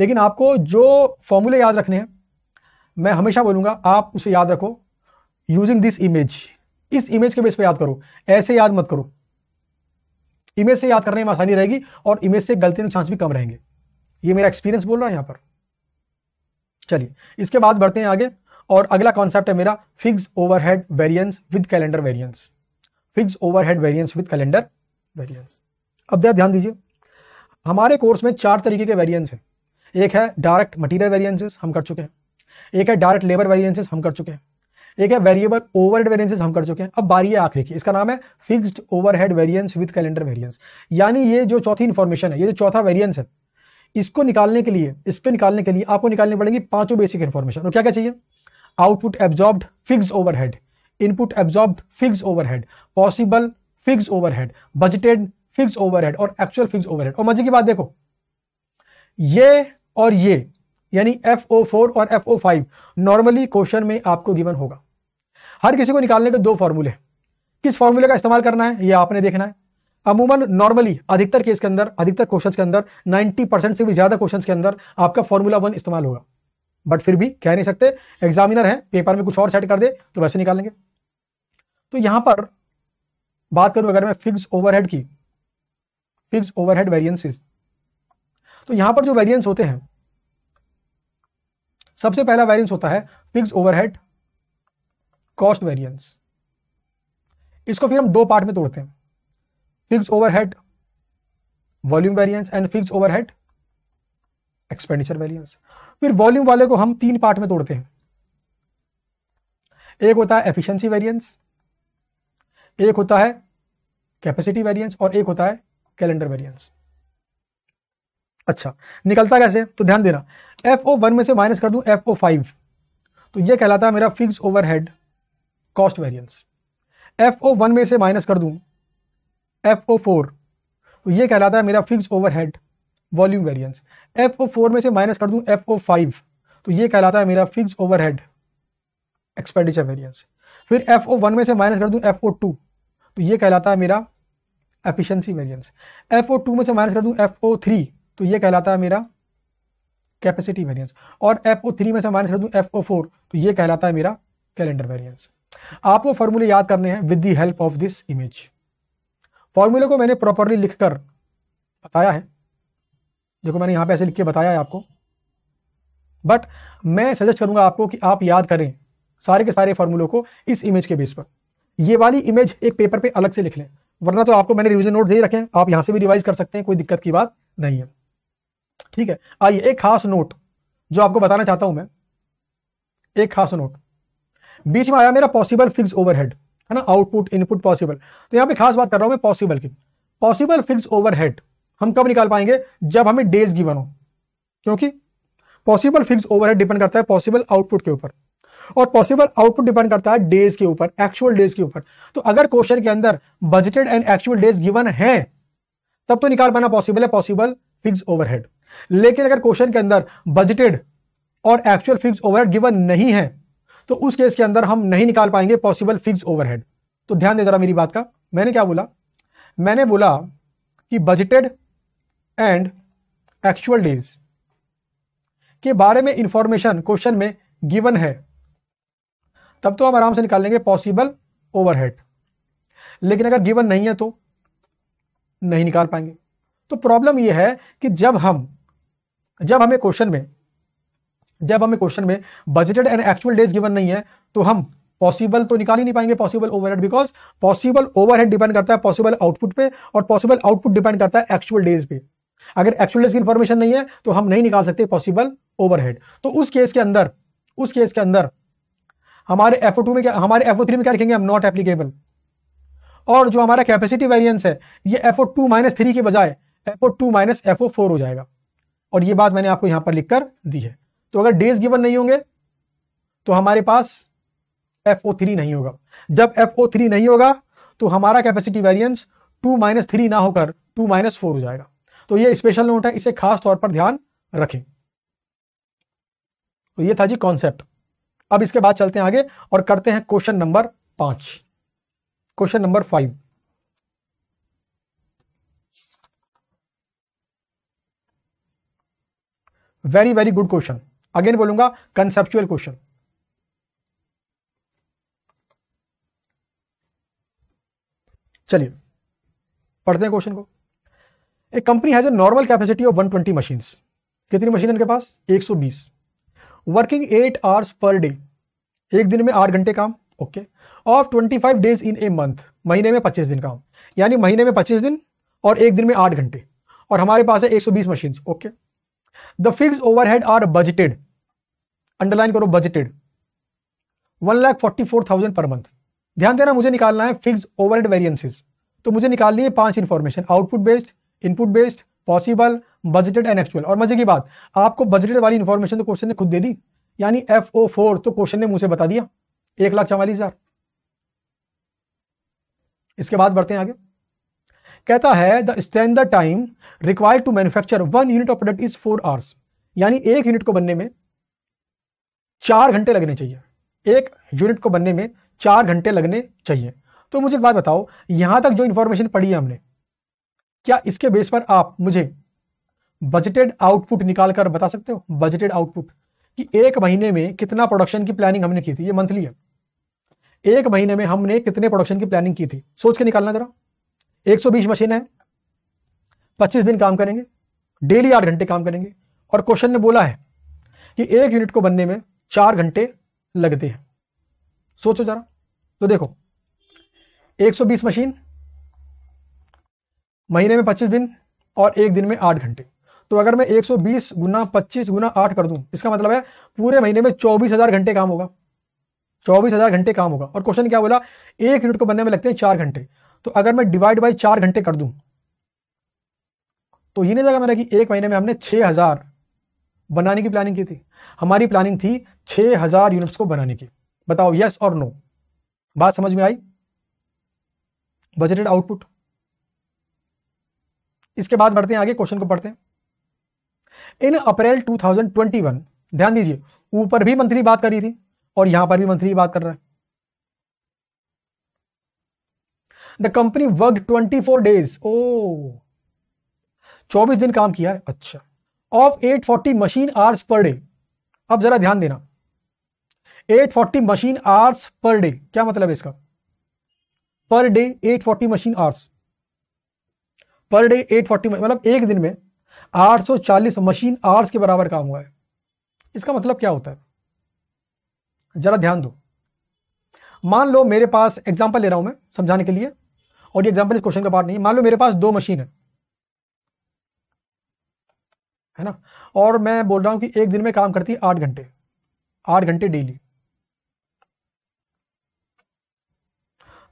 लेकिन आपको जो फॉर्मूले याद रखने हैं मैं हमेशा बोलूंगा आप उसे याद रखो यूजिंग दिस इमेज इस इमेज के बेस पे याद करो ऐसे याद मत करो इमेज से याद करने में आसानी रहेगी और इमेज से गलती के चांस भी कम रहेंगे ये मेरा एक्सपीरियंस बोल रहा है यहां पर चलिए इसके बाद बढ़ते हैं आगे और अगला कॉन्सेप्ट है मेरा fix overhead variance with calendar variance fix overhead variance with calendar variance अब जरा ध्यान दीजिए हमारे कोर्स में चार तरीके के वेरियंस हैं एक है डायरेक्ट मटीरियल वेरियंसेस हम कर चुके हैं एक है डायरेक्ट लेबर वेरियंसिस हम कर चुके हैं एक है वेरिएबल ओवरहेड वेरिएंसेस हम कर चुके हैं अब बारी है आखिरी की इसका नाम है fixed overhead variance with calendar variance यानी ये जो चौथी इंफॉर्मेशन है ये जो चौथा वेरिएंस है इसको निकालने के लिए इसको निकालने के लिए आपको निकालनी पड़ेगी पांचों बेसिक इन्फॉर्मेशन और क्या क्या चाहिए output absorbed fix overhead input absorbed fix overhead possible fix overhead budgeted fix overhead और एक्चुअल फिक्स ओवरहेड और मजे की बात देखो ये और ये यानी एफ ओ फोर और F O five normally question में आपको गिवन होगा हर किसी को निकालने के दो फॉर्मूले किस फॉर्मूले का इस्तेमाल करना है ये आपने देखना है अमूमन नॉर्मली अधिकतर केस के अंदर अधिकतर क्वेश्चन के अंदर 90 परसेंट से भी ज्यादा क्वेश्चन के अंदर आपका फॉर्मूला वन इस्तेमाल होगा बट फिर भी कह नहीं सकते एग्जामिनर है पेपर में कुछ और सेट कर दे तो वैसे निकालेंगे तो यहां पर बात करूं अगर मैं फिक्स ओवरहेड की फिक्स ओवरहेड वेरियंसिस तो यहां पर जो वेरियंस होते हैं सबसे पहला वेरियंस होता है फिक्स ओवरहेड कॉस्ट वेरियंस इसको फिर हम दो पार्ट में तोड़ते हैं fix overhead volume variance and fix overhead expenditure variance फिर वॉल्यूम वाले को हम तीन पार्ट में तोड़ते हैं एक होता है एफिशिएंसी वेरियंस एक होता है कैपेसिटी वेरियंस और एक होता है कैलेंडर वेरियंस अच्छा निकलता कैसे तो ध्यान देना एफ ओ वन में से माइनस कर दू एफ ओ फाइव तो ये कहलाता है मेरा fix overhead cost variance F O one में से माइनस कर दूं एफ ओ फोर तो ये कहलाता है मेरा fix overhead volume variance F O four में से माइनस कर दूं एफ ओ फाइव तो ये कहलाता है मेरा फिक्स ओवरहेड एक्सपेंडिचर वेरियंस फिर एफ ओ वन में से माइनस कर दूं एफ ओ टू तो ये कहलाता है मेरा efficiency variance F O two में से माइनस कर दूं एफ ओ थ्री तो ये कहलाता है मेरा कैपेसिटी वेरियंस और एफ ओ थ्री में से माइनस कर दूं एफ ओ फोर तो ये कहलाता है मेरा कैलेंडर वेरियंस आपको फॉर्मूले याद करने हैं with the help of this image फॉर्मूले को मैंने प्रॉपरली लिखकर बताया है देखो मैंने यहां पे ऐसे लिख के बताया है आपको बट मैं सजेस्ट करूंगा आपको कि आप याद करें सारे के सारे फॉर्मूलों को इस इमेज के बेस पर ये वाली इमेज एक पेपर पे अलग से लिख लें वरना तो आपको मैंने रिविजन नोट दे रखे हैं आप यहां से भी रिवाइज कर सकते हैं कोई दिक्कत की बात नहीं है ठीक है आइए एक खास नोट जो आपको बताना चाहता हूं मैं एक खास नोट बीच में आया मेरा पॉसिबल फिक्स ओवरहेड है ना आउटपुट इनपुट पॉसिबल तो यहां पे खास बात कर रहा हूं मैं पॉसिबल की पॉसिबल फिक्स ओवरहेड हम कब निकाल पाएंगे जब हमें डेज गिवन हो क्योंकि पॉसिबल फिक्स ओवरहेड डिपेंड करता है पॉसिबल आउटपुट के ऊपर और पॉसिबल आउटपुट डिपेंड करता है डेज के ऊपर एक्चुअल डेज के ऊपर तो अगर क्वेश्चन के अंदर budgeted and actual days given है तब तो निकाल पाना पॉसिबल है पॉसिबल फिक्स ओवरहेड लेकिन अगर क्वेश्चन के अंदर बजटेड और एक्चुअल फिक्स ओवरहेड गिवन नहीं है तो उस केस के अंदर हम नहीं निकाल पाएंगे पॉसिबल फिक्स ओवरहेड तो ध्यान दे जरा मेरी बात का मैंने क्या बोला मैंने बोला कि बजटेड एंड एक्चुअल डेज के बारे में इंफॉर्मेशन क्वेश्चन में गिवन है तब तो हम आराम से निकाल लेंगे पॉसिबल ओवरहेड लेकिन अगर गिवन नहीं है तो नहीं निकाल पाएंगे तो प्रॉब्लम यह है कि जब हम जब हमें क्वेश्चन में जब हमें क्वेश्चन में budgeted and actual days given नहीं है तो हम पॉसिबल तो निकाल ही नहीं पाएंगे possible overhead because possible overhead depend करता है पॉसिबल आउटपुट पे और पॉसिबल आउटपुट डिपेंड करता है एक्चुअल डेज पे अगर एक्चुअल डेज की इंफॉर्मेशन नहीं है तो हम नहीं निकाल सकते पॉसिबल ओवरहेड तो उस केस के अंदर उस केस के अंदर हमारे एफ में क्या हमारे एफ में क्या लिखेंगे हम नॉट एप्लीकेबल और जो हमारा कैपेसिटी वेरियंस है ये F O two minus three के बजाय F O two minus F O four हो जाएगा और ये बात मैंने आपको यहां पर लिखकर दी है तो अगर डेज गिवन नहीं होंगे तो हमारे पास FO3 नहीं होगा जब FO3 नहीं होगा तो हमारा कैपेसिटी वेरियंस 2 माइनस थ्री ना होकर 2 माइनस फोर हो जाएगा तो ये स्पेशल नोट है इसे खास तौर पर ध्यान रखें तो ये था जी कॉन्सेप्ट अब इसके बाद चलते हैं आगे और करते हैं क्वेश्चन नंबर पांच question number five very very good question again बोलूंगा कंसेप्चुअल क्वेश्चन चलिए पढ़ते हैं क्वेश्चन को a company has normal capacity of 120 machine कितनी मशीन इनके पास 120 working eight hours per day एक दिन में आठ घंटे काम okay of 25 days in a month महीने में 25 दिन काम यानी महीने में 25 दिन और एक दिन में आठ घंटे और हमारे पास है 120 machine okay okay. The fix overhead are budgeted underline करो budgeted one lakh forty four thousand per month ध्यान देना मुझे निकालना है फिक्स ओवरहेड वेरियंसिस तो मुझे निकालनी है पांच information output based input based possible budgeted and actual और मजे की बात आपको बजटेड वाली इन्फॉर्मेशन तो क्वेश्चन ने खुद दे दी यानी एफ ओ फोर तो क्वेश्चन ने मुझे बता दिया एक लाख चवालीस हजार इसके बाद बढ़ते हैं आगे कहता है the standard time required to manufacture one unit of product is four hours यानी एक यूनिट को बनने में चार घंटे लगने चाहिए एक यूनिट को बनने में चार घंटे लगने चाहिए तो मुझे एक बात बताओ यहां तक जो इंफॉर्मेशन पढ़ी है हमने क्या इसके बेस पर आप मुझे बजटेड आउटपुट निकालकर बता सकते हो बजटेड आउटपुट कि एक महीने में कितना प्रोडक्शन की प्लानिंग हमने की थी ये मंथली है एक महीने में हमने कितने प्रोडक्शन की प्लानिंग की थी सोच के निकालना जरा 120 मशीन है 25 दिन काम करेंगे डेली आठ घंटे काम करेंगे और क्वेश्चन ने बोला है कि एक यूनिट को बनने में चार घंटे लगते हैं सोचो जरा तो देखो 120 मशीन महीने में 25 दिन और एक दिन में आठ घंटे तो अगर मैं 120 गुना पच्चीस गुना आठ कर दूं इसका मतलब है पूरे महीने में चौबीस हजार घंटे काम होगा चौबीस हजार घंटे काम होगा और क्वेश्चन क्या बोला एक यूनिट को बनने में लगते हैं चार घंटे तो अगर मैं डिवाइड बाई चार घंटे कर दूं तो ये नहीं लगा मेरा कि एक महीने में हमने 6000 बनाने की प्लानिंग की थी हमारी प्लानिंग थी 6000 यूनिट्स को बनाने की बताओ यस और नो बात समझ में आई बजटेड आउटपुट इसके बाद बढ़ते हैं आगे क्वेश्चन को पढ़ते हैं इन अप्रैल 2021 ध्यान दीजिए ऊपर भी मंथली बात करी थी और यहां पर भी मंथली बात कर रहा है द कंपनी वर्क 24 डेज ओ 24 दिन काम किया है अच्छा of 840 machine hours per day अब जरा ध्यान देना 840 मशीन आवर्स पर डे क्या मतलब है इसका per day 840 machine hours per day 840 मतलब एक दिन में 840 मशीन आवर्स के बराबर काम हुआ है इसका मतलब क्या होता है जरा ध्यान दो मान लो मेरे पास एग्जाम्पल ले रहा हूं मैं समझाने के लिए और ये एग्जाम्पल इस क्वेश्चन का पार्ट नहीं मान लो मेरे पास दो मशीन है है ना और मैं बोल रहा हूं कि एक दिन में काम करती है आठ घंटे आठ घंटे डेली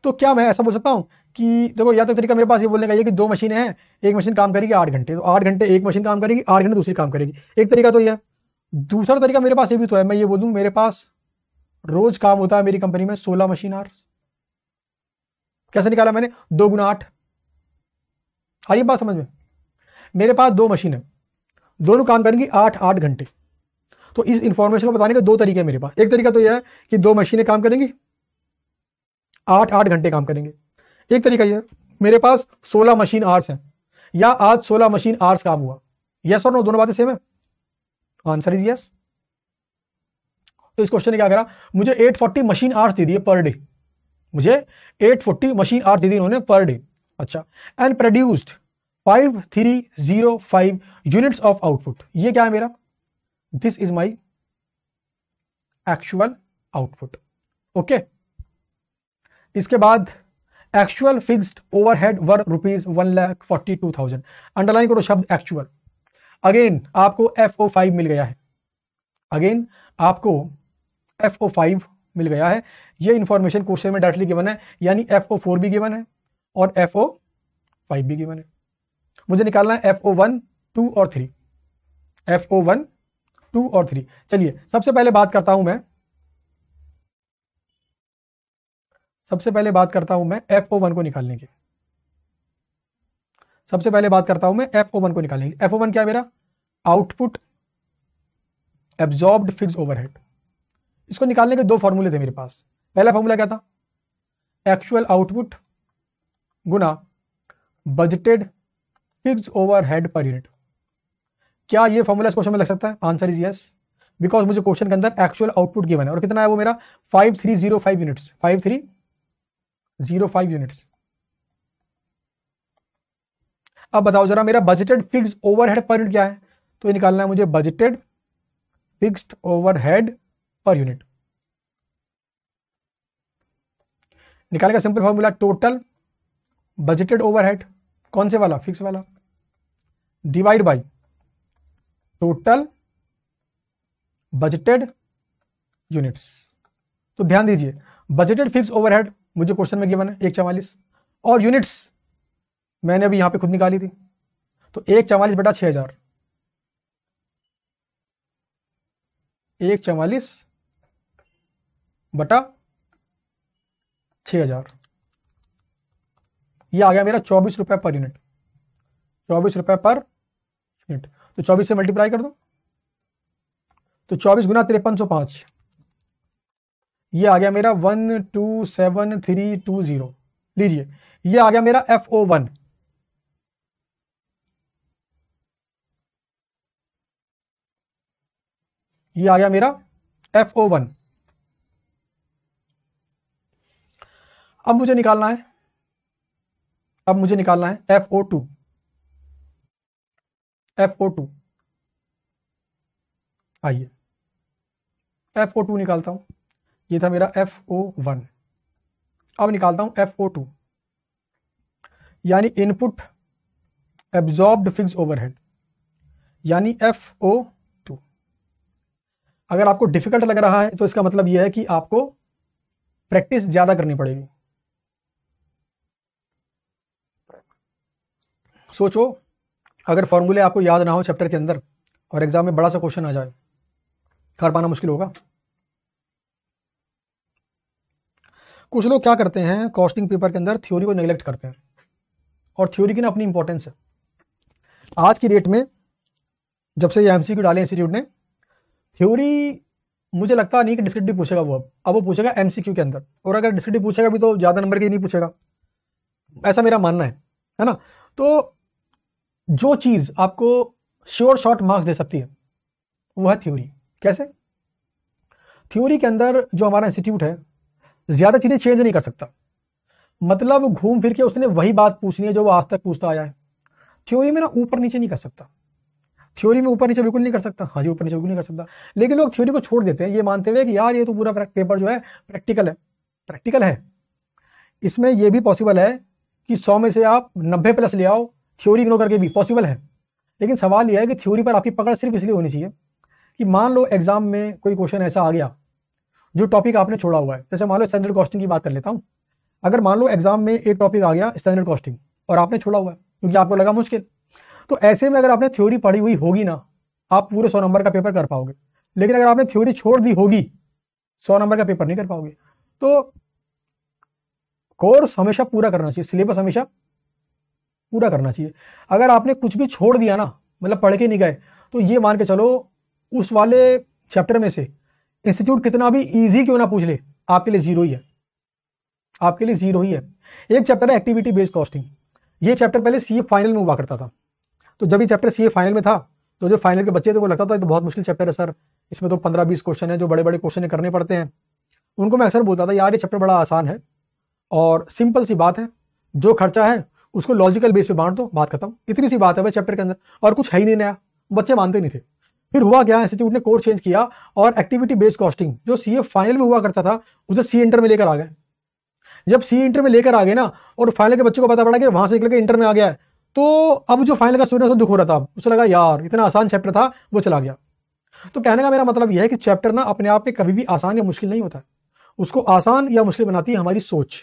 तो क्या मैं ऐसा बोल सकता हूं कि देखो या तो तरीका मेरे पास ये बोलने का ये कि दो मशीनें हैं एक मशीन काम करेगी आठ घंटे तो आठ घंटे एक मशीन काम करेगी आठ घंटे दूसरी काम करेगी एक तरीका तो ये है दूसरा तरीका मेरे पास ये भी तो है मैं ये बोलूं मेरे पास रोज काम होता है मेरी कंपनी में सोलह मशीन आर्स कैसे निकाला मैंने दो गुना आठ हर बात समझ में मेरे पास दो मशीन है दोनों काम करेंगी आठ आठ घंटे तो इस इंफॉर्मेशन को बताने के दो तरीके हैं मेरे पास एक तरीका तो यह है कि दो मशीनें काम करेंगी आठ आठ घंटे काम करेंगे एक तरीका यह मेरे पास सोलह मशीन आर्स है या आज सोलह मशीन आर्स काम हुआ यस और नो दोनों बातें सेम है आंसर इज यस तो इस क्वेश्चन ने क्या करा मुझे 840 मशीन आर्स दे दिए पर डे मुझे 840 मशीन आर दी उन्होंने पर डे अच्छा and produced 5305 units of output ये क्या है मेरा this is my actual output okay इसके बाद actual fixed overhead were rupees one lakh forty two thousand underline करो शब्द एक्चुअल अगेन आपको एफ ओ फाइव मिल गया है अगेन आपको एफ ओ फाइव मिल गया है ये इन्फॉर्मेशन क्वेश्चन में डायरेक्टली गिवन है यानी एफ ओ फोर भी गिवन है और एफ ओ फाइव भी गिवन है मुझे निकालना है एफ ओ वन टू और three F O one two और थ्री चलिए सबसे पहले बात करता हूं मैं सबसे पहले बात करता हूं मैं एफ ओ वन को निकालने की सबसे पहले बात करता हूं मैं एफ ओ वन को निकालने की एफ ओ वन क्या है मेरा आउटपुट एब्जॉर्ब फिक्स ओवरहेड इसको निकालने के दो फॉर्मूले थे मेरे पास पहला फॉर्मूला क्या था एक्चुअल आउटपुट गुना budgeted fix overhead per unit क्या ये फॉर्मूला इस क्वेश्चन में लग सकता है आंसर इज यस बिकॉज मुझे क्वेश्चन के अंदर एक्चुअल आउटपुट गिवन है और कितना है वो मेरा 5305 यूनिट्स 5305 यूनिट्स अब बताओ जरा मेरा budgeted fix overhead per unit क्या है तो ये निकालना है मुझे budgeted fixed overhead per unit निकाल का simple formula total budgeted overhead कौन से वाला फिक्स वाला divide by total budgeted units तो ध्यान दीजिए बजटेड फिक्स ओवरहेड मुझे क्वेश्चन में गिवन है एक चवालीस और यूनिट्स मैंने अभी यहां पे खुद निकाली थी तो एक चवालीस बेटा छह हजार एक चवालीस बटा छह हजार ये आ गया मेरा चौबीस रुपए पर यूनिट चौबीस रुपए पर यूनिट तो चौबीस से मल्टीप्लाई कर दो तो चौबीस गुना तिरपन सौ पांच ये आ गया मेरा one two seven three two zero लीजिए ये आ गया मेरा एफ ओ वन ये आ गया मेरा एफ ओ वन अब मुझे निकालना है अब मुझे निकालना है F O two F O two आइए एफ ओ टू निकालता हूं ये था मेरा एफ ओ वन अब निकालता हूं एफ ओ टू यानी इनपुट एब्जॉर्ब्ड फिक्स ओवरहेड यानी एफ ओ टू अगर आपको डिफिकल्ट लग रहा है तो इसका मतलब यह है कि आपको प्रैक्टिस ज्यादा करनी पड़ेगी सोचो अगर फॉर्मूले आपको याद ना हो चैप्टर के अंदर और एग्जाम में बड़ा सा क्वेश्चन आ जाए कर पाना मुश्किल होगा कुछ लोग क्या करते हैं कॉस्टिंग पेपर के अंदर थ्योरी को निगलेक्ट करते हैं और थ्योरी की ना अपनी इंपॉर्टेंस है आज की डेट में जब से ये एमसीक्यू डाले इंस्टीट्यूट ने थ्योरी मुझे लगता नहीं कि डिस्क्रिप्टिव पूछेगा वो अब अब वो पूछेगा एमसीक्यू के अंदर और अगर डिस्क्रिप्टिव पूछेगा भी तो ज़्यादा नंबर की नहीं पूछेगा ऐसा मेरा मानना है है ना तो जो चीज आपको श्योर शॉर्ट मार्क्स दे सकती है वह है थ्योरी कैसे थ्योरी के अंदर जो हमारा इंस्टीट्यूट है ज्यादा चीजें चेंज नहीं कर सकता मतलब घूम फिर के उसने वही बात पूछनी है जो वो आज तक पूछता आया है थ्योरी में ना ऊपर नीचे नहीं कर सकता थ्योरी में ऊपर नीचे बिल्कुल नहीं कर सकता हाँ जी ऊपर नीचे बिल्कुल नहीं कर सकता लेकिन लोग थ्योरी को छोड़ देते हैं ये मानते हुए कि यार ये तो पूरा पेपर जो है प्रैक्टिकल है प्रैक्टिकल है इसमें यह भी पॉसिबल है कि सौ में से आप नब्बे प्लस ले आओ थ्योरी इग्नोर करके भी पॉसिबल है लेकिन सवाल यह है कि थ्योरी पर आपकी पकड़ सिर्फ इसलिए होनी चाहिए कि मान लो एग्जाम में कोई क्वेश्चन ऐसा आ गया जो टॉपिक आपने छोड़ा हुआ है जैसे मान लो स्टैंडर्ड कॉस्टिंग की बात कर लेता हूँ अगर मान लो एग्जाम में एक टॉपिक आ गया स्टैंडर्ड कॉस्टिंग और आपने छोड़ा हुआ है क्योंकि आपको लगा मुश्किल तो ऐसे में अगर आपने थ्योरी पढ़ी हुई होगी ना आप पूरे सौ नंबर का पेपर कर पाओगे लेकिन अगर आपने थ्योरी छोड़ दी होगी सौ नंबर का पेपर नहीं कर पाओगे तो कोर्स हमेशा पूरा करना चाहिए सिलेबस हमेशा पूरा करना चाहिए अगर आपने कुछ भी छोड़ दिया ना मतलब पढ़ के नहीं गए तो ये मान के चलो उस वाले चैप्टर में से इंस्टीट्यूट कितना भी ईजी क्यों ना पूछ ले आपके लिए जीरो ही है आपके लिए जीरो ही है एक चैप्टर है एक्टिविटी बेस्ड कॉस्टिंग ये चैप्टर पहले सी फाइनल में हुआ करता था तो जब ये चैप्टर सी फाइनल में था तो जो फाइनल के बच्चे थे वो लगता था तो बहुत मुश्किल चैप्टर है सर इसमें तो पंद्रह बीस क्वेश्चन है जो बड़े बड़े क्वेश्चन करने पड़ते हैं उनको मैं अक्सर बोलता था यार ये चैप्टर बड़ा आसान है और सिंपल सी बात है जो खर्चा है उसको लॉजिकल बेस पे बांट दो बात खत्म इतनी सी बात है भाई चैप्टर के अंदर और कुछ है ही नहीं नया बच्चे मानते नहीं थे फिर हुआ क्या इंस्टीट्यूट ने कोर्स चेंज किया और एक्टिविटी बेस्ड कॉस्टिंग जो सीए फाइनल में हुआ करता था उसे सी इंटर में लेकर आ गए जब सी इंटर में लेकर आ गए ना और फाइनल के बच्चों को पता पड़ा कि वहां से निकल के इंटर में आ गया है तो अब जो फाइनल का स्टूडेंट दुख हो रहा था उसे लगा यार इतना आसान चैप्टर था वो चला गया तो कहने का मेरा मतलब यह है कि चैप्टर ना अपने आप में कभी भी आसान या मुश्किल नहीं होता उसको आसान या मुश्किल बनाती है हमारी सोच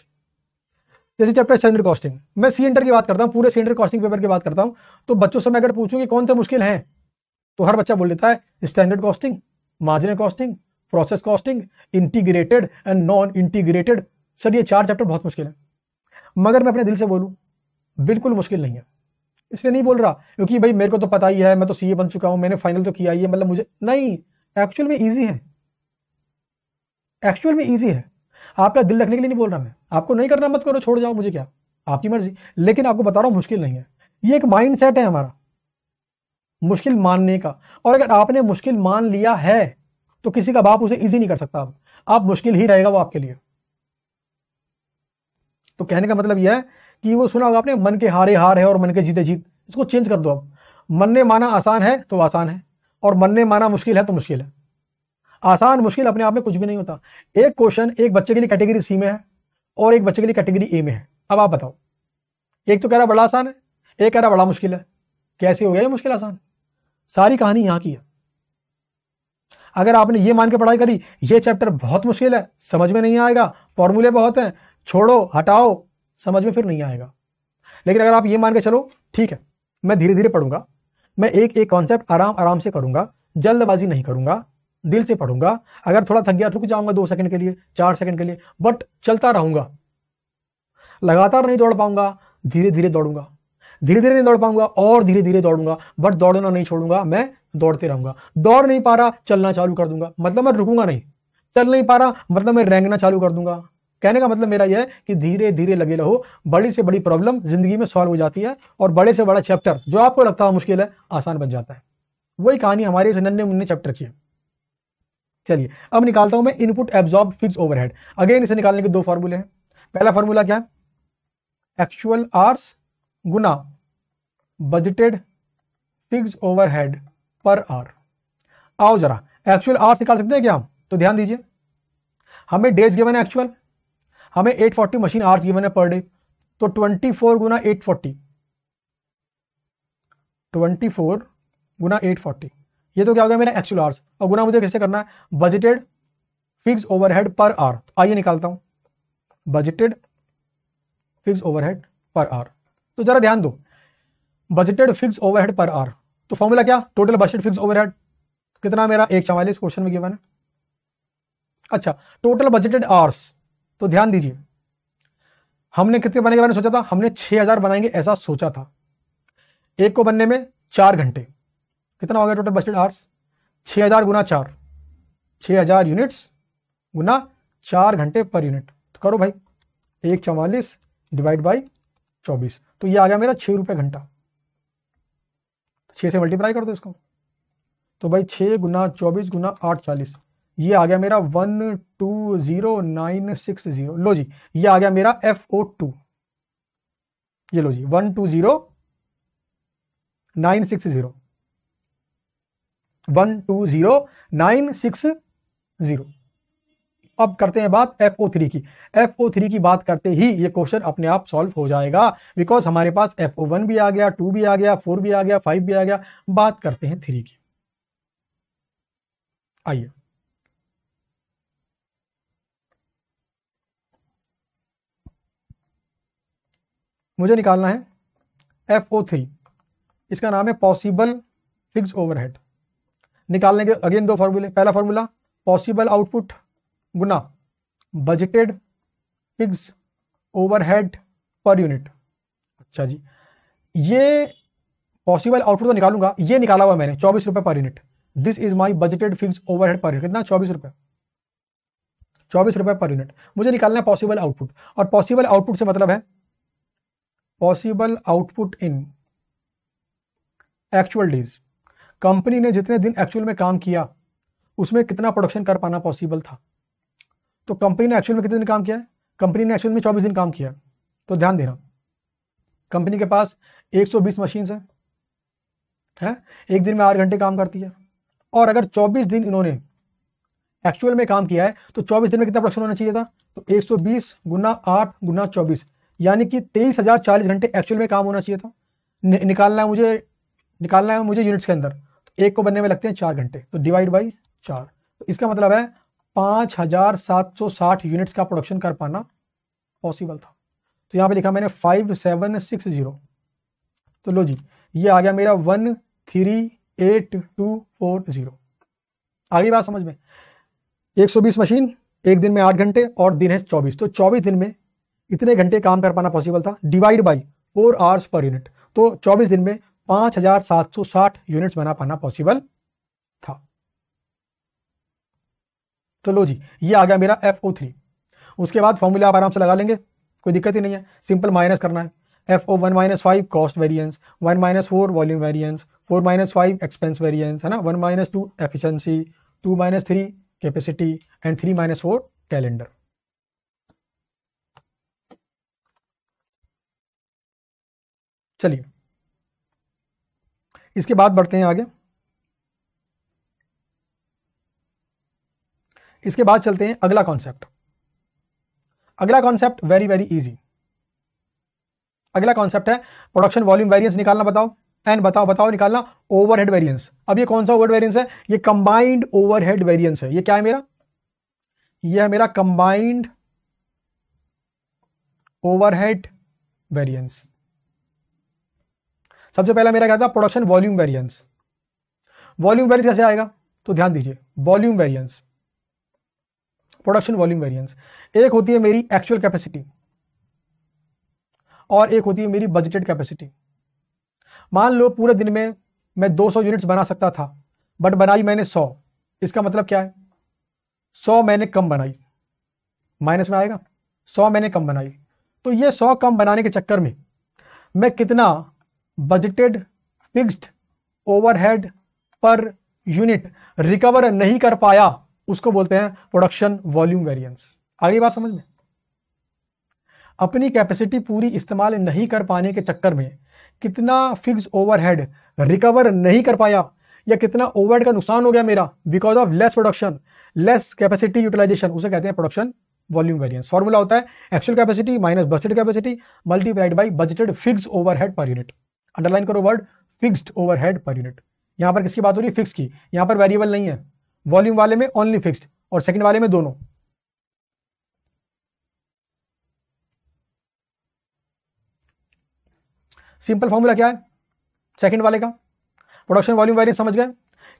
जैसे चैप्टर सेंटर कॉस्टिंग मैं सी इंटर की बात करता हूँ पूरे सी कॉस्टिंग पेपर की बात करता हूँ तो बच्चों से मैं अगर पूछूँ कि कौन से मुश्किल है तो हर बच्चा बोल देता है standard costing marginal costing process costing integrated and non integrated sir ये चार चैप्टर बहुत मुश्किल है मगर मैं अपने दिल से बोलूँ बिल्कुल मुश्किल नहीं है इसलिए नहीं बोल रहा क्योंकि भाई मेरे को तो पता ही है मैं तो सीए बन चुका हूं मैंने फाइनल तो किया ही है मतलब मुझे नहीं एक्चुअल में ईजी है एक्चुअल में ईजी है आपका दिल रखने के लिए नहीं बोल रहा मैं आपको नहीं करना मत करो छोड़ जाओ मुझे क्या आपकी मर्जी लेकिन आपको बता रहा हूं मुश्किल नहीं है ये एक माइंड सेट है हमारा मुश्किल मानने का और अगर आपने मुश्किल मान लिया है तो किसी का बाप उसे इजी नहीं कर सकता आप, मुश्किल ही रहेगा वो आपके लिए तो कहने का मतलब यह है कि वो सुना होगा आपने मन के हारे हार है और मन के जीते जीत इसको चेंज कर दो आप मन ने माना आसान है तो आसान है और मन ने माना मुश्किल है तो मुश्किल है आसान मुश्किल अपने आप में कुछ भी नहीं होता एक क्वेश्चन एक बच्चे के लिए कैटेगरी सी में है और एक बच्चे के लिए कैटेगरी ए में है अब आप बताओ एक तो कह रहा बड़ा आसान है एक कह रहा बड़ा मुश्किल है कैसे हो गया ये मुश्किल आसान सारी कहानी यहां की है अगर आपने ये मान के पढ़ाई करी ये चैप्टर बहुत मुश्किल है समझ में नहीं आएगा फॉर्मूले बहुत हैं छोड़ो हटाओ समझ में फिर नहीं आएगा लेकिन अगर आप ये मान के चलो ठीक है मैं धीरे धीरे पढ़ूंगा मैं एक एक कॉन्सेप्ट आराम आराम से करूंगा जल्दबाजी नहीं करूंगा दिल से पढ़ूंगा अगर थोड़ा थक गया रुक जाऊंगा दो सेकंड के लिए चार सेकंड के लिए बट चलता रहूंगा लगातार नहीं दौड़ पाऊंगा धीरे धीरे दौड़ूंगा धीरे धीरे नहीं दौड़ पाऊंगा और धीरे धीरे दौड़ूंगा बट दौड़ना नहीं छोड़ूंगा मैं दौड़ते रहूंगा दौड़ नहीं पा रहा चलना चालू कर दूंगा मतलब मैं रुकूंगा नहीं चल नहीं पा रहा मतलब मैं रेंगना चालू कर दूंगा कहने का मतलब मेरा यह है कि धीरे धीरे लगे रहो बड़ी से बड़ी प्रॉब्लम जिंदगी में सॉल्व हो जाती है और बड़े से बड़ा चैप्टर जो आपको लगता है मुश्किल है आसान बन जाता है वही कहानी हमारे इस नन्हे मुन्ने चैप्टर की है चलिए अब निकालता हूं मैं input absorb fix overhead again इसे निकालने के दो फॉर्मूले हैं पहला फॉर्मूला क्या है एक्चुअल आर्स गुना budgeted fix overhead per hour आओ जरा एक्चुअल आर्स निकाल सकते हैं क्या हम तो ध्यान दीजिए हमें डेज गिवन है एक्चुअल हमें 840 मशीन आर्स गिवन है पर डे तो 24 फोर गुना एट फोर्टी ट्वेंटी फोर गुना एट फोर्टी ये तो क्या हो गया मेरा एक्चुअल आवर्स और गुना मुझे कैसे करना है budgeted fix overhead per hour तो आइए निकालता हूं budgeted fix overhead per hour तो जरा ध्यान दो budgeted fix overhead per hour तो फॉर्मूला क्या टोटल बजटेड फिक्स ओवरहेड कितना मेरा एक चवालीस क्वेश्चन में गिवन है अच्छा टोटल बजटेड आवर्स तो ध्यान दीजिए हमने कितने बने के बारे में सोचा था हमने 6000 बनाएंगे ऐसा सोचा था एक को बनने में चार घंटे कितना हो गया टोटल बस्टेड आर्स छह हज़ार गुना चार छ हज़ार यूनिट्स गुना चार घंटे पर यूनिट तो करो भाई एक चौवालीस डिवाइड बाई चौबीस तो ये आ गया मेरा छह रुपए घंटा छह से मल्टीप्लाई कर दो इसको तो भाई छह गुना चौबीस गुना आठ चालीस ये आ गया मेरा one two zero nine six zero लो जी ये आ गया मेरा एफ ओ टू ये लो जी one two zero nine six zero one two zero nine six zero अब करते हैं बात एफ ओ थ्री की एफ ओ थ्री की बात करते ही ये क्वेश्चन अपने आप सॉल्व हो जाएगा बिकॉज हमारे पास एफ ओ वन भी आ गया टू भी आ गया फोर भी आ गया फाइव भी आ गया बात करते हैं थ्री की आइए मुझे निकालना है एफ ओ थ्री इसका नाम है पॉसिबल फिक्स ओवरहेड निकालने के अगेन दो फॉर्मूले पहला फॉर्मूला पॉसिबल आउटपुट गुना budgeted fix overhead per unit अच्छा जी ये पॉसिबल आउटपुट तो निकालूंगा ये निकाला हुआ मैंने चौबीस रुपए per unit this is my budgeted fix overhead per unit कितना चौबीस रुपए चौबीस रुपए पर यूनिट मुझे निकालना है पॉसिबल आउटपुट और पॉसिबल आउटपुट से मतलब है possible output in actual days company ने जितने दिन एक्चुअल में काम किया उसमें कितना प्रोडक्शन कर पाना पॉसिबल था तो कंपनी ने एक्चुअल में कितने दिन काम किया कंपनी ने एक्चुअल में 24 दिन काम किया तो ध्यान देना कंपनी के पास 120 मशीन्स हैं है एक दिन में आठ घंटे काम करती है और अगर 24 दिन इन्होंने एक्चुअल में काम किया है तो 24 दिन में कितना प्रोडक्शन होना चाहिए था तो 120 गुना आठ गुना चौबीस यानी कि तेईस हजार चालीस घंटे एक्चुअल में काम होना चाहिए था नि निकालना है मुझे निकालना है मुझे यूनिट्स के अंदर एक को बनने में लगते हैं चार घंटे तो डिवाइड बाई चार तो इसका मतलब है पांच हजार सात सौ साठ यूनिट्स का प्रोडक्शन कर पाना पॉसिबल था तो यहां पे लिखा मैंने फाइव सेवन सिक्स जीरो तो लो जी ये आ गया मेरा one three eight two four zero आगे बात समझ में 120 मशीन एक दिन में आठ घंटे और दिन है चौबीस तो चौबीस दिन में इतने घंटे काम कर पाना पॉसिबल था divide by four hours per unit तो चौबीस दिन में पांच हजार सात सौ साठ यूनिट्स बना पाना पॉसिबल था तो लो जी ये आ गया मेरा एफ ओ थ्री उसके बाद फॉर्मूला आप आराम से लगा लेंगे कोई दिक्कत ही नहीं है सिंपल माइनस करना है F O one minus five cost variance one minus four volume variance four minus five expense variance है ना one minus two efficiency two minus three capacity and three minus four calendar चलिए इसके बाद बढ़ते हैं आगे इसके बाद चलते हैं अगला कॉन्सेप्ट अगला कॉन्सेप्ट वेरी वेरी इजी अगला कॉन्सेप्ट है प्रोडक्शन वॉल्यूम वेरिएंस निकालना बताओ एंड बताओ बताओ निकालना ओवरहेड वेरिएंस अब ये कौन सा ओवर वेरिएंस है ये कंबाइंड ओवरहेड वेरिएंस है ये क्या है मेरा ये है मेरा कंबाइंड ओवरहेड वेरिएंस सबसे पहला मेरा क्या था production volume variance volume variance कैसे आएगा तो ध्यान दीजिए volume variance production volume variance एक होती है मेरी एक्चुअल कैपेसिटी और एक होती है मेरी बजटेड कैपेसिटी मान लो पूरे दिन में मैं 200 यूनिट्स बना सकता था बट बनाई मैंने 100 इसका मतलब क्या है 100 मैंने कम बनाई माइनस में आएगा 100 मैंने कम बनाई तो ये 100 कम बनाने के चक्कर में मैं कितना budgeted fixed overhead per unit recover नहीं कर पाया उसको बोलते हैं प्रोडक्शन वॉल्यूम वेरिएंस आगे बात समझ में अपनी कैपेसिटी पूरी इस्तेमाल नहीं कर पाने के चक्कर में कितना फिक्स ओवरहेड रिकवर नहीं कर पाया या कितना ओवरहेड का नुकसान हो गया मेरा because of less production less capacity utilisation उसे कहते हैं प्रोडक्शन वॉल्यूम वेरिएंस फॉर्मूला होता है actual capacity minus budgeted capacity multiplied by budgeted fix overhead per unit underline करो word fixed overhead per unit यहां पर किसकी बात हो रही है फिक्स की यहां पर वेरिएबल नहीं है वॉल्यूम वाले में ओनली फिक्स्ड और सेकंड वाले में दोनों सिंपल फॉर्मूला क्या है सेकंड वाले का प्रोडक्शन वॉल्यूम वेरिएंस समझ गए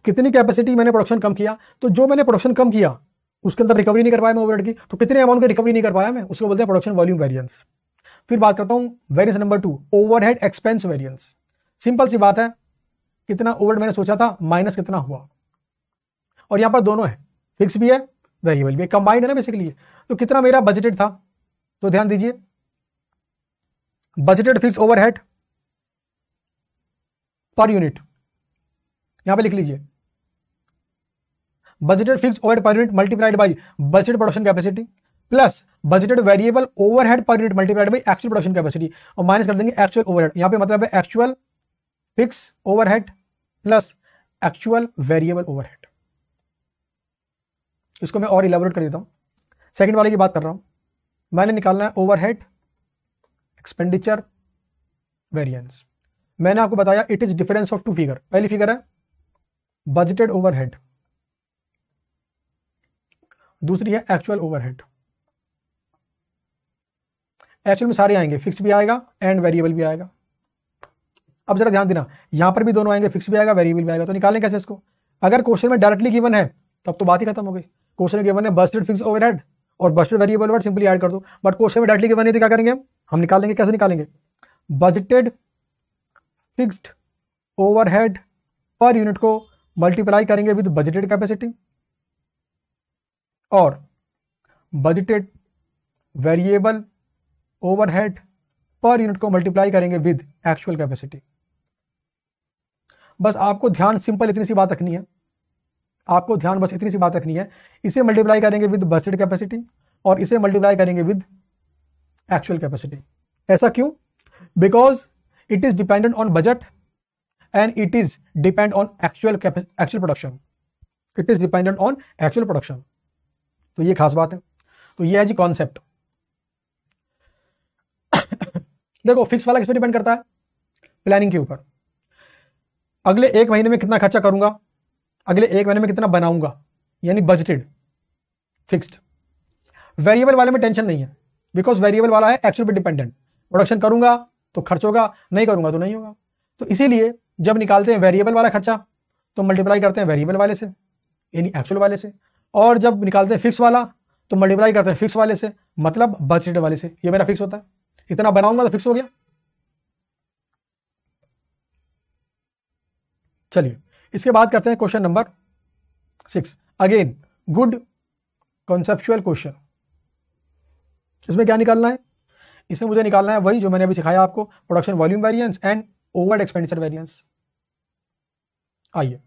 कितनी कैपेसिटी मैंने प्रोडक्शन कम किया तो जो मैंने प्रोडक्शन कम किया उसके अंदर रिकवरी नहीं कर पाया मैं ओवरहेड की तो कितने अमाउंट का रिकवरी नहीं कर पाया मैं उसको बोलते हैं प्रोडक्शन वॉल्यूम वेरिएंस फिर बात करता हूं variance number two overhead expense variance simple सी बात है कितना ओवर मैंने सोचा था माइनस कितना हुआ और यहां पर दोनों है फिक्स भी है वेरिएबल भी है कंबाइंड है ना बेसिकली तो कितना मेरा बजटेड था तो ध्यान दीजिए budgeted fix overhead per unit यहां पे लिख लीजिए budgeted fix over per unit multiplied by budgeted production capacity plus budgeted variable overhead per unit multiplied by actual production capacity और माइनस कर देंगे एक्चुअल ओवरहेड यहां पे मतलब है actual fix overhead plus actual variable overhead इसको मैं और इलेबोरेट कर देता हूं सेकंड वाले की बात कर रहा हूं मैंने निकालना है ओवरहेड एक्सपेंडिचर वेरियंस मैंने आपको बताया it is difference of two figure पहली फिगर है बजटेड ओवरहेड दूसरी है एक्चुअल ओवरहेड एक्चुअल में सारे आएंगे फिक्स भी आएगा एंड वेरिएबल भी आएगा अब जरा ध्यान देना यहां पर भी दोनों आएंगे फिक्स भी आएगा वेरिएबल भी आएगा तो निकालें कैसे इसको अगर क्वेश्चन में डायरेक्टली गिवन है तब तो बात ही खत्म हो गई क्वेश्चन गिवन है बस्टेड फिक्स हेड और budgeted variable over simply add कर दो बट क्वेश्चन में डायरेक्टली गिवन है तो क्या करेंगे हम निकालेंगे कैसे निकालेंगे budgeted fixed overhead per unit को मल्टीप्लाई करेंगे विद बजटेड कैपेसिटी और budgeted variable overhead per unit को मल्टीप्लाई करेंगे विद एक्चुअल कैपेसिटी बस आपको ध्यान सिंपल इतनी सी बात रखनी है आपको ध्यान बस इतनी सी बात रखनी है इसे मल्टीप्लाई करेंगे विद बसेड कैपेसिटी और इसे मल्टीप्लाई करेंगे विद एक्चुअल कैपेसिटी ऐसा क्यों because it is dependent on budget and it is depend on actual actual production it is dependent on actual production तो ये खास बात है तो ये है जी कॉन्सेप्ट देखो फिक्स वाला किस पर डिपेंड करता है प्लानिंग के ऊपर अगले एक महीने में कितना खर्चा करूंगा अगले एक महीने में कितना बनाऊंगा यानी बजटेड फिक्स्ड वेरिएबल वाले में टेंशन नहीं है बिकॉज वेरिएबल वाला है एक्चुअल पे डिपेंडेंट प्रोडक्शन करूंगा तो खर्च होगा नहीं करूंगा तो नहीं होगा तो इसीलिए जब निकालते हैं वेरिएबल वाला खर्चा तो मल्टीप्लाई करते हैं वेरिएबल वाले से यानी एक्चुअल वाले से और जब निकालते हैं फिक्स वाला तो मल्टीप्लाई करते हैं फिक्स वाले से मतलब बजटेड वाले से ये मेरा फिक्स होता है इतना बनाऊंगा तो फिक्स हो गया चलिए इसके बाद करते हैं question number six again good conceptual question इसमें क्या निकालना है इसमें मुझे निकालना है वही जो मैंने अभी सिखाया आपको production volume variance and over expenditure variance आइए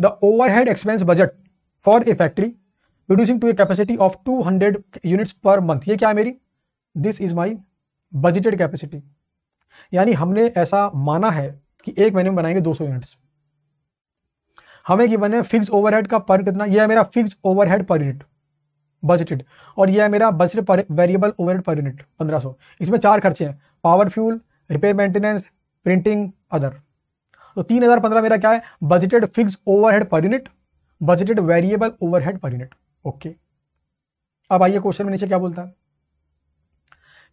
the overhead expense budget for a factory producing to a capacity of 200 units per month ये क्या है मेरी this is my budgeted capacity यानी हमने ऐसा माना है कि एक महीने में बनाएंगे 200 यूनिट्स हमें कि बने फिक्स ओवरहेड का पर कितना यह है मेरा fix overhead per unit budgeted और यह है मेरा budget variable overhead per unit 1500 इसमें चार खर्चे हैं power fuel repair maintenance printing other तो तीन हजार पंद्रह मेरा क्या है budgeted fix overhead per unit budgeted variable overhead per unit okay अब आइए क्वेश्चन में नीचे क्या बोलता है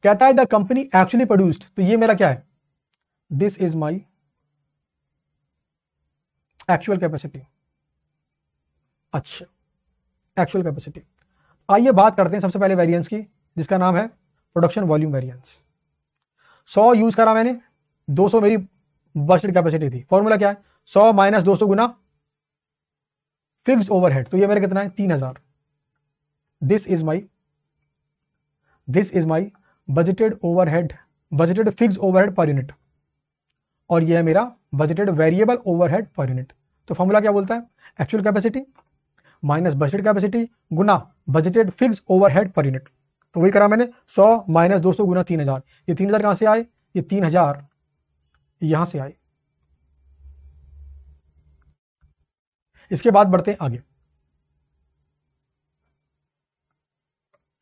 कहता है द कंपनी एक्चुअली प्रोड्यूस्ड तो ये मेरा क्या है this is my actual capacity अच्छा एक्चुअल कैपेसिटी आइए बात करते हैं सबसे पहले वेरिएंस की जिसका नाम है प्रोडक्शन वॉल्यूम वेरिएंस 100 यूज करा मैंने 200 मेरी बस्टेड कैपेसिटी थी फॉर्मूला क्या है 100 माइनस सौ गुना फिक्स ओवरहेड तो ये मेरा कितना है तीन हजार this is my this is my budgeted overhead budgeted fixed overhead per unit और यह है मेरा budgeted variable overhead per unit तो फॉर्मूला क्या बोलता है actual capacity minus budgeted capacity गुना budgeted fix overhead per unit तो वही करा मैंने 100 माइनस दो गुना तीन हजार ये तीन हजार कहां से आए ये तीन हजार यहां से आए इसके बाद बढ़ते हैं आगे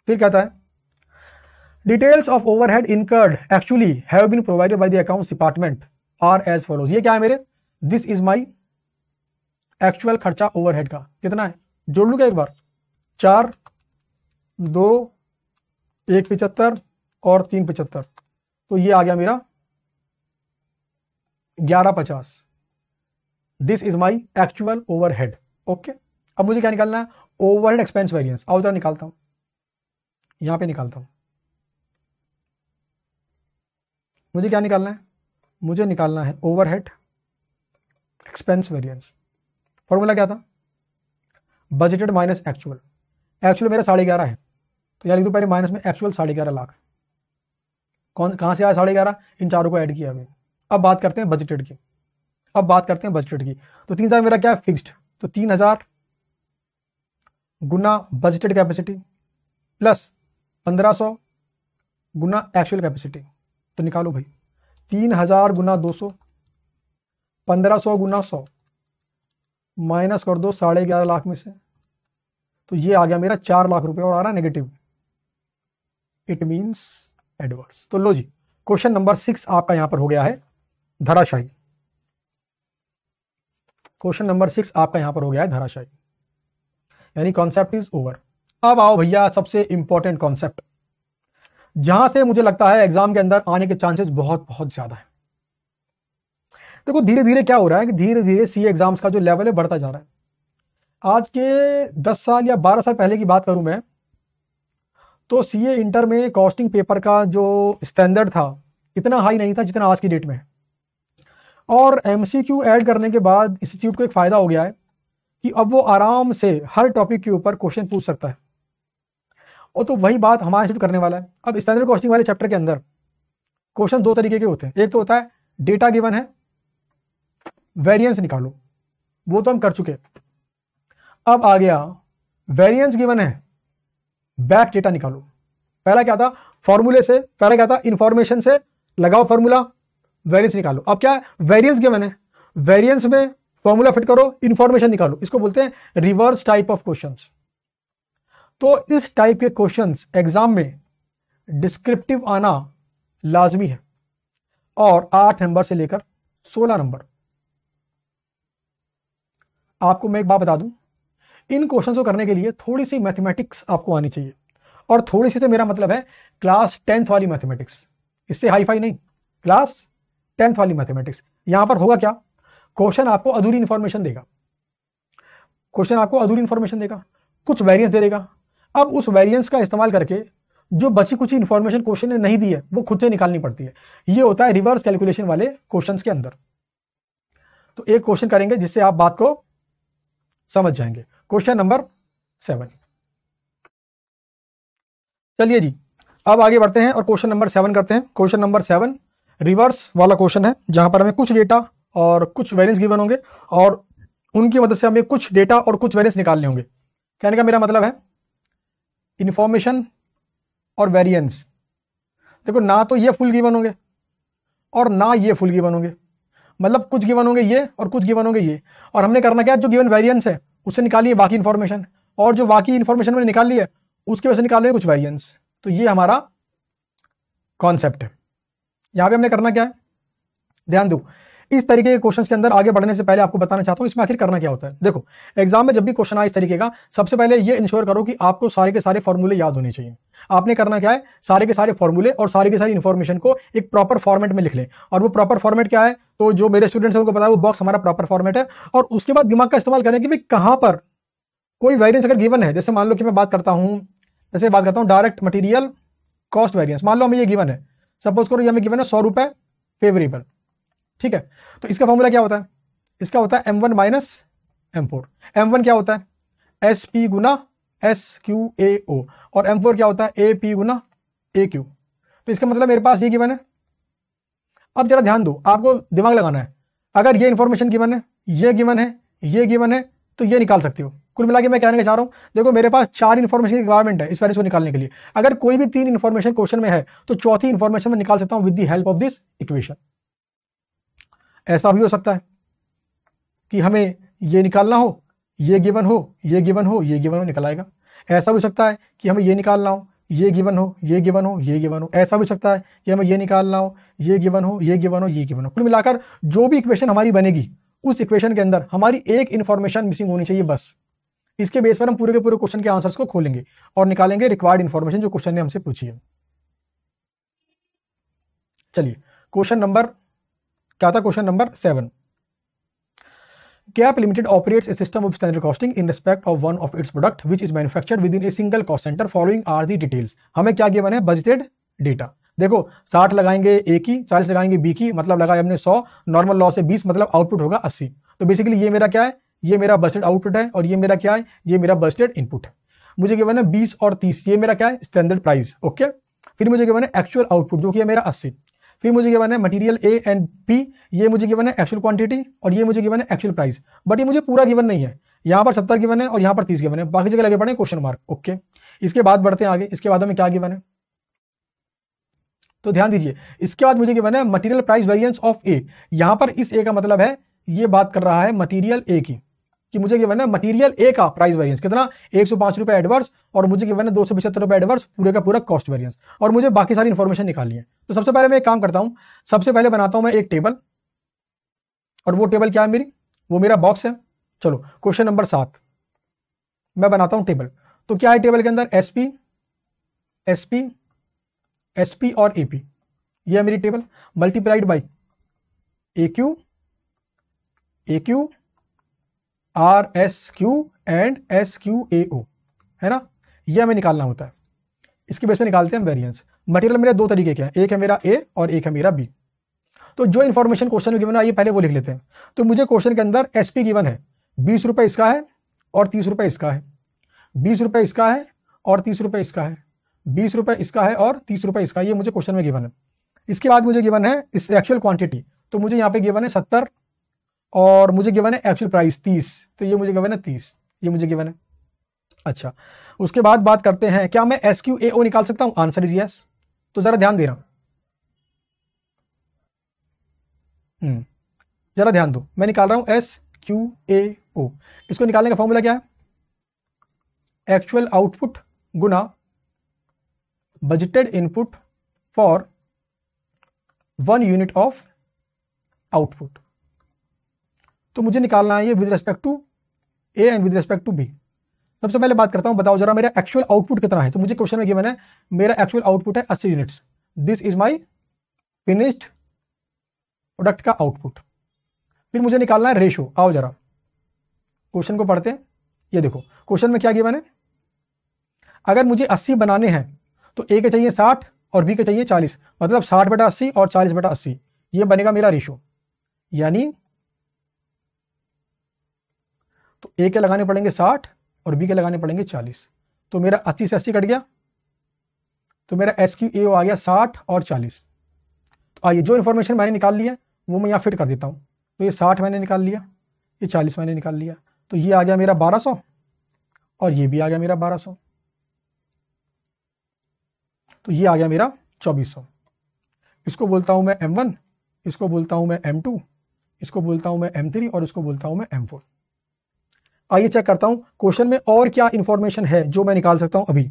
फिर कहता है details of overhead incurred actually have been provided by the accounts department are as follows ये क्या है मेरे दिस इज माय एक्चुअल खर्चा ओवरहेड का कितना है जोड़ लू क्या एक बार चार दो एक पिचहत्तर और तीन पिचहत्तर तो ये आ गया मेरा ग्यारह पचास this is my actual overhead okay अब मुझे क्या निकालना है ओवरहेड एक्सपेंस वेरियंस आओ जरा निकालता हूं यहां पे निकालता हूं मुझे क्या निकालना है मुझे निकालना है ओवरहेड एक्सपेंस वेरिएंस फॉर्मूला क्या था बजटेड माइनस एक्चुअल एक्चुअल मेरा साढ़े ग्यारह है तो यार लिख दो पहले माइनस में एक्चुअल साढ़े ग्यारह लाख कौन कहां से आया साढ़े ग्यारह इन चारों को ऐड किया अभी अब बात करते हैं बजटेड की अब बात करते हैं बजटेड की तो तीन हजार मेरा क्या है फिक्स्ड तो तीन हजार गुना बजटेड कैपेसिटी प्लस पंद्रह सौ गुना एक्चुअल कैपेसिटी तो निकालो भाई तीन हजार गुना दो सौ पंद्रह सौ गुना सौ माइनस कर दो साढ़े ग्यारह लाख में से तो ये आ गया मेरा चार लाख रुपए और आ रहा है नेगेटिव इट मींस एडवर्स तो लो जी क्वेश्चन नंबर सिक्स आपका यहां पर हो गया है धराशाही क्वेश्चन नंबर सिक्स आपका यहां पर हो गया है धराशाही यानी कॉन्सेप्ट इज ओवर अब आओ भैया सबसे इंपॉर्टेंट कॉन्सेप्ट जहां से मुझे लगता है एग्जाम के अंदर आने के चांसेस बहुत बहुत ज्यादा है देखो धीरे धीरे क्या हो रहा है कि धीरे धीरे सी एग्जाम्स का जो लेवल है बढ़ता जा रहा है आज के 10 साल या 12 साल पहले की बात करूं मैं तो सीए इंटर में कॉस्टिंग पेपर का जो स्टैंडर्ड था इतना हाई नहीं था जितना आज की डेट में और एमसीक्यू ऐड करने के बाद इंस्टीट्यूट को एक फ़ायदा हो गया है कि अब वो आराम से हर टॉपिक के ऊपर क्वेश्चन पूछ सकता है और तो वही बात हमारे करने वाला है अब स्टैंडर्ड कॉस्टिंग वाले चैप्टर के अंदर क्वेश्चन दो तरीके के होते हैं एक तो होता है डेटा गिवन है वेरिएंस निकालो वो तो हम कर चुके अब आ गया वेरिएंस गिवन है बैक डेटा निकालो पहला क्या था फॉर्मूले से पहला क्या था इंफॉर्मेशन से लगाओ फॉर्मूला वेरियंस निकालो अब क्या है वेरियंस गिवन है वेरियंस में फॉर्मूला फिट करो इंफॉर्मेशन निकालो इसको बोलते हैं रिवर्स टाइप ऑफ क्वेश्चंस तो इस टाइप के क्वेश्चंस एग्जाम में डिस्क्रिप्टिव आना लाजमी है और आठ नंबर से लेकर सोलह नंबर आपको मैं एक बात बता दूं इन क्वेश्चंस को करने के लिए थोड़ी सी मैथमेटिक्स आपको आनी चाहिए और थोड़ी सी से मेरा मतलब है क्लास टेंथ वाली मैथमेटिक्स इससे हाईफाई नहीं क्लास टेंथ वाली मैथमेटिक्स यहां पर होगा क्या क्वेश्चन आपको अधूरी इंफॉर्मेशन देगा क्वेश्चन आपको अधूरी इंफॉर्मेशन देगा कुछ वेरियंस दे देगा अब उस वेरियंस का इस्तेमाल करके जो बची कुछ इन्फॉर्मेशन क्वेश्चन ने नहीं दी है वो खुद से निकालनी पड़ती है ये होता है रिवर्स कैलकुलेशन वाले क्वेश्चन के अंदर तो एक क्वेश्चन करेंगे जिससे आप बात को समझ जाएंगे क्वेश्चन नंबर सेवन चलिए जी अब आगे बढ़ते हैं और क्वेश्चन नंबर सेवन करते हैं क्वेश्चन नंबर सेवन रिवर्स वाला क्वेश्चन है जहां पर हमें कुछ डेटा और कुछ वेरियंस गिवन होंगे और उनकी मदद से हमें कुछ डेटा और कुछ वेरियंस निकालने होंगे कहने का मेरा मतलब है इंफॉर्मेशन और वेरियंस देखो ना तो ये फुल गिवन होंगे और ना ये फुल गिवन होंगे मतलब कुछ गिवन होंगे ये और कुछ गिवन होंगे ये और हमने करना क्या जो गिवन वेरियंस है उससे निकालिए बाकी इन्फॉर्मेशन और जो बाकी इन्फॉर्मेशन मैंने निकाल लिया उसके वजह से निकाल कुछ वेरियंस तो ये हमारा कॉन्सेप्ट है यहां पे हमने करना क्या है ध्यान दो इस तरीके के क्वेश्चन के अंदर आगे बढ़ने से पहले आपको बताना चाहता हूँ इसमें आखिर करना क्या होता है देखो एग्जाम में जब भी क्वेश्चन आए इस तरीके का सबसे पहले ये इंश्योर करो कि आपको सारे के सारे फॉर्मूले याद होने चाहिए आपने करना क्या है सारे के सारे फॉर्मूले और सारी की सारी इन्फॉर्मेशन को एक प्रॉपर फॉर्मेट में लिख लें और वो प्रॉपर फॉर्मेट क्या है तो जो मेरे स्टूडेंट्स हैं उनको पता है वो बॉक्स हमारा प्रॉपर फॉर्मेट है और उसके बाद दिमाग का इस्तेमाल करें कि भाई कहां पर कोई वेरियंस अगर गिवन है जैसे मान लो कि मैं बात करता हूं जैसे बात करता हूं डायरेक्ट मटीरियल कॉस्ट वेरियंस मान लो हमें ये गिवन है सपोज करो ये हमें गिवन है सौ रुपए फेवरेबल ठीक है तो इसका फॉर्मूला क्या होता है इसका होता है M one minus M four M one क्या होता है एस पी गुना एस क्यू ए ओ और एम फोर क्या होता है ए पी गुना ए क्यू तो इसका मतलब मेरे पास ये गिवन है अब जरा ध्यान दो आपको दिमाग लगाना है अगर ये इंफॉर्मेशन गिवन है ये गिवन है ये गिवन है तो ये निकाल सकते हो कुल मिला के मैं कहने चाह रहा हूं देखो मेरे पास चार इन्फॉर्मेशन रिक्वायरमेंट है इस वैल्यू को निकालने के लिए अगर कोई भी तीन इन्फॉर्मेशन क्वेश्चन में है तो चौथी इन्फॉर्मेशन मैं निकाल सकता हूं with the help of this equation ऐसा भी हो सकता है कि हमें ये निकालना हो ये गिवन हो ये गिवन हो ये गिवन हो निकल आएगा ऐसा भी हो सकता है कि हमें ये निकालना हो ये गिवन हो ये गिवन हो ये गिवन हो ऐसा भी हो सकता है कि हमें ये निकालना हो ये गिवन हो ये गिवन हो ये गिवन हो कुल मिलाकर जो भी इक्वेशन हमारी बनेगी उस इक्वेशन के अंदर हमारी एक इन्फॉर्मेशन मिसिंग होनी चाहिए बस इसके बेस पर हम पूरे के पूरे क्वेश्चन के आंसर्स को खोलेंगे और निकालेंगे रिक्वायर्ड इन्फॉर्मेशन जो क्वेश्चन ने हमसे पूछी है चलिए क्वेश्चन नंबर क्या था question number seven limited operates a system of standard costing in respect of one of its product which is is within a single cost centre following are the details हमें क्या गिवन है बजटेड डेटा देखो 60 लगाएंगे ए की 40 लगाएंगे बी की मतलब लगाए हमने 100 नॉर्मल लॉ से 20 मतलब आउटपुट होगा 80 तो बेसिकली ये मेरा क्या है ये मेरा बजटेड आउटपुट है और ये मेरा क्या है ये मेरा बजटेड इनपुट है मुझे गिवन है 20 और 30 ये मेरा क्या है स्टैंडर्ड प्राइस ओके फिर मुझे गिवन है एक्चुअल आउटपुट जो कि है मेरा अस्सी फिर मुझे गिवन है मटेरियल ए एंड बी ये मुझे गिवन है एक्चुअल क्वांटिटी और ये मुझे गिवन है एक्चुअल प्राइस बट ये मुझे पूरा गिवन नहीं है यहां पर सत्तर गिवन है और यहां पर तीस गिवन है बाकी जगह लगे पड़े क्वेश्चन मार्क ओके इसके बाद बढ़ते हैं आगे इसके बाद हमें क्या गिवन है तो ध्यान दीजिए इसके बाद मुझे गिवन है material price variance of A यहां पर इस ए का मतलब है ये बात कर रहा है मटीरियल ए की कि मुझे गिवन है मटेरियल ए का प्राइस वेरियंस कितना एक सौ पांच रुपए एडवर्स और मुझे गिवन है दो सौ पचहत्तर रुपए एडवर्स पूरे का पूरा कॉस्ट वेरियंस और मुझे बाकी सारी इन्फॉर्मेशन निकालनी है तो सबसे पहले मैं एक काम करता हूं सबसे पहले बनाता हूं मैं एक टेबल और वो टेबल क्या है मेरी वो मेरा बॉक्स है चलो क्वेश्चन नंबर सात मैं बनाता हूं टेबल तो क्या है टेबल के अंदर एसपी एसपी एसपी और एपी ये है मेरी table multiplied by A Q A Q R S Q and S Q A O है ना ये हमें निकालना होता है इसके बेस में निकालते हैं वेरियंस मटेरियल मेरे दो तरीके के हैं एक है मेरा ए और एक है मेरा बी तो जो इन्फॉर्मेशन क्वेश्चन में गिवन है ये पहले वो लिख लेते हैं तो मुझे क्वेश्चन के अंदर एस पी गिवन है बीस रुपए इसका है और तीस रुपए इसका है बीस रुपए इसका है और तीस रुपए इसका है बीस रुपए इसका है और तीस रुपए इसका ये मुझे क्वेश्चन में गिवन है इसके बाद मुझे गिवन है इस एक्चुअल क्वांटिटी तो मुझे यहाँ पे गिवन है सत्तर और मुझे गिवन है एक्चुअल प्राइस तीस तो ये मुझे गिवन है तीस ये मुझे गिवन है अच्छा उसके बाद बात करते हैं क्या मैं एस क्यू ए ओ निकाल सकता हूं आंसर इज यस तो जरा ध्यान दे रहा हूं हम्म, जरा ध्यान दो मैं निकाल रहा हूं एस क्यू ए ओ इसको निकालने का फॉर्मूला क्या है एक्चुअल आउटपुट गुना budgeted input for one unit of output तो मुझे निकालना है ये with respect to A and with respect to B सबसे पहले बात करता हूं बताओ जरा मेरा एक्चुअल आउटपुट कितना है तो मुझे क्वेश्चन में गिवन है मेरा एक्चुअल आउटपुट है अस्सी units this is my finished product का आउटपुट फिर मुझे निकालना है रेशो आओ जरा क्वेश्चन को पढ़ते हैं ये देखो क्वेश्चन में क्या किया मैंने अगर मुझे अस्सी बनाने हैं तो ए के चाहिए साठ और बी के चाहिए चालीस मतलब साठ बटा अस्सी और चालीस बटा अस्सी ये बनेगा मेरा रेशो यानी तो ए के लगाने पड़ेंगे साठ और बी के लगाने पड़ेंगे चालीस तो मेरा अस्सी से अस्सी कट गया तो मेरा एस क्यू ए आ गया साठ और चालीस तो आइए जो इन्फॉर्मेशन मैंने निकाल लिया वो मैं यहाँ फिट कर देता हूँ तो ये साठ मैंने निकाल लिया ये चालीस मैंने निकाल लिया तो ये आ गया मेरा बारह सौ और ये भी आ गया मेरा बारह सौ तो ये आ गया मेरा चौबीस सौ इसको बोलता हूँ मैं एम वन इसको बोलता हूँ मैं एम टू इसको बोलता हूँ मैं एम थ्री और इसको बोलता हूँ मैं एम फोर आइए चेक करता हूं क्वेश्चन में और क्या इन्फॉर्मेशन है जो मैं निकाल सकता हूं अभी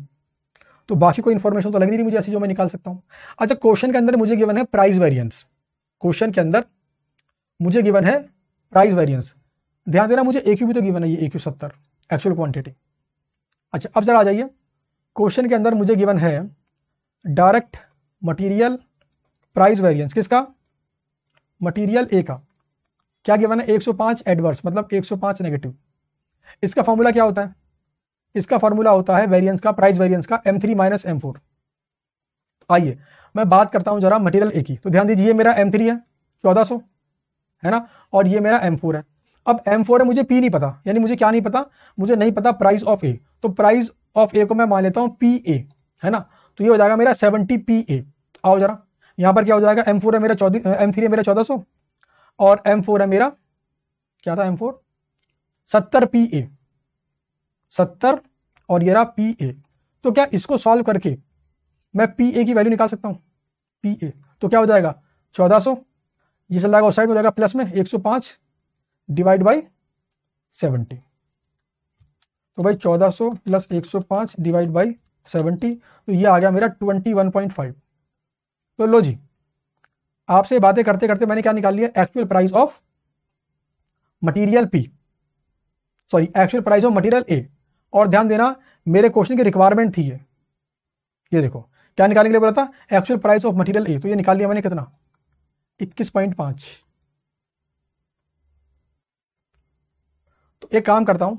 तो बाकी कोई इंफॉर्मेशन तो लग नहीं रही मुझे ऐसी जो मैं निकाल सकता हूं अच्छा क्वेश्चन के अंदर मुझे गिवन है प्राइस वेरियंस क्वेश्चन के अंदर मुझे गिवन है प्राइस वेरियंस ध्यान देना मुझे एक भी तो गिवन है ये एक सत्तर एक्चुअल क्वांटिटी अच्छा अब जरा आ जाइए क्वेश्चन के अंदर मुझे गिवन है डायरेक्ट मटेरियल प्राइस वेरिएंस किसका मटेरियल ए का क्या गिवन है 105 एडवर्स मतलब 105 नेगेटिव इसका फॉर्मूला क्या होता है इसका फॉर्मूला होता है वेरियंस का प्राइस वेरियंस का M three minus M four आइए मैं बात करता हूं जरा मटेरियल ए की तो ध्यान दीजिए मेरा एम थ्री है चौदह सौ है ना और ये मेरा एम फोर है अब एम फोर है मुझे पी नहीं पता यानी मुझे क्या नहीं पता मुझे नहीं पता प्राइस ऑफ ए तो प्राइस ऑफ ए को मैं मान लेता हूँ पी ए है ना तो ये हो जाएगा मेरा सेवनटी पी ए आओ जरा यहाँ पर क्या हो जाएगा एम फोर है मेरा चौदह एम थ्री है मेरा चौदह सौ और एम फोर है मेरा क्या था एम फोर सत्तर पी ए सत्तर और ये रहा पी ए तो क्या इसको सॉल्व करके मैं पी ए की वैल्यू निकाल सकता हूं पी ए तो क्या हो जाएगा चौदह सौ ये चल जाएगा साइड हो जाएगा प्लस में एक सौ पांच डिवाइड बाई सेवेंटी तो भाई चौदह सौ प्लस एक सौ पांच डिवाइड बाई सेवेंटी तो ये आ गया मेरा ट्वेंटी वन पॉइंट फाइव तो लो जी आपसे बातें करते करते मैंने क्या निकाल लिया actual price of material P sorry actual price of material A और ध्यान देना मेरे क्वेश्चन की रिक्वायरमेंट थी ये ये देखो क्या निकालने के लिए बोला था actual price of material A तो ये निकाल लिया मैंने कितना इक्कीस पॉइंट पांच तो एक काम करता हूं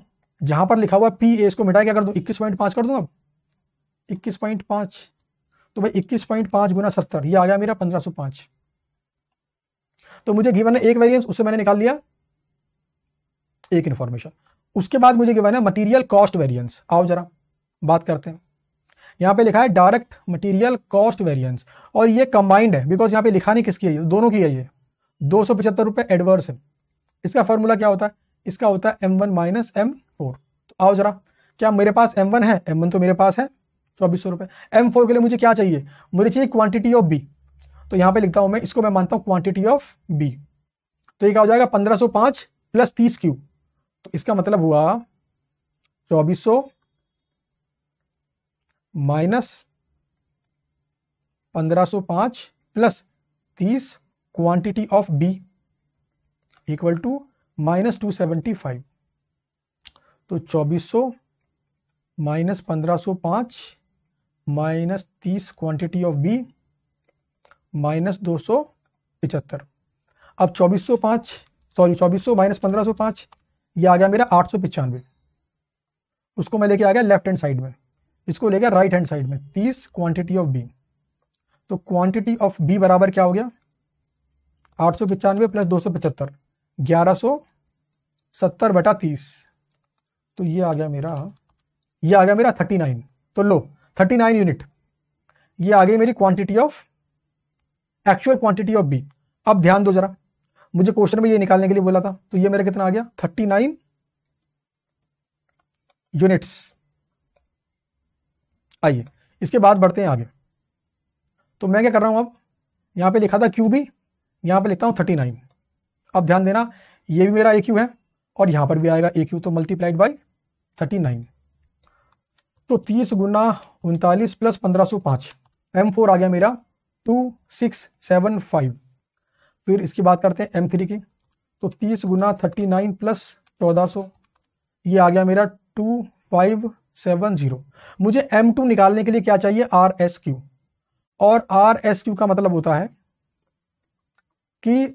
जहां पर लिखा हुआ पी ए इसको मिटा क्या कर दू इक्कीस पॉइंट पांच कर दू अब इक्कीस पॉइंट पांच तो भाई इक्कीस पॉइंट पांच गुना सत्तर यह आ गया मेरा पंद्रह सौ पांच तो मुझे गिवन है एक वेरिएंस उससे मैंने निकाल लिया एक इन्फॉर्मेशन उसके बाद मुझे क्या है मटीरियल कॉस्ट वेरियंस आओ जरा बात करते हैं यहाँ पे लिखा है डायरेक्ट मटेरियल कॉस्ट वेरियंस और ये कंबाइंड है बिकॉज यहाँ पे लिखा नहीं किसकी है दोनों की है ये दो सौ पचहत्तर रुपये एडवर्स है इसका फॉर्मूला क्या होता है इसका होता है M one minus M four तो आओ जरा क्या मेरे पास एम वन है एम वन तो मेरे पास है चौबीस सौ रुपये एम फोर के लिए मुझे क्या चाहिए मुझे चाहिए क्वांटिटी ऑफ बी तो यहाँ पे लिखता हूँ मैं इसको मैं मानता हूँ क्वांटिटी ऑफ बी तो ये क्या हो जाएगा पंद्रह सौ पाँच प्लस तीस क्यू इसका मतलब हुआ 2400 minus 1505 plus 30 quantity of B equal to minus two seventy five तो 2400 minus 1505 minus 30 quantity of B minus दो सौ पिचहत्तर अब 2405 सॉरी 2400 माइनस 1505 ये आ गया मेरा आठ सौ पचानवे उसको मैं लेके आ गया लेफ्ट हैंड साइड में इसको ले गया राइट हैंड साइड में तीस क्वांटिटी ऑफ बी तो क्वांटिटी ऑफ बी बराबर क्या हो गया आठ सौ पिचानवे प्लस दो सौ पचहत्तर ग्यारह सो सत्तर बटा तीस तो ये आ गया मेरा ये आ गया मेरा थर्टी नाइन तो लो थर्टी नाइन यूनिट ये आ गई मेरी quantity of actual quantity of B अब ध्यान दो जरा मुझे क्वेश्चन में ये निकालने के लिए बोला था तो ये मेरा कितना आ गया थर्टी नाइन यूनिट्स आइए इसके बाद बढ़ते हैं आगे तो मैं क्या कर रहा हूं अब यहां पे लिखा था क्यू भी यहां पे लिखता हूं थर्टी नाइन अब ध्यान देना ये भी मेरा ए क्यू है और यहां पर भी आएगा ए क्यू तो मल्टीप्लाइड बाई थर्टी नाइन तो तीस गुना उनतालीस प्लस पंद्रह सौ पांच एम फोर आ गया मेरा टू सिक्स सेवन फाइव फिर इसकी बात करते हैं एम थ्री की तो तीस गुना थर्टी नाइन प्लस चौदह सो ये आ गया मेरा टू फाइव सेवन जीरो मुझे एम टू निकालने के लिए क्या चाहिए आर एस क्यू और आर एस क्यू का मतलब होता है कि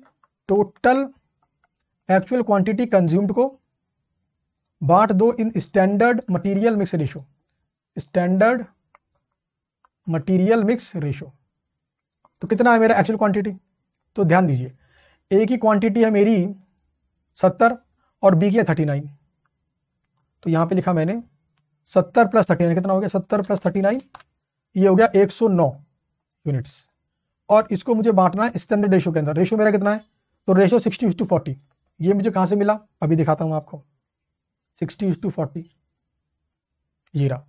टोटल एक्चुअल क्वांटिटी कंज्यूम्ड को बांट दो in standard material mix ratio standard material mix ratio तो कितना है मेरा एक्चुअल क्वांटिटी तो ध्यान दीजिए ए की क्वांटिटी है मेरी सत्तर और बी की है थर्टी नाइन तो यहां पे लिखा मैंने सत्तर प्लस थर्टी नाइन कितना हो गया सत्तर प्लस थर्टी नाइन ये हो गया एक सौ नौ यूनिट्स और इसको मुझे बांटना है स्टैंडर्ड रेशो के अंदर रेशो मेरा कितना है तो रेशो सिक्सटी टू फोर्टी ये मुझे कहां से मिला अभी दिखाता हूं आपको सिक्सटी टू फोर्टी जीरा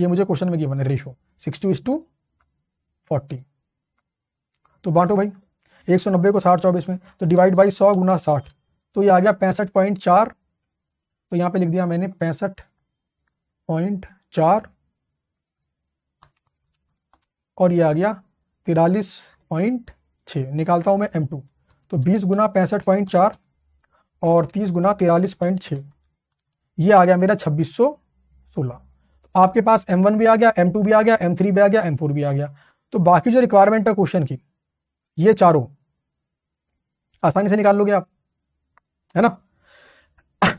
ये मुझे क्वेश्चन में गिवन है रेशो सिक्सटी टू फोर्टी तो बांटो भाई एक सौ नब्बे को साठ चौबीस में तो डिवाइड बाई सौ गुना साठ तो ये आ गया पैंसठ पॉइंट चार तो यहाँ पे लिख दिया मैंने पैंसठ पॉइंट चार और ये आ गया तिरालीस पॉइंट छ निकालता हूं मैं एम टू तो बीस गुना पैंसठ पॉइंट चार और तीस गुना तिरालीस पॉइंट छ ये आ गया मेरा छब्बीस सौ सोलह तो आपके पास एम वन भी आ गया एम टू भी आ गया एम थ्री भी आ गया एम फोर भी आ गया तो बाकी जो रिक्वायरमेंट है क्वेश्चन की ये चारों आसानी से निकाल लोगे आप है ना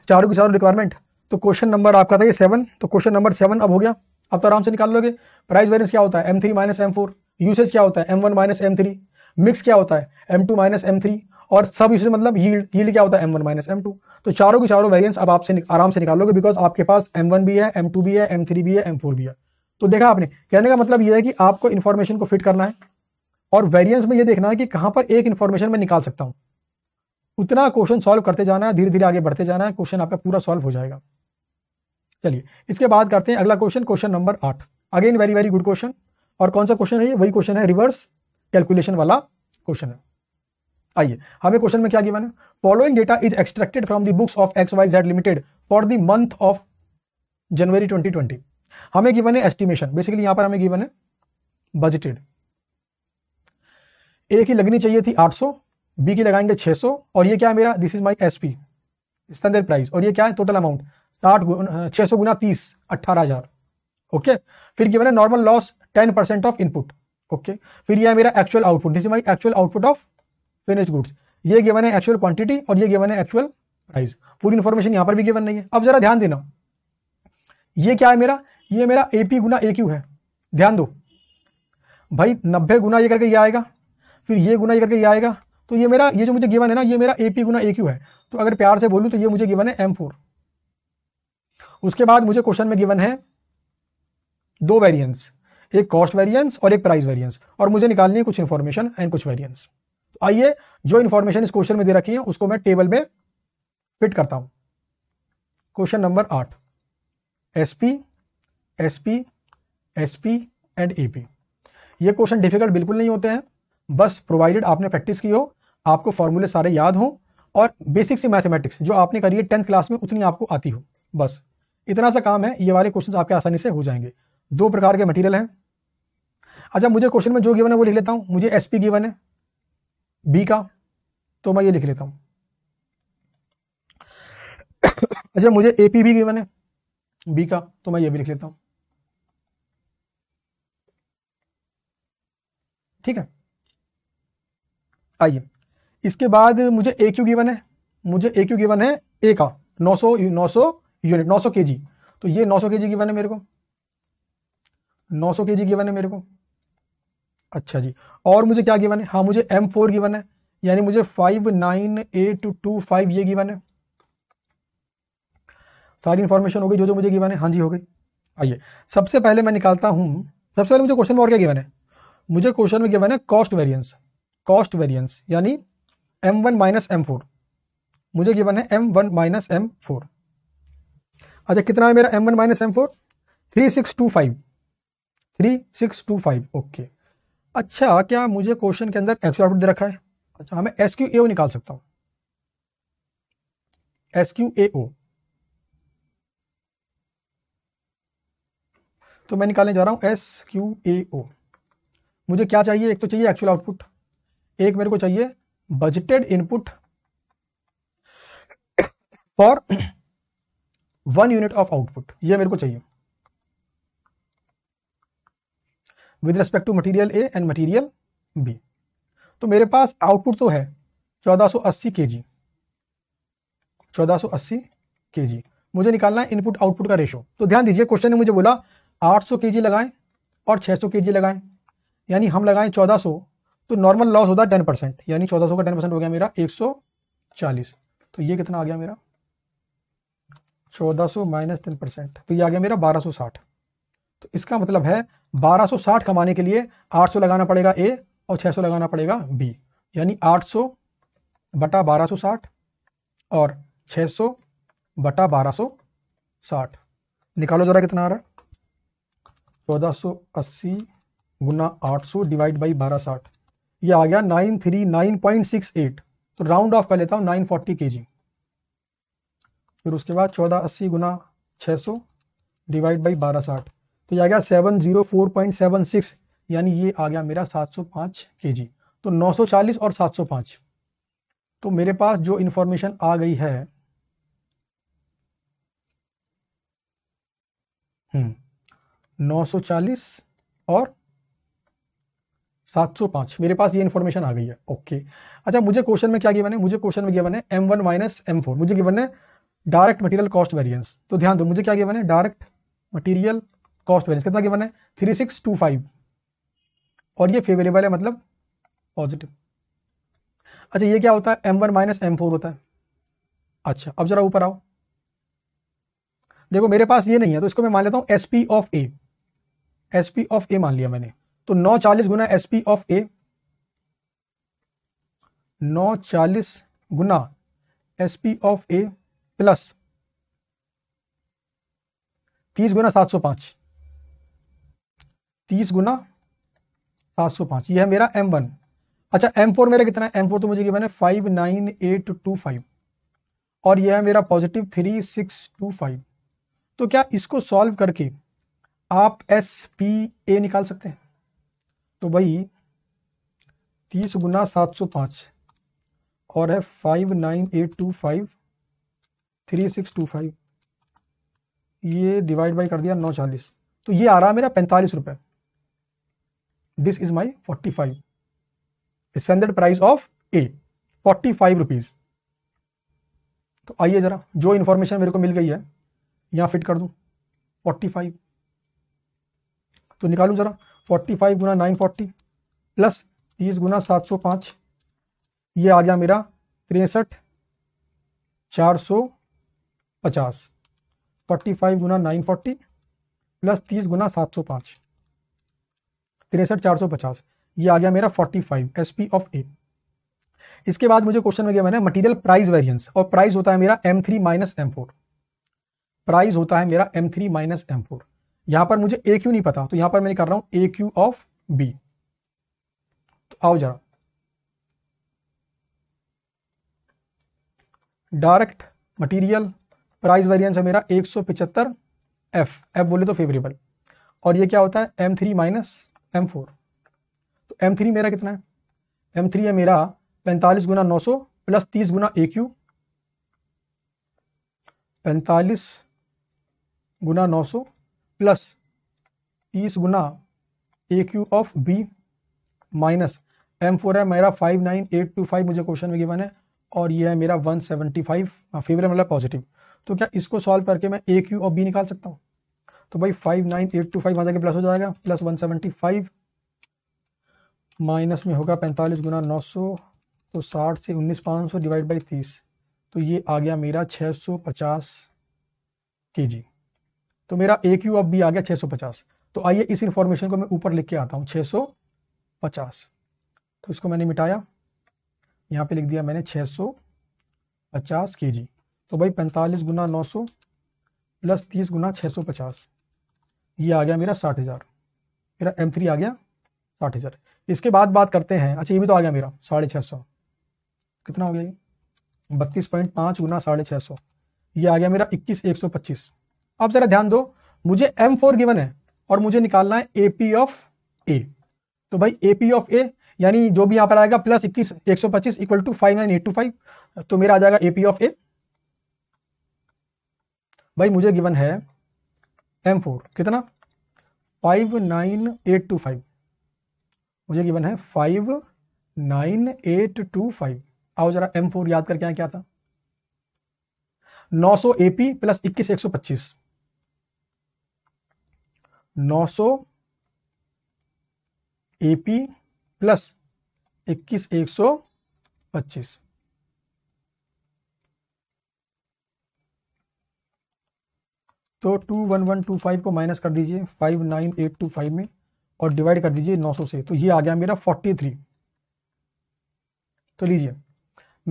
चारों की चारों रिक्वायरमेंट तो क्वेश्चन नंबर आपका था ये सेवन तो क्वेश्चन नंबर सेवन अब हो गया अब तो आराम से निकाल लोगे प्राइस वेरियंस क्या होता है M three minus M four usage क्या होता है M one minus M three mix क्या होता है M two minus M three और सब यूसेज मतलब यील्ड क्या होता है M one minus M two तो चारों के चारों वेरियंस अब आपसे आराम से निकालोगे बिकॉज आपके पास एम वन भी है एम टू भी है एम थ्री भी है एम फोर भी है तो देखा आपने कहने का मतलब यह है कि आपको इन्फॉर्मेशन को फिट करना है और वेरियंस में यह देखना है कि कहां पर एक इन्फॉर्मेशन मैं निकाल सकता हूं उतना क्वेश्चन सॉल्व करते जाना है धीरे धीरे आगे बढ़ते जाना है क्वेश्चन आपका पूरा सॉल्व हो जाएगा चलिए इसके बाद करते हैं अगला क्वेश्चन क्वेश्चन नंबर आठ again very very good question और कौन सा क्वेश्चन है वही क्वेश्चन है रिवर्स कैलकुलेशन वाला क्वेश्चन है आइए हमें क्वेश्चन में क्या गिवन है following data is extracted from the books of X Y Z limited for the month of January 2020 हमें गिवन है एस्टिमेशन बेसिकली यहां पर हमें गिवन है बजटेड एक ही लगनी चाहिए थी बी की लगाएंगे 600 और ये क्या है मेरा this is my S P standard price और ये क्या है टोटल अमाउंट साठ छह सौ गुना तीस अट्ठारह हजार ओके फिर क्या मेरा normal loss ten percent of input okay फिर यह मेरा actual output this is my actual output of finish goods ये गिवन है एक्चुअल क्वांटिटी और ये गिवन है एक्चुअल प्राइस पूरी इन्फॉर्मेशन यहाँ पर भी गिवन नहीं है अब जरा ध्यान देना ये क्या है मेरा ये मेरा एपी गुना ए है ध्यान दो भाई नब्बे गुना ये करके ये आएगा फिर ये गुना ये करके ये आएगा तो ये मेरा ये जो मुझे गिवन है ना ये मेरा ए पी गुना ए क्यू है तो अगर प्यार से बोलूं तो ये मुझे गिवन है एम फोर उसके बाद मुझे क्वेश्चन में गिवन है दो वेरियंस एक कॉस्ट वेरियंस और एक प्राइस वेरियंस और मुझे निकालनी है कुछ इन्फॉर्मेशन एंड कुछ वेरियंस तो आइए जो इन्फॉर्मेशन इस क्वेश्चन में दे रखी है उसको मैं टेबल में फिट करता हूं क्वेश्चन नंबर आठ SP SP SP and AP ये क्वेश्चन डिफिकल्ट बिल्कुल नहीं होते हैं बस प्रोवाइडेड आपने प्रैक्टिस की हो आपको फॉर्मूले सारे याद हों और बेसिक सी मैथमेटिक्स जो आपने करी है टेंथ क्लास में उतनी आपको आती हो बस इतना सा काम है ये वाले क्वेश्चन आपके आसानी से हो जाएंगे दो प्रकार के मटेरियल हैं अच्छा मुझे क्वेश्चन में जो गिवन है वो लिख लेता हूं मुझे एसपी गिवन है बी का तो मैं ये लिख लेता हूं अच्छा मुझे एपी भी गिवन है बी का तो मैं ये भी लिख लेता हूं ठीक है आइए इसके बाद मुझे ए क्यू गिवन है मुझे ए क्यू गिवन है ए का 900 900 यूनिट 900 केजी तो ये 900 केजी गिवन है मेरे को 900 केजी गिवन है मेरे को अच्छा जी और मुझे क्या गिवन है हाँ मुझे एम फोर गिवन है यानी मुझे five nine eight two five ये गिवन है सारी इंफॉर्मेशन हो गई जो जो मुझे गिवन है हाँ जी हो गई आइए सबसे पहले मैं निकालता हूं सबसे पहले मुझे क्वेश्चन में और क्या गिवन है मुझे क्वेश्चन में गिवन है कॉस्ट वेरियंस कॉस्ट वेरियंस यानी M one minus M four मुझे गिवन है M one minus M four अच्छा कितना है मेरा M one minus M four three six two five three six two five okay अच्छा क्या मुझे क्वेश्चन के अंदर एक्स आउटपुट दे रखा है अच्छा हमें एस क्यू ए ओ निकाल सकता हूं एस क्यू ए ओ तो मैं निकालने जा रहा हूं एस क्यू ए ओ मुझे क्या चाहिए एक तो चाहिए एक्चुअल आउटपुट एक मेरे को चाहिए budgeted input for one unit of output ये मेरे को चाहिए with respect to material A and material B तो मेरे पास आउटपुट तो है 1480 केजी 1480 केजी मुझे निकालना है इनपुट आउटपुट का रेशो तो ध्यान दीजिए क्वेश्चन ने मुझे बोला 800 केजी लगाएं और 600 केजी लगाएं यानी हम लगाएं 1400 तो नॉर्मल लॉस होता है टेन परसेंट यानी चौदह सौ का टेन परसेंट हो गया मेरा एक सौ चालीस तो ये कितना आ गया मेरा चौदह सौ माइनस टेन परसेंट तो ये आ गया मेरा बारह सौ साठ तो इसका मतलब है बारह सौ साठ कमाने के लिए आठ सौ लगाना पड़ेगा ए और छह सौ लगाना पड़ेगा बी यानी आठ सौ बटा बारह सौ साठ और छह सौ बटा बारह सौ साठ निकालो जरा कितना आ रहा है चौदह सौ अस्सी गुना आठ सौ डिवाइड बाई बारह साठ ये आ गया nine three nine point six eight तो राउंड ऑफ कर लेता हूं नाइन फोर्टी के जी फिर उसके बाद चौदह अस्सी गुना छह सौ डिवाइड बाई बारह साठ तो ये आ गया seven zero four point seven six यानी ये आ गया मेरा सात सौ पांच के जी तो नौ सौ चालीस और सात सौ पांच तो मेरे पास जो इन्फॉर्मेशन आ गई है हम्म, नौ सौ चालीस और 705 मेरे पास ये इन्फॉर्मेशन आ गई है ओके अच्छा मुझे क्वेश्चन में क्या गिवन है मुझे क्वेश्चन में गिवन है M one minus M four मुझे गिवन है डायरेक्ट मटेरियल कॉस्ट वेरिएंस तो ध्यान दो मुझे क्या गिवन है डायरेक्ट मटेरियल कॉस्ट वेरिएंस कितना गिवन है थ्री सिक्स टू फाइव और ये फेवरेबल है मतलब पॉजिटिव अच्छा ये क्या होता है M one minus M four होता है अच्छा अब जरा ऊपर आओ देखो मेरे पास ये नहीं है तो इसको मैं मान लेता हूँ S P of A S P of A मान लिया मैंने तो नौ चालीस गुना एस पी ऑफ ए नौ चालीस गुना S P of A plus तीस गुना सात सौ पांच तीस गुना सात सौ पांच यह है मेरा एम वन अच्छा एम फोर मेरा कितना है एम फोर तो मुझे मैंने five nine eight two five और यह है मेरा positive three six two five तो क्या इसको सॉल्व करके आप एस पी ए निकाल सकते हैं तो भाई तीस गुना सात सौ पांच और है five nine eight two five three six two five ये डिवाइड बाई कर दिया नौ चालीस तो ये आ रहा मेरा पैंतालीस रुपए this is my forty five standard price of A forty five rupees तो आइए जरा जो इंफॉर्मेशन मेरे को मिल गई है यहां फिट कर दू फोर्टी फाइव तो निकालू जरा फोर्टी फाइव गुना नाइन फोर्टी प्लस तीस गुना सात सौ पांच ये आ गया मेरा तिरसठ चार सौ पचास फोर्टी फाइव गुना नाइन फोर्टी प्लस तीस गुना सात सौ पांच तिरसठ चार सौ पचास ये आ गया मेरा forty five S P of A इसके बाद मुझे क्वेश्चन में गया मैंने मटेरियल प्राइस वेरिएंस और प्राइस होता है मेरा M three minus M four price होता है मेरा M three minus M four यहां पर मुझे ए क्यू नहीं पता तो यहां पर मैं कर रहा हूं ए क्यू ऑफ बी तो आओ जरा डायरेक्ट मटेरियल प्राइस वेरिएंस है मेरा एक सौ पिचहत्तर एफ एफ बोले तो फेवरेबल और ये क्या होता है M three minus M four तो एम थ्री मेरा कितना है एम थ्री है मेरा पैंतालीस गुना नौ सौ प्लस तीस गुना ए क्यू पैंतालीस गुना नौ सौ प्लस तीस गुना A Q of B minus M four है मेरा five nine eight two five मुझे क्वेश्चन में गिवन है और ये है मेरा वन सेवेंटी फाइव फेवर मतलब पॉजिटिव तो क्या इसको सॉल्व करके मैं ए क्यू ऑफ बी निकाल सकता हूँ तो भाई five nine eight two five आ जाके प्लस हो जाएगा plus one seventy five minus में होगा पैंतालीस गुना नौ सौ तो साठ से उन्नीस पाँच सौ डिवाइड बाई तीस तो ये आ गया मेरा छः सौ पचास के जी तो मेरा ए क्यू अब भी आ गया 650 तो आइए इस इंफॉर्मेशन को मैं ऊपर लिख के आता हूँ 650 तो इसको मैंने मिटाया यहाँ पे लिख दिया मैंने 650 केजी तो भाई 45 गुना 900 प्लस तीस गुना पचास ये आ गया मेरा 60000 मेरा थ्री आ गया 60000 इसके बाद बात करते हैं अच्छा ये भी तो आ गया मेरा साढ़े छह सौ कितना हो गया ये बत्तीस पॉइंट पांच गुना साढ़े छह सौ ये आ गया मेरा इक्कीस एक सौ पच्चीस अब जरा ध्यान दो मुझे एम फोर गिवन है और मुझे निकालना है एपी ऑफ ए तो भाई एपी ऑफ ए यानी जो भी यहां पर आएगा प्लस इक्कीस एक सौ पच्चीस equal to five nine eight two five तो मेरा आ जाएगा एपी ऑफ ए भाई मुझे गिवन है एम फोर कितना five nine eight two five मुझे गिवन है five nine eight two five आओ जरा एम फोर याद करके यहाँ क्या था नौ सौ एपी प्लस इक्कीस एक सौ पच्चीस नौ सौ एपी प्लस इक्कीस एक सौ पच्चीस तो two one one two five को माइनस कर दीजिए five nine eight two five में और डिवाइड कर दीजिए नौ सौ से तो ये आ गया मेरा फोर्टी थ्री तो लीजिए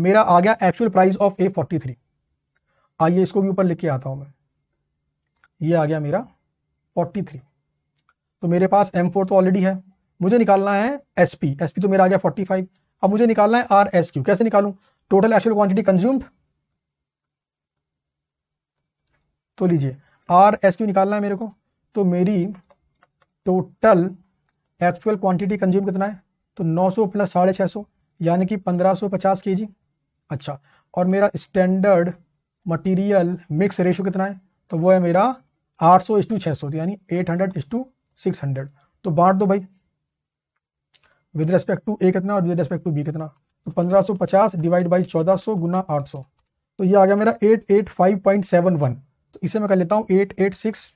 मेरा आ गया actual price of A forty three आइए इसको भी ऊपर लिख के आता हूं मैं ये आ गया मेरा फोर्टी थ्री तो मेरे पास एम तो ऑलरेडी है मुझे निकालना है एस पी तो मेरा आ गया फोर्टी अब मुझे निकालना है आर एस क्यू कैसे निकालू टोटल एक्चुअल क्वांटिटी कंज्यूम्ड तो लीजिए आर एस क्यू निकालना है मेरे को तो मेरी टोटल एक्चुअल क्वांटिटी कंज्यूम कितना है तो 900 सौ प्लस साढ़े छह सौ यानी कि 1550 केजी अच्छा और मेरा स्टैंडर्ड मटेरियल मिक्स रेशियो कितना है तो वो है मेरा 800 सौ इस टू छह सौ तो यानी 800 हंड्रेड इस टू सिक्स हंड्रेड तो बांट दो भाई विद रेस्पेक्ट टू ए कितना और विद रेस्पेक्ट टू बी कितना तो पंद्रह सो पचास डिवाइड बाई चौदह सो गुना आठ सौ तो ये आ गया मेरा eight eight five point seven one तो इसे मैं कर लेता हूं एट एट सिक्स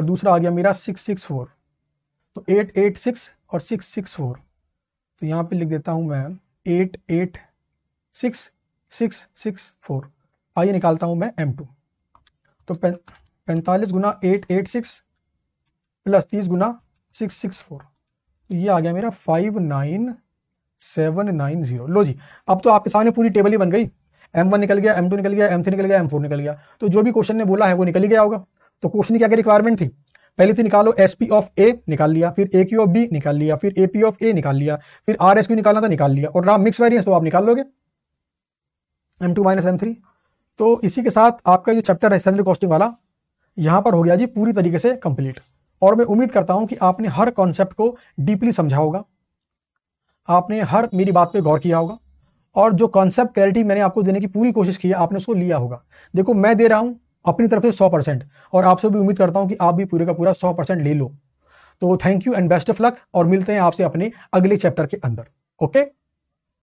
और दूसरा आ गया मेरा सिक्स सिक्स फोर तो एट एट सिक्स और सिक्स सिक्स फोर तो यहां पे लिख देता हूं मैं eight eight six six six four आइए निकालता हूं मैं एम टू तो पैंतालीस गुना एट एट सिक्स प्लस तीस गुना सिक्स सिक्स फोर तो ये आ गया मेरा five nine seven nine zero लो जी अब तो आपके सामने पूरी टेबल ही बन गई एम वन निकल गया एम टू निकल गया एम थ्री निकल गया एम फोर निकल गया तो जो भी क्वेश्चन ने बोला है वो निकल गया होगा तो क्वेश्चन की क्या रिक्वायरमेंट थी पहले थी निकालो एस पी ऑफ ए निकाल लिया फिर ए क्यू ऑफ बी निकाल लिया फिर ए पी ऑफ ए निकाल लिया फिर आर एस क्यू निकालना था निकाल लिया और रहा मिक्स वेरियंस तो आप निकाल लोगे M two minus M three तो इसी के साथ आपका जो चैप्टर है सैलरी कॉस्टिंग वाला यहां पर हो गया जी पूरी तरीके से कंप्लीट और मैं उम्मीद करता हूं कि आपने हर कॉन्सेप्ट को डीपली समझा होगा आपने हर मेरी बात पे गौर किया होगा और जो कॉन्सेप्ट क्लैरिटी मैंने आपको देने की पूरी कोशिश की है आपने उसको लिया होगा देखो मैं दे रहा हूं अपनी तरफ से सौ परसेंट और आपसे भी उम्मीद करता हूं कि आप भी पूरे का पूरा सौ परसेंट ले लो तो thank you and best of luck और मिलते हैं आपसे अपने अगले चैप्टर के अंदर ओके